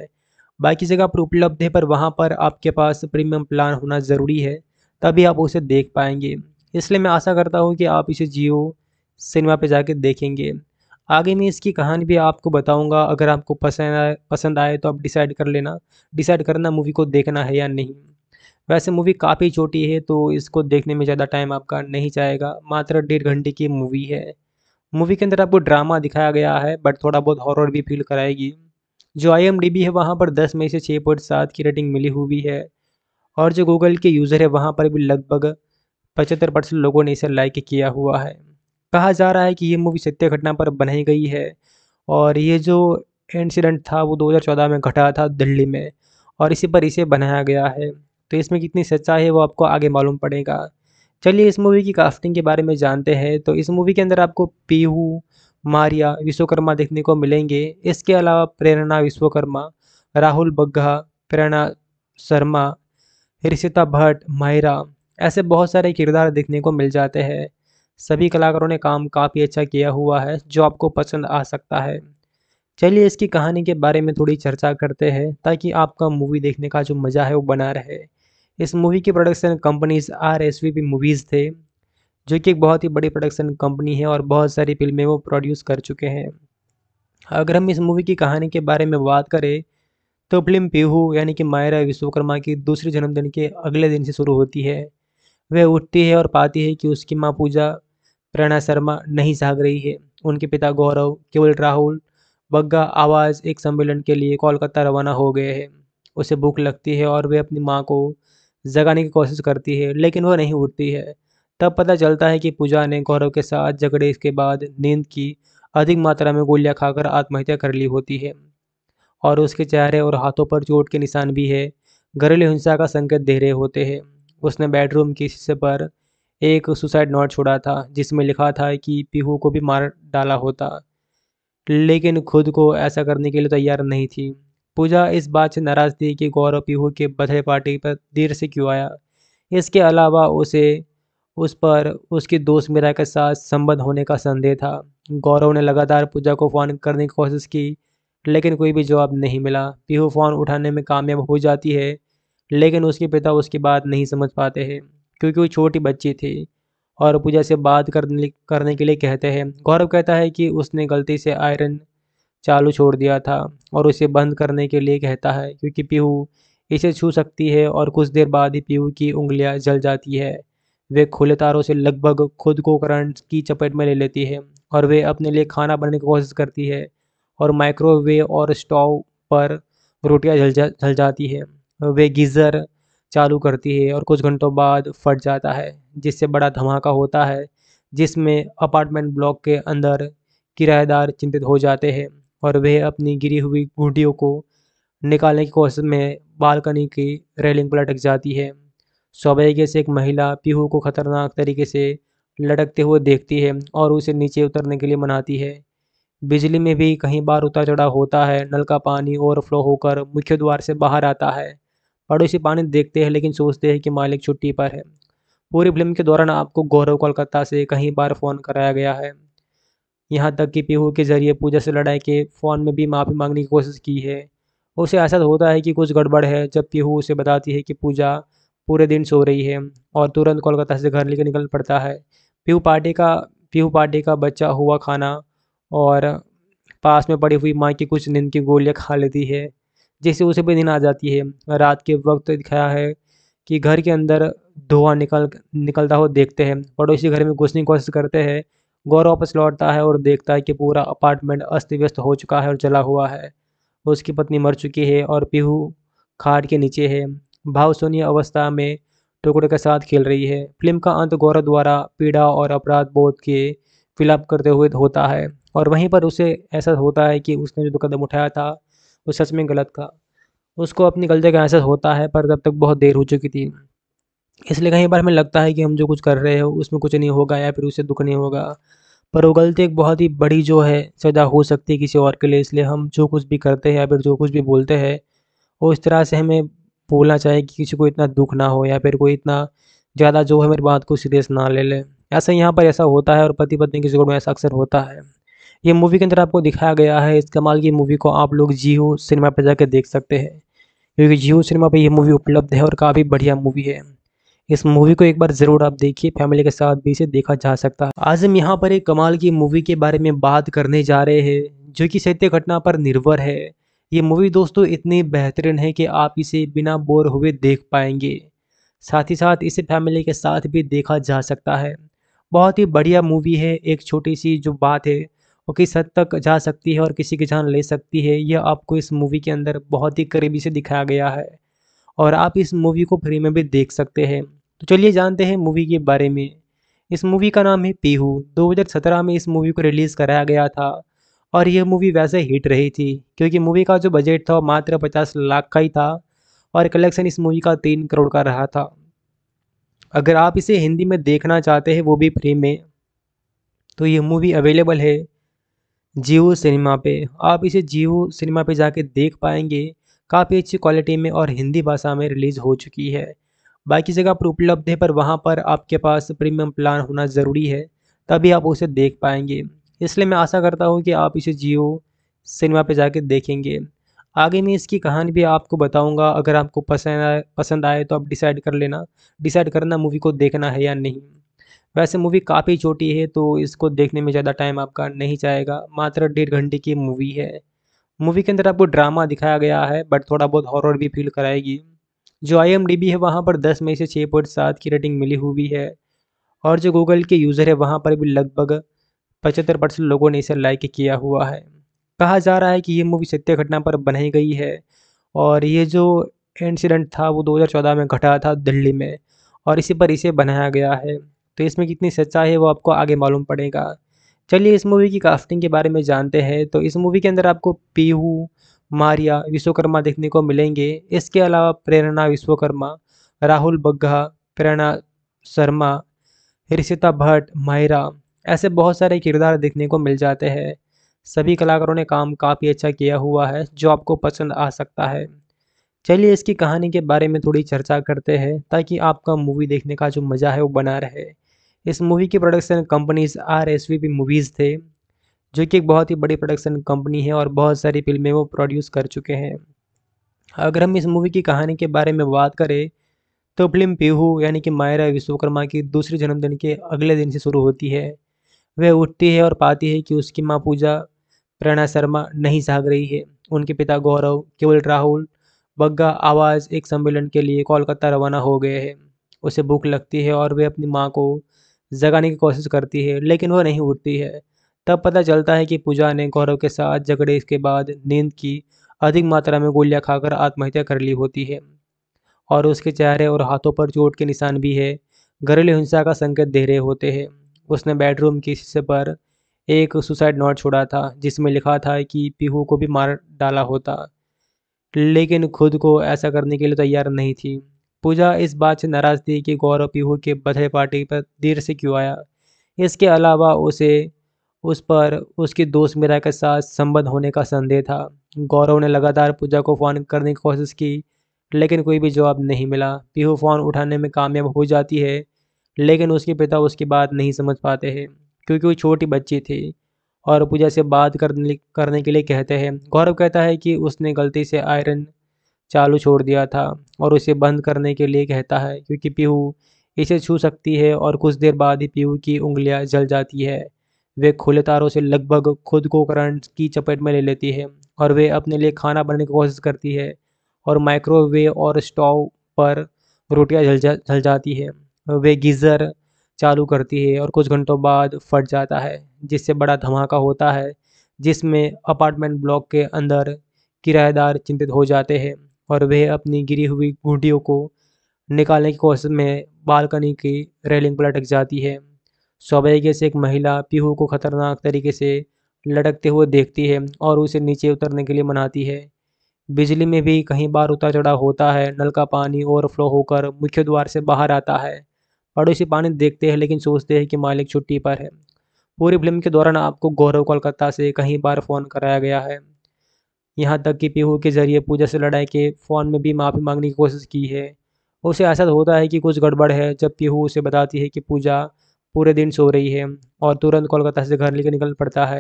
बाकी जगह पर उपलब्ध है पर वहाँ पर आपके पास प्रीमियम प्लान होना ज़रूरी है तभी आप उसे देख पाएंगे इसलिए मैं आशा करता हूँ कि आप इसे जियो सिनेमा पे जाके देखेंगे आगे मैं इसकी कहानी भी आपको बताऊंगा अगर आपको पसंद आए पसंद आए तो आप डिसाइड कर लेना डिसाइड करना मूवी को देखना है या नहीं वैसे मूवी काफ़ी छोटी है तो इसको देखने में ज़्यादा टाइम आपका नहीं जाएगा मात्र डेढ़ घंटे की मूवी है मूवी के अंदर आपको ड्रामा दिखाया गया है बट थोड़ा बहुत हॉरर भी फील कराएगी जो आई है वहाँ पर दस में से छः पॉइंट सात की रेटिंग मिली हुई है और जो गूगल के यूज़र है वहाँ पर भी लगभग पचहत्तर परसेंट लोगों ने इसे लाइक किया हुआ है कहा जा रहा है कि ये मूवी सत्य घटना पर बनाई गई है और ये जो इंसिडेंट था वो 2014 में घटा था दिल्ली में और इसी पर इसे बनाया गया है तो इसमें कितनी सच्चाई है वो आपको आगे मालूम पड़ेगा चलिए इस मूवी की कास्टिंग के बारे में जानते हैं तो इस मूवी के अंदर आपको पीहू मारिया विश्वकर्मा देखने को मिलेंगे इसके अलावा प्रेरणा विश्वकर्मा राहुल बग्घा प्रेरणा शर्मा हर्षिता भट्ट माहिरा ऐसे बहुत सारे किरदार देखने को मिल जाते हैं सभी कलाकारों ने काम काफ़ी अच्छा किया हुआ है जो आपको पसंद आ सकता है चलिए इसकी कहानी के बारे में थोड़ी चर्चा करते हैं ताकि आपका मूवी देखने का जो मज़ा है वो बना रहे इस मूवी की production companies R S V P Movies थे जो कि एक बहुत ही बड़ी प्रोडक्शन कंपनी है और बहुत सारी फिल्में वो प्रोड्यूस कर चुके हैं अगर हम इस मूवी की कहानी के बारे में बात करें तो फिल्म पीहू यानी कि मायरा विश्वकर्मा की दूसरे जन्मदिन के अगले दिन से शुरू होती है वह उठती है और पाती है कि उसकी माँ पूजा प्रेरणा शर्मा नहीं जाग रही है उनके पिता गौरव केवल राहुल बग्गा आवाज़ एक सम्मेलन के लिए कोलकाता रवाना हो गए हैं उसे भूख लगती है और वे अपनी माँ को जगाने की कोशिश करती है लेकिन वह नहीं उठती है तब पता चलता है कि पूजा ने गौरव के साथ झगड़े के बाद नींद की अधिक मात्रा में गोलियां खाकर आत्महत्या कर ली होती है और उसके चेहरे और हाथों पर चोट के निशान भी है घरेलू हिंसा का संकेत दे रहे होते हैं उसने बेडरूम के हिस्से पर एक सुसाइड नोट छोड़ा था जिसमें लिखा था कि पीहू को भी मार डाला होता लेकिन खुद को ऐसा करने के लिए तैयार नहीं थी पूजा इस बात से नाराज थी कि गौरव पीहू के बर्थडे पार्टी पर देर से क्यों आया इसके अलावा उसे उस पर उसके दोस्त मीरा के साथ संबंध होने का संदेह था गौरव ने लगातार पूजा को फ़ोन करने की कोशिश की लेकिन कोई भी जवाब नहीं मिला पीहू फ़ोन उठाने में कामयाब हो जाती है लेकिन उसके पिता उसकी बात नहीं समझ पाते हैं क्योंकि वो छोटी बच्ची थी और पूजा से बात करने करने के लिए कहते हैं गौरव कहता है कि उसने गलती से आयरन चालू छोड़ दिया था और उसे बंद करने के लिए कहता है क्योंकि पीहू इसे छू सकती है और कुछ देर बाद ही पीहू की उंगलियां जल जाती है वे खुले तारों से लगभग खुद को करंट की चपेट में ले लेती है और वे अपने लिए खाना बनाने की कोशिश करती है और माइक्रोवेव और स्टोव पर रोटियां जल जा जल जाती है वे गीज़र चालू करती है और कुछ घंटों बाद फट जाता है जिससे बड़ा धमाका होता है जिसमें अपार्टमेंट ब्लॉक के अंदर किराएदार चिंतित हो जाते हैं और वह अपनी गिरी हुई घुंटियों को निकालने की कोशिश में बालकनी की रेलिंग पर लटक जाती है सौभाग्य से एक महिला पीहू को खतरनाक तरीके से लटकते हुए देखती है और उसे नीचे उतरने के लिए मनाती है बिजली में भी कहीं बार उतार चढ़ाव होता है नल का पानी ओवरफ्लो होकर मुख्य द्वार से बाहर आता है पड़ोसी पानी देखते हैं लेकिन सोचते हैं कि मालिक छुट्टी पर है पूरी फिल्म के दौरान आपको गौरव कोलकाता से कहीं बार फ़ोन कराया गया है यहाँ तक कि पीहू के जरिए पूजा से लड़ाई के फ़ोन में भी माफ़ी मांगने की कोशिश की है उसे ऐसा तो होता है कि कुछ गड़बड़ है जब पीहू उसे बताती है कि पूजा पूरे दिन सो रही है और तुरंत कोलकाता से घर लेकर निकल पड़ता है पीहू पार्टी का पीहू पार्टी का बच्चा हुआ खाना और पास में पड़ी हुई माँ की कुछ नींद की गोलियाँ खा लेती है जिससे उसे भी नींद आ जाती है रात के वक्त दिखाया है कि घर के अंदर धुआं निकल निकलता हो देखते हैं पड़ोसी घर में घुसने की कोशिश करते हैं गौरव वापस लौटता है और देखता है कि पूरा अपार्टमेंट अस्त व्यस्त हो चुका है और जला हुआ है उसकी पत्नी मर चुकी है और पीहू खाट के नीचे है भावसोनीय अवस्था में टुकड़ों के साथ खेल रही है फिल्म का अंत गौरव द्वारा पीड़ा और अपराध बोध के फिलअप करते हुए होता है और वहीं पर उसे ऐसा होता है कि उसने जो कदम उठाया था वो सच में गलत था उसको अपनी गलती का एहसास होता है पर तब तक बहुत देर हो चुकी थी इसलिए कई बार हमें लगता है कि हम जो कुछ कर रहे हो उसमें कुछ नहीं होगा या फिर उससे दुख नहीं होगा पर वो गलती एक बहुत ही बड़ी जो है सजा हो सकती है किसी और के लिए इसलिए हम जो कुछ भी करते हैं या फिर जो कुछ भी बोलते हैं वो इस तरह से हमें बोलना चाहिए कि किसी को इतना दुख ना हो या फिर कोई इतना ज़्यादा जो है मेरी बात को सीरियस ना ले ले ऐसा यहाँ पर ऐसा होता है और पति पत्नी के जोड़ में ऐसा अक्सर होता है ये मूवी के अंदर आपको दिखाया गया है इस कमाल की मूवी को आप लोग जियो सिनेमा पर जाकर देख सकते हैं क्योंकि जियो सिनेमा पर यह मूवी उपलब्ध है और काफ़ी बढ़िया मूवी है इस मूवी को एक बार जरूर आप देखिए फैमिली के साथ भी इसे देखा जा सकता है आज हम यहाँ पर एक कमाल की मूवी के बारे में बात करने जा रहे हैं जो कि सत्य घटना पर निर्भर है ये मूवी दोस्तों इतनी बेहतरीन है कि आप इसे बिना बोर हुए देख पाएंगे साथ ही साथ इसे फैमिली के साथ भी देखा जा सकता है बहुत ही बढ़िया मूवी है एक छोटी सी जो बात है वो किस हद तक जा सकती है और किसी की जान ले सकती है यह आपको इस मूवी के अंदर बहुत ही करीबी से दिखाया गया है और आप इस मूवी को फ्री में भी देख सकते हैं तो चलिए जानते हैं मूवी के बारे में इस मूवी का नाम है पीहू 2017 में इस मूवी को रिलीज़ कराया गया था और यह मूवी वैसे हिट रही थी क्योंकि मूवी का जो बजट था मात्र 50 लाख का ही था और कलेक्शन इस मूवी का तीन करोड़ का रहा था अगर आप इसे हिंदी में देखना चाहते हैं वो भी फ्री में तो यह मूवी अवेलेबल है जियो सिनेमा पे आप इसे जियो सिनेमा पे जाके देख पाएंगे काफ़ी अच्छी क्वालिटी में और हिंदी भाषा में रिलीज़ हो चुकी है बाकी जगह पर उपलब्ध है पर वहाँ पर आपके पास प्रीमियम प्लान होना ज़रूरी है तभी आप उसे देख पाएंगे इसलिए मैं आशा करता हूँ कि आप इसे जियो सिनेमा पे जाकर देखेंगे आगे मैं इसकी कहानी भी आपको बताऊंगा अगर आपको पसंद आए पसंद आए तो आप डिसाइड कर लेना डिसाइड करना मूवी को देखना है या नहीं वैसे मूवी काफ़ी छोटी है तो इसको देखने में ज़्यादा टाइम आपका नहीं जाएगा मात्र डेढ़ घंटे की मूवी है मूवी के अंदर आपको ड्रामा दिखाया गया है बट थोड़ा बहुत हॉरर भी फील कराएगी जो आई है वहाँ पर दस में से छः पॉइंट सात की रेटिंग मिली हुई है और जो गूगल के यूज़र है वहाँ पर भी लगभग पचहत्तर परसेंट लोगों ने इसे लाइक किया हुआ है कहा जा रहा है कि ये मूवी सत्य घटना पर बनाई गई है और ये जो इंसिडेंट था वो 2014 में घटा था दिल्ली में और इसी पर इसे बनाया गया है तो इसमें कितनी सच्चाई है वो आपको आगे मालूम पड़ेगा चलिए इस मूवी की कास्टिंग के बारे में जानते हैं तो इस मूवी के अंदर आपको पीहू मारिया विश्वकर्मा देखने को मिलेंगे इसके अलावा प्रेरणा विश्वकर्मा राहुल बग्घा प्रेरणा शर्मा ऋषिता भट्ट माहिरा ऐसे बहुत सारे किरदार देखने को मिल जाते हैं सभी कलाकारों ने काम काफ़ी अच्छा किया हुआ है जो आपको पसंद आ सकता है चलिए इसकी कहानी के बारे में थोड़ी चर्चा करते हैं ताकि आपका मूवी देखने का जो मज़ा है वो बना रहे इस मूवी की production companies R S V P Movies थे जो कि एक बहुत ही बड़ी प्रोडक्शन कंपनी है और बहुत सारी फिल्में वो प्रोड्यूस कर चुके हैं अगर हम इस मूवी की कहानी के बारे में बात करें तो फिल्म पीहू यानी कि मायरा विश्वकर्मा की दूसरे जन्मदिन के अगले दिन से शुरू होती है वह उठती है और पाती है कि उसकी माँ पूजा प्रणा शर्मा नहीं साग रही है उनके पिता गौरव केवल राहुल बग्गा आवाज़ एक सम्मेलन के लिए कोलकाता रवाना हो गए हैं उसे भूख लगती है और वह अपनी माँ को जगाने की कोशिश करती है लेकिन वह नहीं उठती है तब पता चलता है कि पूजा ने गौरव के साथ झगड़े इसके बाद नींद की अधिक मात्रा में गोलियां खाकर आत्महत्या कर ली होती है और उसके चेहरे और हाथों पर चोट के निशान भी है घरेलू हिंसा का संकेत दे रहे होते हैं उसने बेडरूम के हिस्से पर एक सुसाइड नोट छोड़ा था जिसमें लिखा था कि पीहू को भी मार डाला होता लेकिन खुद को ऐसा करने के लिए तैयार नहीं थी पूजा इस बात से नाराज़ थी कि गौरव पीहू के बर्थडे पार्टी पर देर से क्यों आया इसके अलावा उसे उस पर उसकी दोस्त मीरा के साथ संबंध होने का संदेह था गौरव ने लगातार पूजा को फ़ोन करने की कोशिश की लेकिन कोई भी जवाब नहीं मिला पीहू फ़ोन उठाने में कामयाब हो जाती है लेकिन उसके पिता उसकी बात नहीं समझ पाते हैं क्योंकि वो छोटी बच्ची थी और पूजा से बात करने के लिए कहते हैं गौरव कहता है कि उसने गलती से आयरन चालू छोड़ दिया था और उसे बंद करने के लिए कहता है क्योंकि पीहू इसे छू सकती है और कुछ देर बाद ही पीहू की उंगलियां जल जाती है वे खुले तारों से लगभग खुद को करंट की चपेट में ले लेती है और वे अपने लिए खाना बनाने की कोशिश करती है और माइक्रोवेव और स्टोव पर रोटियां जल जा जल जाती है वे गीज़र चालू करती है और कुछ घंटों बाद फट जाता है जिससे बड़ा धमाका होता है जिसमें अपार्टमेंट ब्लॉक के अंदर किराएदार चिंतित हो जाते हैं और वह अपनी गिरी हुई घूटियों को निकालने की कोशिश में बालकनी की रेलिंग पर लटक जाती है सौभाग्य से एक महिला पीहू को खतरनाक तरीके से लटकते हुए देखती है और उसे नीचे उतरने के लिए मनाती है बिजली में भी कहीं बार उतार चढ़ाव होता है नल का पानी ओवरफ्लो होकर मुख्य द्वार से बाहर आता है पड़ोसी पानी देखते हैं लेकिन सोचते हैं कि मालिक छुट्टी पर है पूरी फिल्म के दौरान आपको गौरव कोलकाता से कहीं बार फ़ोन कराया गया है यहाँ तक कि पीहू के जरिए पूजा से लड़ाई के फ़ोन में भी माफ़ी मांगने की कोशिश की है उसे ऐसा होता है कि कुछ गड़बड़ है जब पीहू उसे बताती है कि पूजा पूरे दिन सो रही है और तुरंत कोलकाता से घर लेकर निकल पड़ता है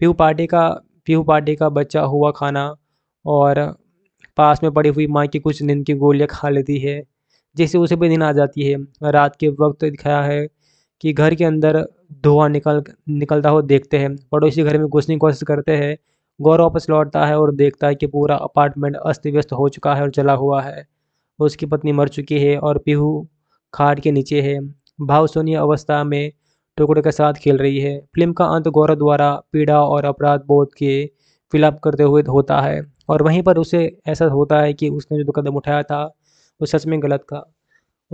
पीहू पार्टी का पीहू पार्टी का बच्चा हुआ खाना और पास में पड़ी हुई माँ की कुछ नींद की गोलियाँ खा लेती है जिससे उसे भी नींद आ जाती है रात के वक्त दिखाया है कि घर के अंदर धुआं निकल निकलता हुआ देखते हैं पड़ोसी घर में घुसने की कोशिश करते हैं गौर वापस लौटता है और देखता है कि पूरा अपार्टमेंट अस्त व्यस्त हो चुका है और जला हुआ है उसकी पत्नी मर चुकी है और पीहू खाट के नीचे है भावशून्य अवस्था में टुकड़े के साथ खेल रही है फिल्म का अंत गौरव द्वारा पीड़ा और अपराध बोध के फिलअप करते हुए होता है और वहीं पर उसे ऐसा होता है कि उसने जो कदम उठाया था वो सच में गलत था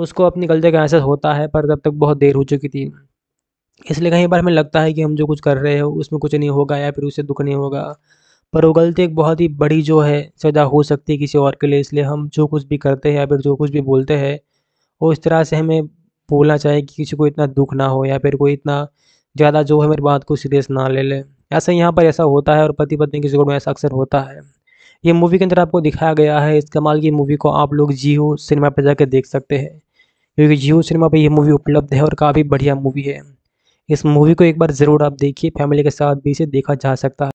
उसको अपनी गलती का एहसास होता है पर तब तक बहुत देर हो चुकी थी इसलिए कहीं बार हमें लगता है कि हम जो कुछ कर रहे हैं उसमें कुछ नहीं होगा या फिर उसे दुख नहीं होगा पर वो गलती एक बहुत ही बड़ी जो है सजा हो सकती है किसी और के लिए इसलिए हम जो कुछ भी करते हैं या फिर जो कुछ भी बोलते हैं वो इस तरह से हमें बोलना चाहे कि किसी को इतना दुख ना हो या फिर कोई इतना ज़्यादा जो है मेरी बात को सीरियस ना ले ले ऐसा यहाँ पर ऐसा होता है और पति पत्नी की जोड़ में ऐसा अक्सर होता है ये मूवी के अंदर आपको दिखाया गया है इस कमाल की मूवी को आप लोग जियो सिनेमा पर जाकर देख सकते हैं क्योंकि जियो सिनेमा पर यह मूवी उपलब्ध है और काफ़ी बढ़िया मूवी है इस मूवी को एक बार ज़रूर आप देखिए फैमिली के साथ भी इसे देखा जा सकता है